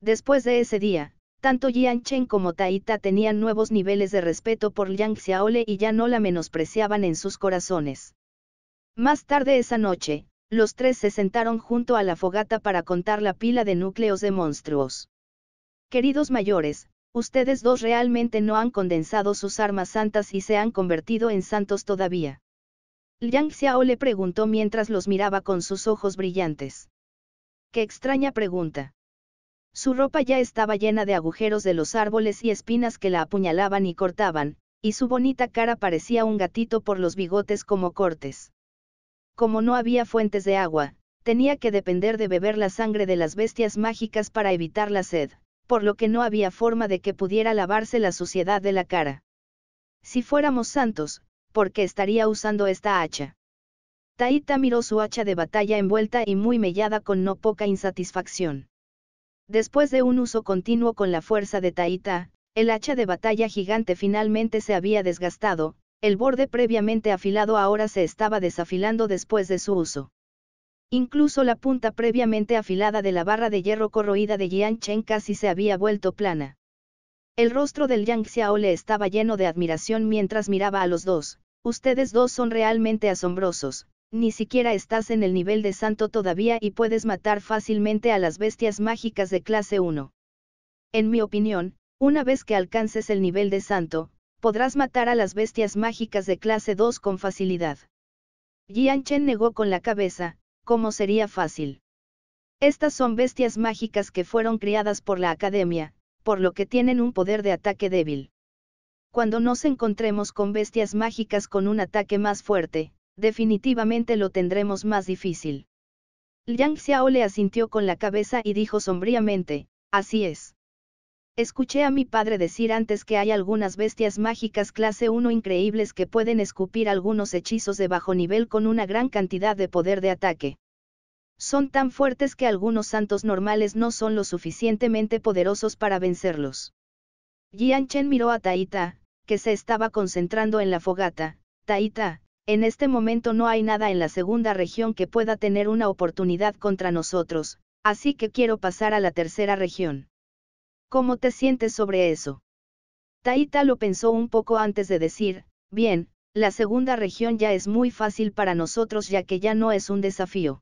Después de ese día, tanto Yan Chen como Taita tenían nuevos niveles de respeto por Liang Xiaole y ya no la menospreciaban en sus corazones. Más tarde esa noche, los tres se sentaron junto a la fogata para contar la pila de núcleos de monstruos. Queridos mayores, ustedes dos realmente no han condensado sus armas santas y se han convertido en santos todavía. Liang Xiao le preguntó mientras los miraba con sus ojos brillantes. Qué extraña pregunta. Su ropa ya estaba llena de agujeros de los árboles y espinas que la apuñalaban y cortaban, y su bonita cara parecía un gatito por los bigotes como cortes. Como no había fuentes de agua, tenía que depender de beber la sangre de las bestias mágicas para evitar la sed, por lo que no había forma de que pudiera lavarse la suciedad de la cara. Si fuéramos santos, ¿por qué estaría usando esta hacha? Taita miró su hacha de batalla envuelta y muy mellada con no poca insatisfacción. Después de un uso continuo con la fuerza de Taita, el hacha de batalla gigante finalmente se había desgastado, el borde previamente afilado ahora se estaba desafilando después de su uso. Incluso la punta previamente afilada de la barra de hierro corroída de Jian Chen casi se había vuelto plana. El rostro del Yang Xiao le estaba lleno de admiración mientras miraba a los dos. Ustedes dos son realmente asombrosos, ni siquiera estás en el nivel de santo todavía y puedes matar fácilmente a las bestias mágicas de clase 1. En mi opinión, una vez que alcances el nivel de santo, podrás matar a las bestias mágicas de clase 2 con facilidad. Jian Chen negó con la cabeza, ¿cómo sería fácil? Estas son bestias mágicas que fueron criadas por la academia, por lo que tienen un poder de ataque débil. Cuando nos encontremos con bestias mágicas con un ataque más fuerte, definitivamente lo tendremos más difícil. Liang Xiao le asintió con la cabeza y dijo sombríamente, así es. Escuché a mi padre decir antes que hay algunas bestias mágicas clase 1 increíbles que pueden escupir algunos hechizos de bajo nivel con una gran cantidad de poder de ataque. Son tan fuertes que algunos santos normales no son lo suficientemente poderosos para vencerlos. Jian Chen miró a Taita, que se estaba concentrando en la fogata. Taita, en este momento no hay nada en la segunda región que pueda tener una oportunidad contra nosotros, así que quiero pasar a la tercera región. ¿Cómo te sientes sobre eso? Taita lo pensó un poco antes de decir, bien, la segunda región ya es muy fácil para nosotros ya que ya no es un desafío.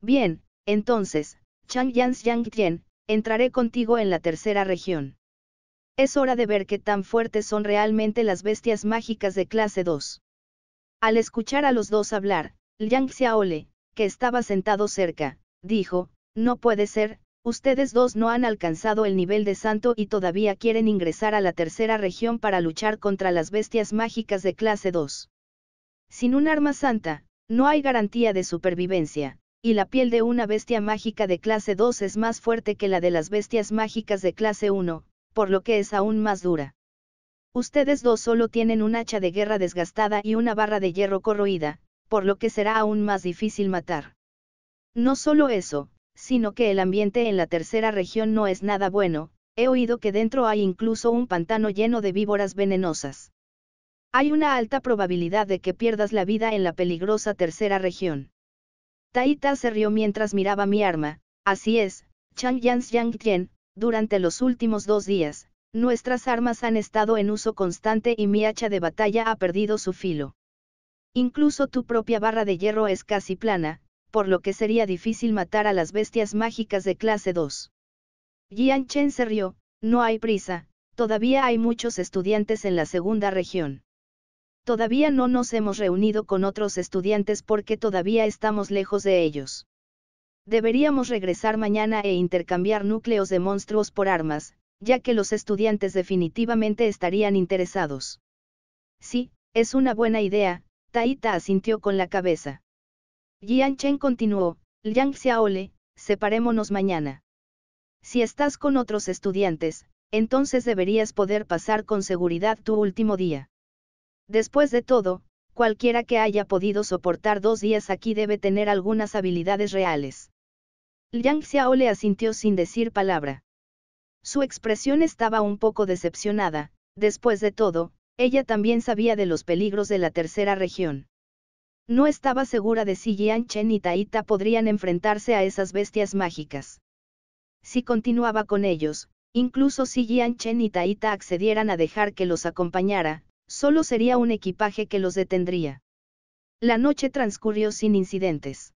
Bien, entonces, Chang Yan Yang entraré contigo en la tercera región. Es hora de ver qué tan fuertes son realmente las bestias mágicas de clase 2. Al escuchar a los dos hablar, Liang Xiaole, que estaba sentado cerca, dijo, no puede ser, Ustedes dos no han alcanzado el nivel de santo y todavía quieren ingresar a la tercera región para luchar contra las bestias mágicas de clase 2. Sin un arma santa, no hay garantía de supervivencia, y la piel de una bestia mágica de clase 2 es más fuerte que la de las bestias mágicas de clase 1, por lo que es aún más dura. Ustedes dos solo tienen un hacha de guerra desgastada y una barra de hierro corroída, por lo que será aún más difícil matar. No solo eso, sino que el ambiente en la tercera región no es nada bueno, he oído que dentro hay incluso un pantano lleno de víboras venenosas. Hay una alta probabilidad de que pierdas la vida en la peligrosa tercera región. Taita se rió mientras miraba mi arma, así es, Chang Yan durante los últimos dos días, nuestras armas han estado en uso constante y mi hacha de batalla ha perdido su filo. Incluso tu propia barra de hierro es casi plana, por lo que sería difícil matar a las bestias mágicas de clase 2. Jian Chen se rió, no hay prisa, todavía hay muchos estudiantes en la segunda región. Todavía no nos hemos reunido con otros estudiantes porque todavía estamos lejos de ellos. Deberíamos regresar mañana e intercambiar núcleos de monstruos por armas, ya que los estudiantes definitivamente estarían interesados. Sí, es una buena idea, Taita asintió con la cabeza. Jian Chen continuó, Liang Xiaole, separémonos mañana. Si estás con otros estudiantes, entonces deberías poder pasar con seguridad tu último día. Después de todo, cualquiera que haya podido soportar dos días aquí debe tener algunas habilidades reales. Liang Xiaole asintió sin decir palabra. Su expresión estaba un poco decepcionada, después de todo, ella también sabía de los peligros de la tercera región. No estaba segura de si Jianchen y Taita podrían enfrentarse a esas bestias mágicas. Si continuaba con ellos, incluso si Jianchen y Taita accedieran a dejar que los acompañara, solo sería un equipaje que los detendría. La noche transcurrió sin incidentes.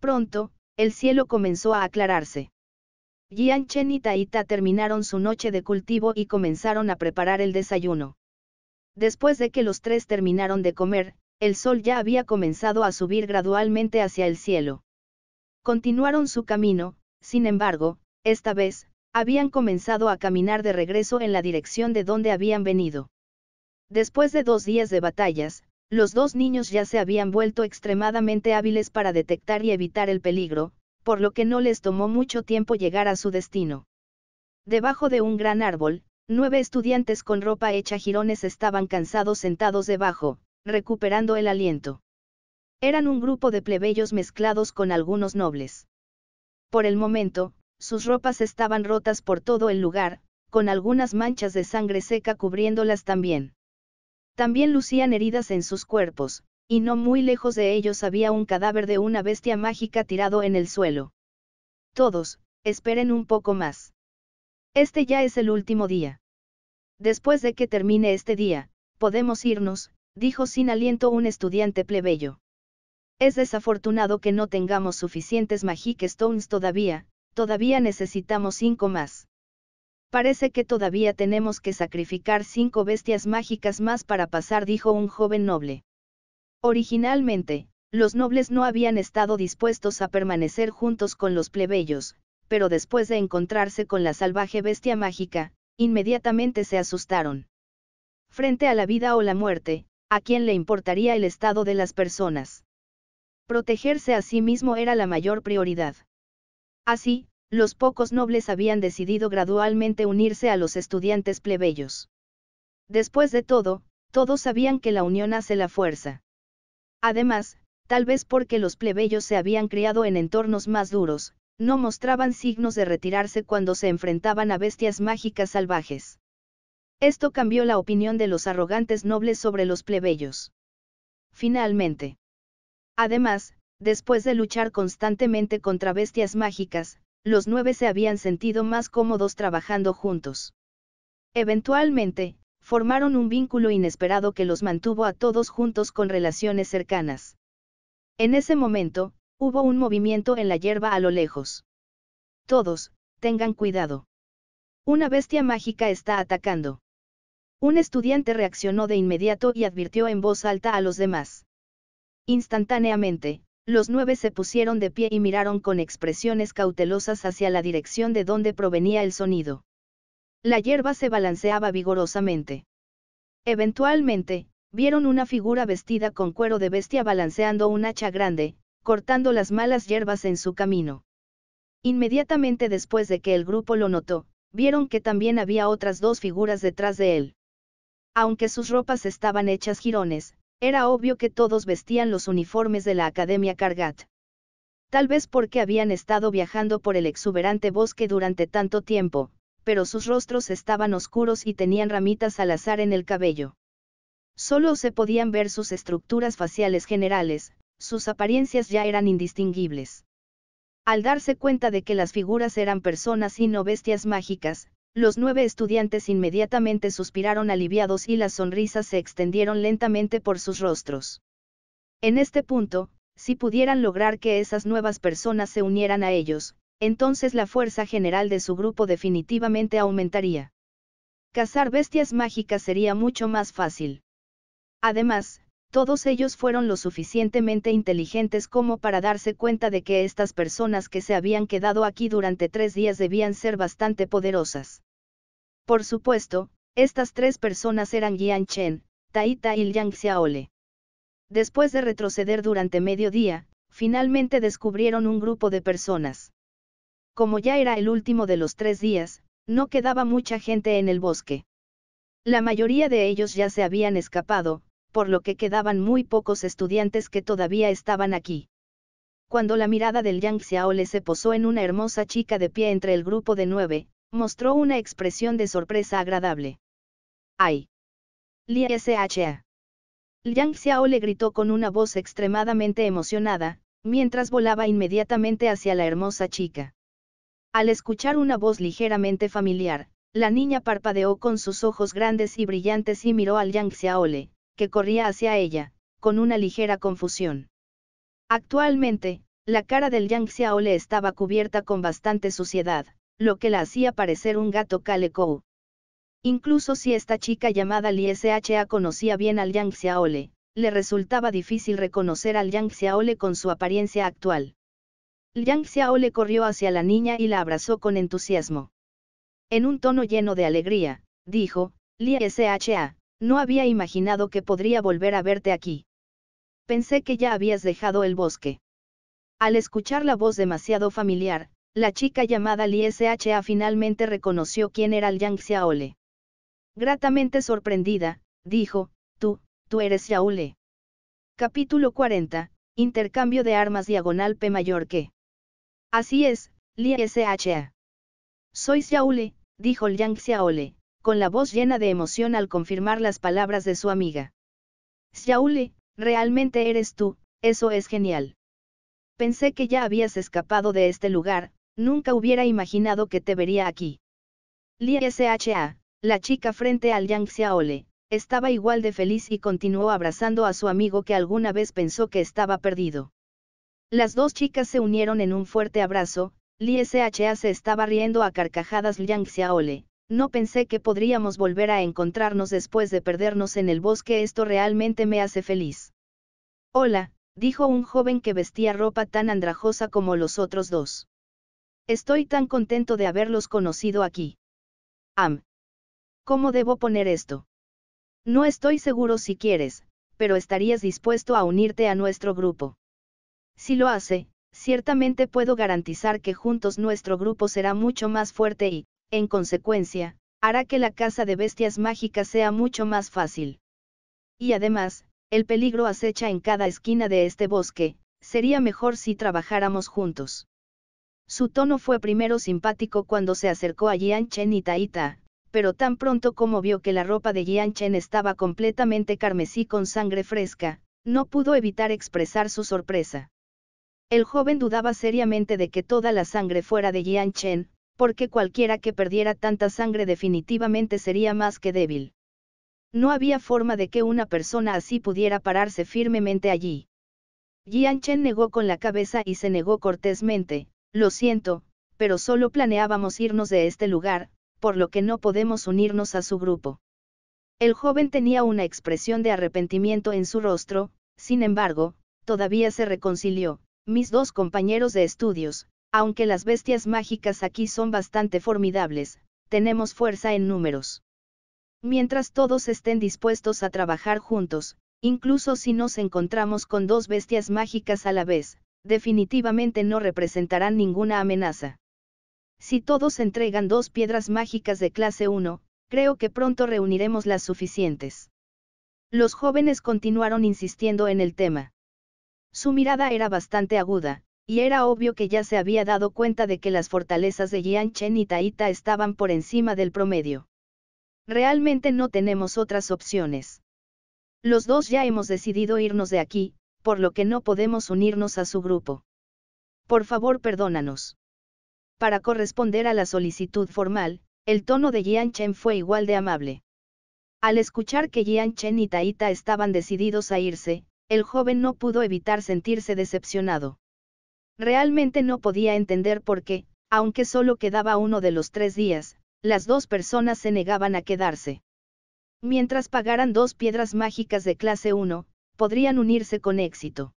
Pronto, el cielo comenzó a aclararse. Jianchen y Taita terminaron su noche de cultivo y comenzaron a preparar el desayuno. Después de que los tres terminaron de comer, el sol ya había comenzado a subir gradualmente hacia el cielo. Continuaron su camino, sin embargo, esta vez, habían comenzado a caminar de regreso en la dirección de donde habían venido. Después de dos días de batallas, los dos niños ya se habían vuelto extremadamente hábiles para detectar y evitar el peligro, por lo que no les tomó mucho tiempo llegar a su destino. Debajo de un gran árbol, nueve estudiantes con ropa hecha jirones estaban cansados sentados debajo, recuperando el aliento. Eran un grupo de plebeyos mezclados con algunos nobles. Por el momento, sus ropas estaban rotas por todo el lugar, con algunas manchas de sangre seca cubriéndolas también. También lucían heridas en sus cuerpos, y no muy lejos de ellos había un cadáver de una bestia mágica tirado en el suelo. Todos, esperen un poco más. Este ya es el último día. Después de que termine este día, podemos irnos, dijo sin aliento un estudiante plebeyo. Es desafortunado que no tengamos suficientes Magic Stones todavía, todavía necesitamos cinco más. Parece que todavía tenemos que sacrificar cinco bestias mágicas más para pasar, dijo un joven noble. Originalmente, los nobles no habían estado dispuestos a permanecer juntos con los plebeyos, pero después de encontrarse con la salvaje bestia mágica, inmediatamente se asustaron. Frente a la vida o la muerte, ¿a quién le importaría el estado de las personas? Protegerse a sí mismo era la mayor prioridad. Así, los pocos nobles habían decidido gradualmente unirse a los estudiantes plebeyos. Después de todo, todos sabían que la unión hace la fuerza. Además, tal vez porque los plebeyos se habían criado en entornos más duros, no mostraban signos de retirarse cuando se enfrentaban a bestias mágicas salvajes. Esto cambió la opinión de los arrogantes nobles sobre los plebeyos. Finalmente. Además, después de luchar constantemente contra bestias mágicas, los nueve se habían sentido más cómodos trabajando juntos. Eventualmente, formaron un vínculo inesperado que los mantuvo a todos juntos con relaciones cercanas. En ese momento, hubo un movimiento en la hierba a lo lejos. Todos, tengan cuidado. Una bestia mágica está atacando. Un estudiante reaccionó de inmediato y advirtió en voz alta a los demás. Instantáneamente, los nueve se pusieron de pie y miraron con expresiones cautelosas hacia la dirección de donde provenía el sonido. La hierba se balanceaba vigorosamente. Eventualmente, vieron una figura vestida con cuero de bestia balanceando un hacha grande, cortando las malas hierbas en su camino. Inmediatamente después de que el grupo lo notó, vieron que también había otras dos figuras detrás de él. Aunque sus ropas estaban hechas jirones, era obvio que todos vestían los uniformes de la Academia Cargat. Tal vez porque habían estado viajando por el exuberante bosque durante tanto tiempo, pero sus rostros estaban oscuros y tenían ramitas al azar en el cabello. Solo se podían ver sus estructuras faciales generales, sus apariencias ya eran indistinguibles. Al darse cuenta de que las figuras eran personas y no bestias mágicas, los nueve estudiantes inmediatamente suspiraron aliviados y las sonrisas se extendieron lentamente por sus rostros. En este punto, si pudieran lograr que esas nuevas personas se unieran a ellos, entonces la fuerza general de su grupo definitivamente aumentaría. Cazar bestias mágicas sería mucho más fácil. Además, todos ellos fueron lo suficientemente inteligentes como para darse cuenta de que estas personas que se habían quedado aquí durante tres días debían ser bastante poderosas. Por supuesto, estas tres personas eran Yan Chen, Taita y Liang Xiaole. Después de retroceder durante medio día, finalmente descubrieron un grupo de personas. Como ya era el último de los tres días, no quedaba mucha gente en el bosque. La mayoría de ellos ya se habían escapado, por lo que quedaban muy pocos estudiantes que todavía estaban aquí. Cuando la mirada del Yang Xiaole se posó en una hermosa chica de pie entre el grupo de nueve, mostró una expresión de sorpresa agradable. ¡Ay! Li Sha. Yang Xiaole gritó con una voz extremadamente emocionada, mientras volaba inmediatamente hacia la hermosa chica. Al escuchar una voz ligeramente familiar, la niña parpadeó con sus ojos grandes y brillantes y miró al Yang Xiaole, que corría hacia ella, con una ligera confusión. Actualmente, la cara del Yang Xiaole estaba cubierta con bastante suciedad, lo que la hacía parecer un gato Kou. Incluso si esta chica llamada Li Sha conocía bien al Yang Xiaole, le resultaba difícil reconocer al Yang Xiaole con su apariencia actual. Yang Xiaole corrió hacia la niña y la abrazó con entusiasmo. En un tono lleno de alegría, dijo, Li Sha, no había imaginado que podría volver a verte aquí. Pensé que ya habías dejado el bosque. Al escuchar la voz demasiado familiar, la chica llamada Li Sha finalmente reconoció quién era el Yang Xiaole. Gratamente sorprendida, dijo, tú, tú eres Xiaole. Capítulo 40, Intercambio de armas diagonal P mayor que. Así es, Li Sha. Soy Xiaole, dijo el Yang Xiaole, con la voz llena de emoción al confirmar las palabras de su amiga. Xiaole, realmente eres tú, eso es genial. Pensé que ya habías escapado de este lugar, nunca hubiera imaginado que te vería aquí. Li Sha, la chica frente al Yang Xiaole, estaba igual de feliz y continuó abrazando a su amigo que alguna vez pensó que estaba perdido. Las dos chicas se unieron en un fuerte abrazo, Li Sha se estaba riendo a carcajadas Liang Xiaole, no pensé que podríamos volver a encontrarnos después de perdernos en el bosque, esto realmente me hace feliz. Hola, dijo un joven que vestía ropa tan andrajosa como los otros dos. Estoy tan contento de haberlos conocido aquí. Am. ¿Cómo debo poner esto? No estoy seguro si quieres, pero estarías dispuesto a unirte a nuestro grupo. Si lo hace, ciertamente puedo garantizar que juntos nuestro grupo será mucho más fuerte y, en consecuencia, hará que la caza de bestias mágicas sea mucho más fácil. Y además, el peligro acecha en cada esquina de este bosque, sería mejor si trabajáramos juntos. Su tono fue primero simpático cuando se acercó a Jian Chen y Taita, pero tan pronto como vio que la ropa de Jian Chen estaba completamente carmesí con sangre fresca, no pudo evitar expresar su sorpresa. El joven dudaba seriamente de que toda la sangre fuera de Jian Chen, porque cualquiera que perdiera tanta sangre definitivamente sería más que débil. No había forma de que una persona así pudiera pararse firmemente allí. Jianchen negó con la cabeza y se negó cortésmente, lo siento, pero solo planeábamos irnos de este lugar, por lo que no podemos unirnos a su grupo. El joven tenía una expresión de arrepentimiento en su rostro, sin embargo, todavía se reconcilió, mis dos compañeros de estudios, aunque las bestias mágicas aquí son bastante formidables, tenemos fuerza en números. Mientras todos estén dispuestos a trabajar juntos, incluso si nos encontramos con dos bestias mágicas a la vez, definitivamente no representarán ninguna amenaza. Si todos entregan dos piedras mágicas de clase 1, creo que pronto reuniremos las suficientes. Los jóvenes continuaron insistiendo en el tema. Su mirada era bastante aguda, y era obvio que ya se había dado cuenta de que las fortalezas de Chen y Taita estaban por encima del promedio. Realmente no tenemos otras opciones. Los dos ya hemos decidido irnos de aquí, por lo que no podemos unirnos a su grupo. Por favor, perdónanos. Para corresponder a la solicitud formal, el tono de Chen fue igual de amable. Al escuchar que Chen y Taita estaban decididos a irse, el joven no pudo evitar sentirse decepcionado. Realmente no podía entender por qué, aunque solo quedaba uno de los tres días, las dos personas se negaban a quedarse. Mientras pagaran dos piedras mágicas de clase 1, podrían unirse con éxito.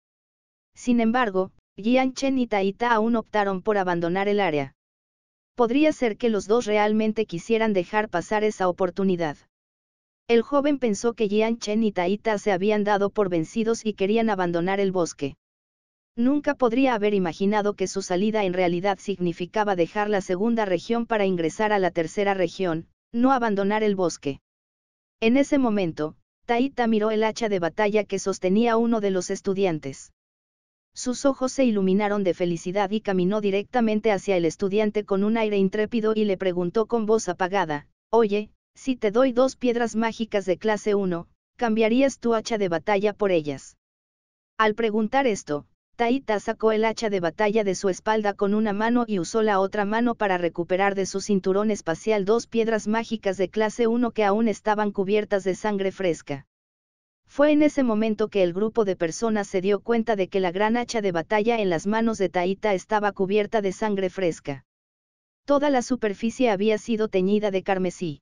Sin embargo, Jian Chen y Taita aún optaron por abandonar el área. Podría ser que los dos realmente quisieran dejar pasar esa oportunidad. El joven pensó que Jian Chen y Taita se habían dado por vencidos y querían abandonar el bosque. Nunca podría haber imaginado que su salida en realidad significaba dejar la segunda región para ingresar a la tercera región, no abandonar el bosque. En ese momento, Taita miró el hacha de batalla que sostenía uno de los estudiantes. Sus ojos se iluminaron de felicidad y caminó directamente hacia el estudiante con un aire intrépido y le preguntó con voz apagada, Oye, si te doy dos piedras mágicas de clase 1, ¿cambiarías tu hacha de batalla por ellas? Al preguntar esto, Taita sacó el hacha de batalla de su espalda con una mano y usó la otra mano para recuperar de su cinturón espacial dos piedras mágicas de clase 1 que aún estaban cubiertas de sangre fresca. Fue en ese momento que el grupo de personas se dio cuenta de que la gran hacha de batalla en las manos de Taita estaba cubierta de sangre fresca. Toda la superficie había sido teñida de carmesí.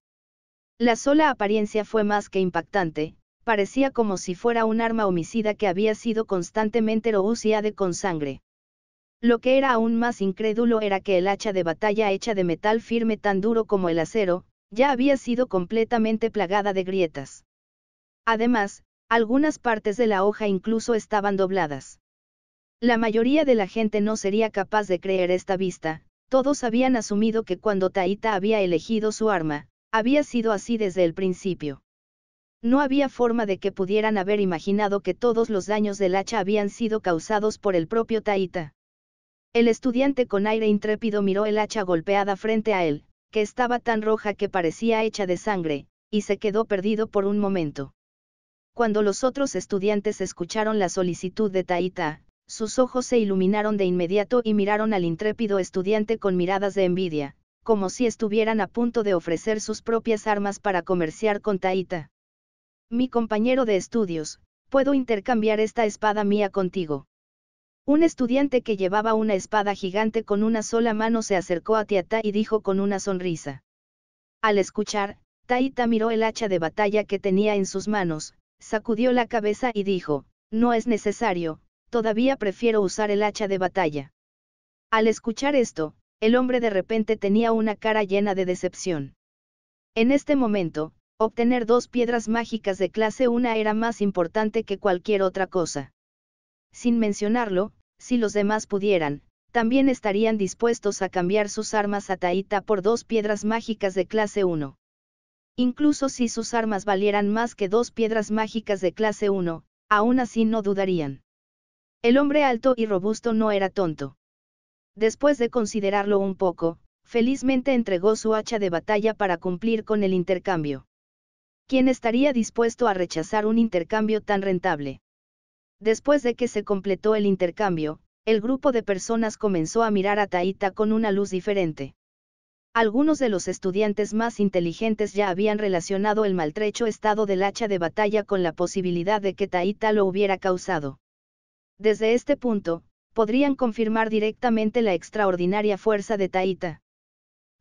La sola apariencia fue más que impactante, parecía como si fuera un arma homicida que había sido constantemente rociada con sangre. Lo que era aún más incrédulo era que el hacha de batalla hecha de metal firme tan duro como el acero, ya había sido completamente plagada de grietas. Además, algunas partes de la hoja incluso estaban dobladas. La mayoría de la gente no sería capaz de creer esta vista, todos habían asumido que cuando Taita había elegido su arma, había sido así desde el principio. No había forma de que pudieran haber imaginado que todos los daños del hacha habían sido causados por el propio Taita. El estudiante con aire intrépido miró el hacha golpeada frente a él, que estaba tan roja que parecía hecha de sangre, y se quedó perdido por un momento. Cuando los otros estudiantes escucharon la solicitud de Taita, sus ojos se iluminaron de inmediato y miraron al intrépido estudiante con miradas de envidia, como si estuvieran a punto de ofrecer sus propias armas para comerciar con Taita. Mi compañero de estudios, puedo intercambiar esta espada mía contigo. Un estudiante que llevaba una espada gigante con una sola mano se acercó a Tiata y dijo con una sonrisa. Al escuchar, Taita miró el hacha de batalla que tenía en sus manos, sacudió la cabeza y dijo, no es necesario, todavía prefiero usar el hacha de batalla. Al escuchar esto, el hombre de repente tenía una cara llena de decepción. En este momento, Obtener dos piedras mágicas de clase 1 era más importante que cualquier otra cosa. Sin mencionarlo, si los demás pudieran, también estarían dispuestos a cambiar sus armas a Taita por dos piedras mágicas de clase 1. Incluso si sus armas valieran más que dos piedras mágicas de clase 1, aún así no dudarían. El hombre alto y robusto no era tonto. Después de considerarlo un poco, felizmente entregó su hacha de batalla para cumplir con el intercambio. ¿Quién estaría dispuesto a rechazar un intercambio tan rentable? Después de que se completó el intercambio, el grupo de personas comenzó a mirar a Taita con una luz diferente. Algunos de los estudiantes más inteligentes ya habían relacionado el maltrecho estado del hacha de batalla con la posibilidad de que Taita lo hubiera causado. Desde este punto, podrían confirmar directamente la extraordinaria fuerza de Taita.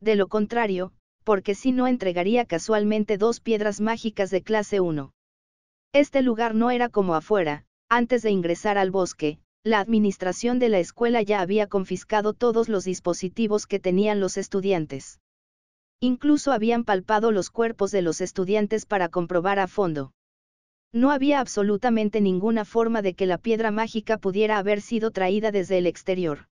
De lo contrario, porque si no entregaría casualmente dos piedras mágicas de clase 1. Este lugar no era como afuera, antes de ingresar al bosque, la administración de la escuela ya había confiscado todos los dispositivos que tenían los estudiantes. Incluso habían palpado los cuerpos de los estudiantes para comprobar a fondo. No había absolutamente ninguna forma de que la piedra mágica pudiera haber sido traída desde el exterior.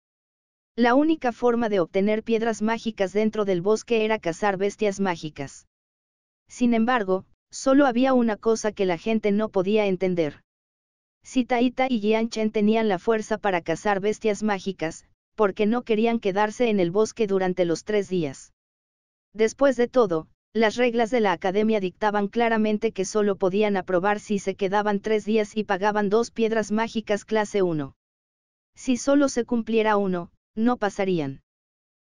La única forma de obtener piedras mágicas dentro del bosque era cazar bestias mágicas. Sin embargo, solo había una cosa que la gente no podía entender. Si Taita y Yanchen tenían la fuerza para cazar bestias mágicas, porque no querían quedarse en el bosque durante los tres días. Después de todo, las reglas de la academia dictaban claramente que solo podían aprobar si se quedaban tres días y pagaban dos piedras mágicas clase 1. Si solo se cumpliera uno, no pasarían.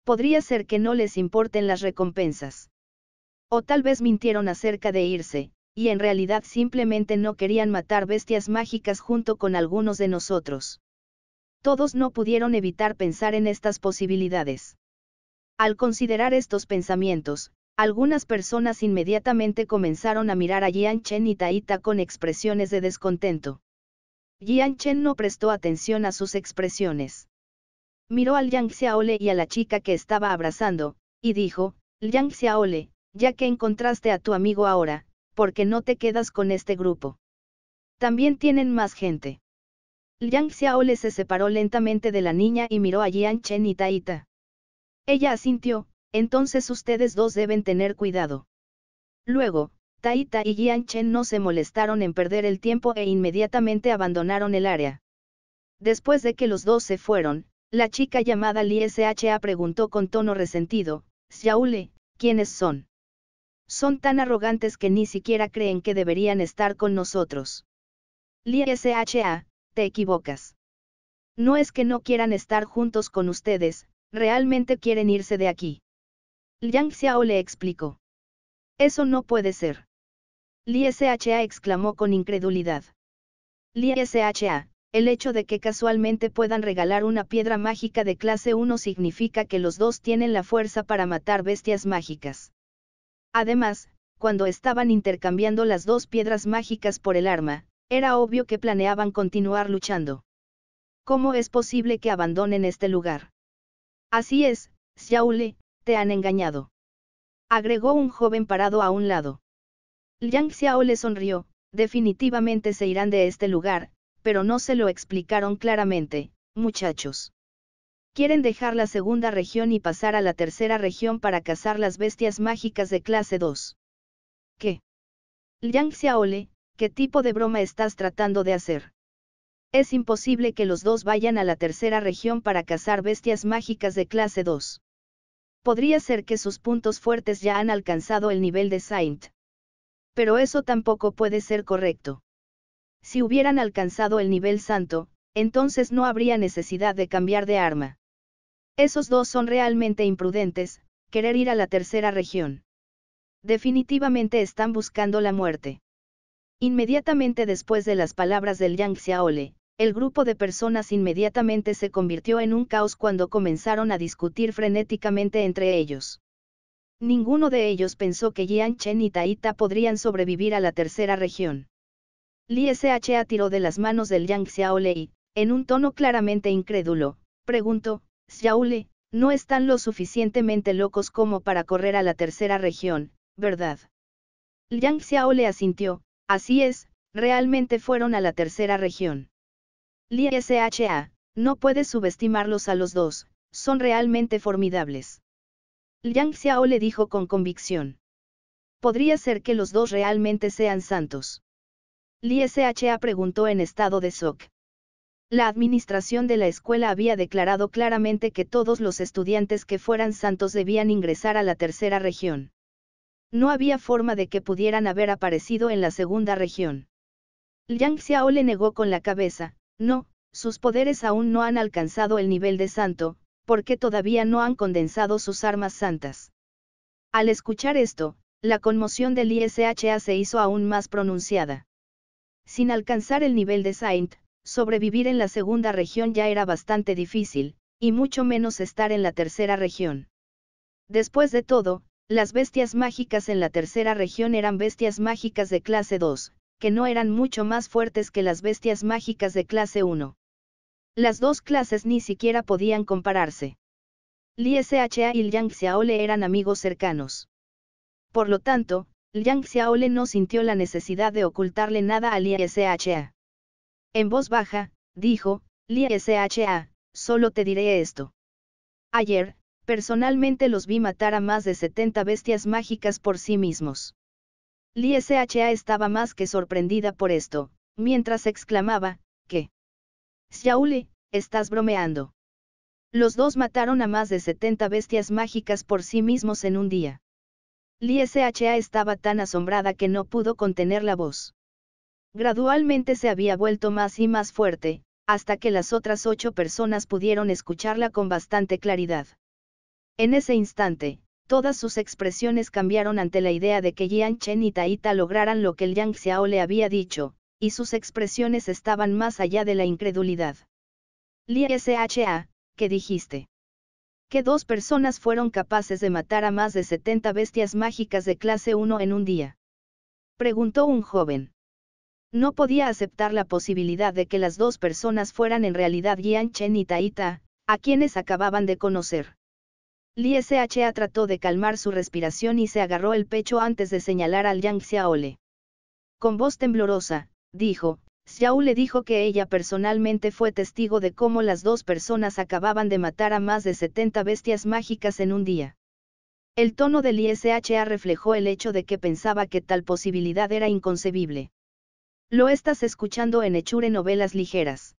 Podría ser que no les importen las recompensas. O tal vez mintieron acerca de irse, y en realidad simplemente no querían matar bestias mágicas junto con algunos de nosotros. Todos no pudieron evitar pensar en estas posibilidades. Al considerar estos pensamientos, algunas personas inmediatamente comenzaron a mirar a Jian Chen y Taita con expresiones de descontento. Jian Chen no prestó atención a sus expresiones. Miró al Yang Xiaole y a la chica que estaba abrazando, y dijo, Yang Xiaole, ya que encontraste a tu amigo ahora, ¿por qué no te quedas con este grupo? También tienen más gente. Liang Xiaole se separó lentamente de la niña y miró a Yan Chen y Taita. Ella asintió, entonces ustedes dos deben tener cuidado. Luego, Taita y Yan Chen no se molestaron en perder el tiempo e inmediatamente abandonaron el área. Después de que los dos se fueron, la chica llamada Li Sha preguntó con tono resentido, Xiaole, ¿quiénes son? Son tan arrogantes que ni siquiera creen que deberían estar con nosotros. Li Sha, te equivocas. No es que no quieran estar juntos con ustedes, realmente quieren irse de aquí. Liang Xiao le explicó. Eso no puede ser. Li Sha exclamó con incredulidad. Li Sha, el hecho de que casualmente puedan regalar una piedra mágica de clase 1 significa que los dos tienen la fuerza para matar bestias mágicas. Además, cuando estaban intercambiando las dos piedras mágicas por el arma, era obvio que planeaban continuar luchando. ¿Cómo es posible que abandonen este lugar? Así es, Xiaole, te han engañado. Agregó un joven parado a un lado. Liang Xiao le sonrió, definitivamente se irán de este lugar, pero no se lo explicaron claramente, muchachos. Quieren dejar la segunda región y pasar a la tercera región para cazar las bestias mágicas de clase 2. ¿Qué? Liang Xiaole, ¿qué tipo de broma estás tratando de hacer? Es imposible que los dos vayan a la tercera región para cazar bestias mágicas de clase 2. Podría ser que sus puntos fuertes ya han alcanzado el nivel de Saint. Pero eso tampoco puede ser correcto. Si hubieran alcanzado el nivel santo, entonces no habría necesidad de cambiar de arma. Esos dos son realmente imprudentes, querer ir a la tercera región. Definitivamente están buscando la muerte. Inmediatamente después de las palabras del Yang Xiaole, el grupo de personas inmediatamente se convirtió en un caos cuando comenzaron a discutir frenéticamente entre ellos. Ninguno de ellos pensó que Jian Chen y Taita podrían sobrevivir a la tercera región. Li Sha tiró de las manos del Yang Xiaolei, en un tono claramente incrédulo, preguntó, Xiaole, no están lo suficientemente locos como para correr a la tercera región, ¿verdad? Yang Xiaole asintió, así es, realmente fueron a la tercera región. Li Sha, no puedes subestimarlos a los dos, son realmente formidables. Yang Xiao le dijo con convicción. Podría ser que los dos realmente sean santos. Li SHA preguntó en estado de shock. La administración de la escuela había declarado claramente que todos los estudiantes que fueran santos debían ingresar a la tercera región. No había forma de que pudieran haber aparecido en la segunda región. Liang Xiao le negó con la cabeza, no, sus poderes aún no han alcanzado el nivel de santo, porque todavía no han condensado sus armas santas. Al escuchar esto, la conmoción del Sha se hizo aún más pronunciada. Sin alcanzar el nivel de Saint, sobrevivir en la segunda región ya era bastante difícil, y mucho menos estar en la tercera región. Después de todo, las bestias mágicas en la tercera región eran bestias mágicas de clase 2, que no eran mucho más fuertes que las bestias mágicas de clase 1. Las dos clases ni siquiera podían compararse. Li Sha y Liang Xiaole eran amigos cercanos. Por lo tanto, Liang Xiaole no sintió la necesidad de ocultarle nada a Lie Sha. En voz baja, dijo, Lie Sha, solo te diré esto. Ayer, personalmente los vi matar a más de 70 bestias mágicas por sí mismos. Lie Sha estaba más que sorprendida por esto, mientras exclamaba, ¿qué? Xiaole, estás bromeando. Los dos mataron a más de 70 bestias mágicas por sí mismos en un día. Li Sha estaba tan asombrada que no pudo contener la voz. Gradualmente se había vuelto más y más fuerte, hasta que las otras ocho personas pudieron escucharla con bastante claridad. En ese instante, todas sus expresiones cambiaron ante la idea de que Jian Chen y Taita lograran lo que el Yang Xiao le había dicho, y sus expresiones estaban más allá de la incredulidad. Li Sha, ¿qué dijiste? que dos personas fueron capaces de matar a más de 70 bestias mágicas de clase 1 en un día. Preguntó un joven. No podía aceptar la posibilidad de que las dos personas fueran en realidad Yan Chen y Taita, a quienes acababan de conocer. Li Sha trató de calmar su respiración y se agarró el pecho antes de señalar al Yang Xiaole. Con voz temblorosa, dijo, Xiao le dijo que ella personalmente fue testigo de cómo las dos personas acababan de matar a más de 70 bestias mágicas en un día. El tono del ISHA reflejó el hecho de que pensaba que tal posibilidad era inconcebible. Lo estás escuchando en Echure Novelas Ligeras.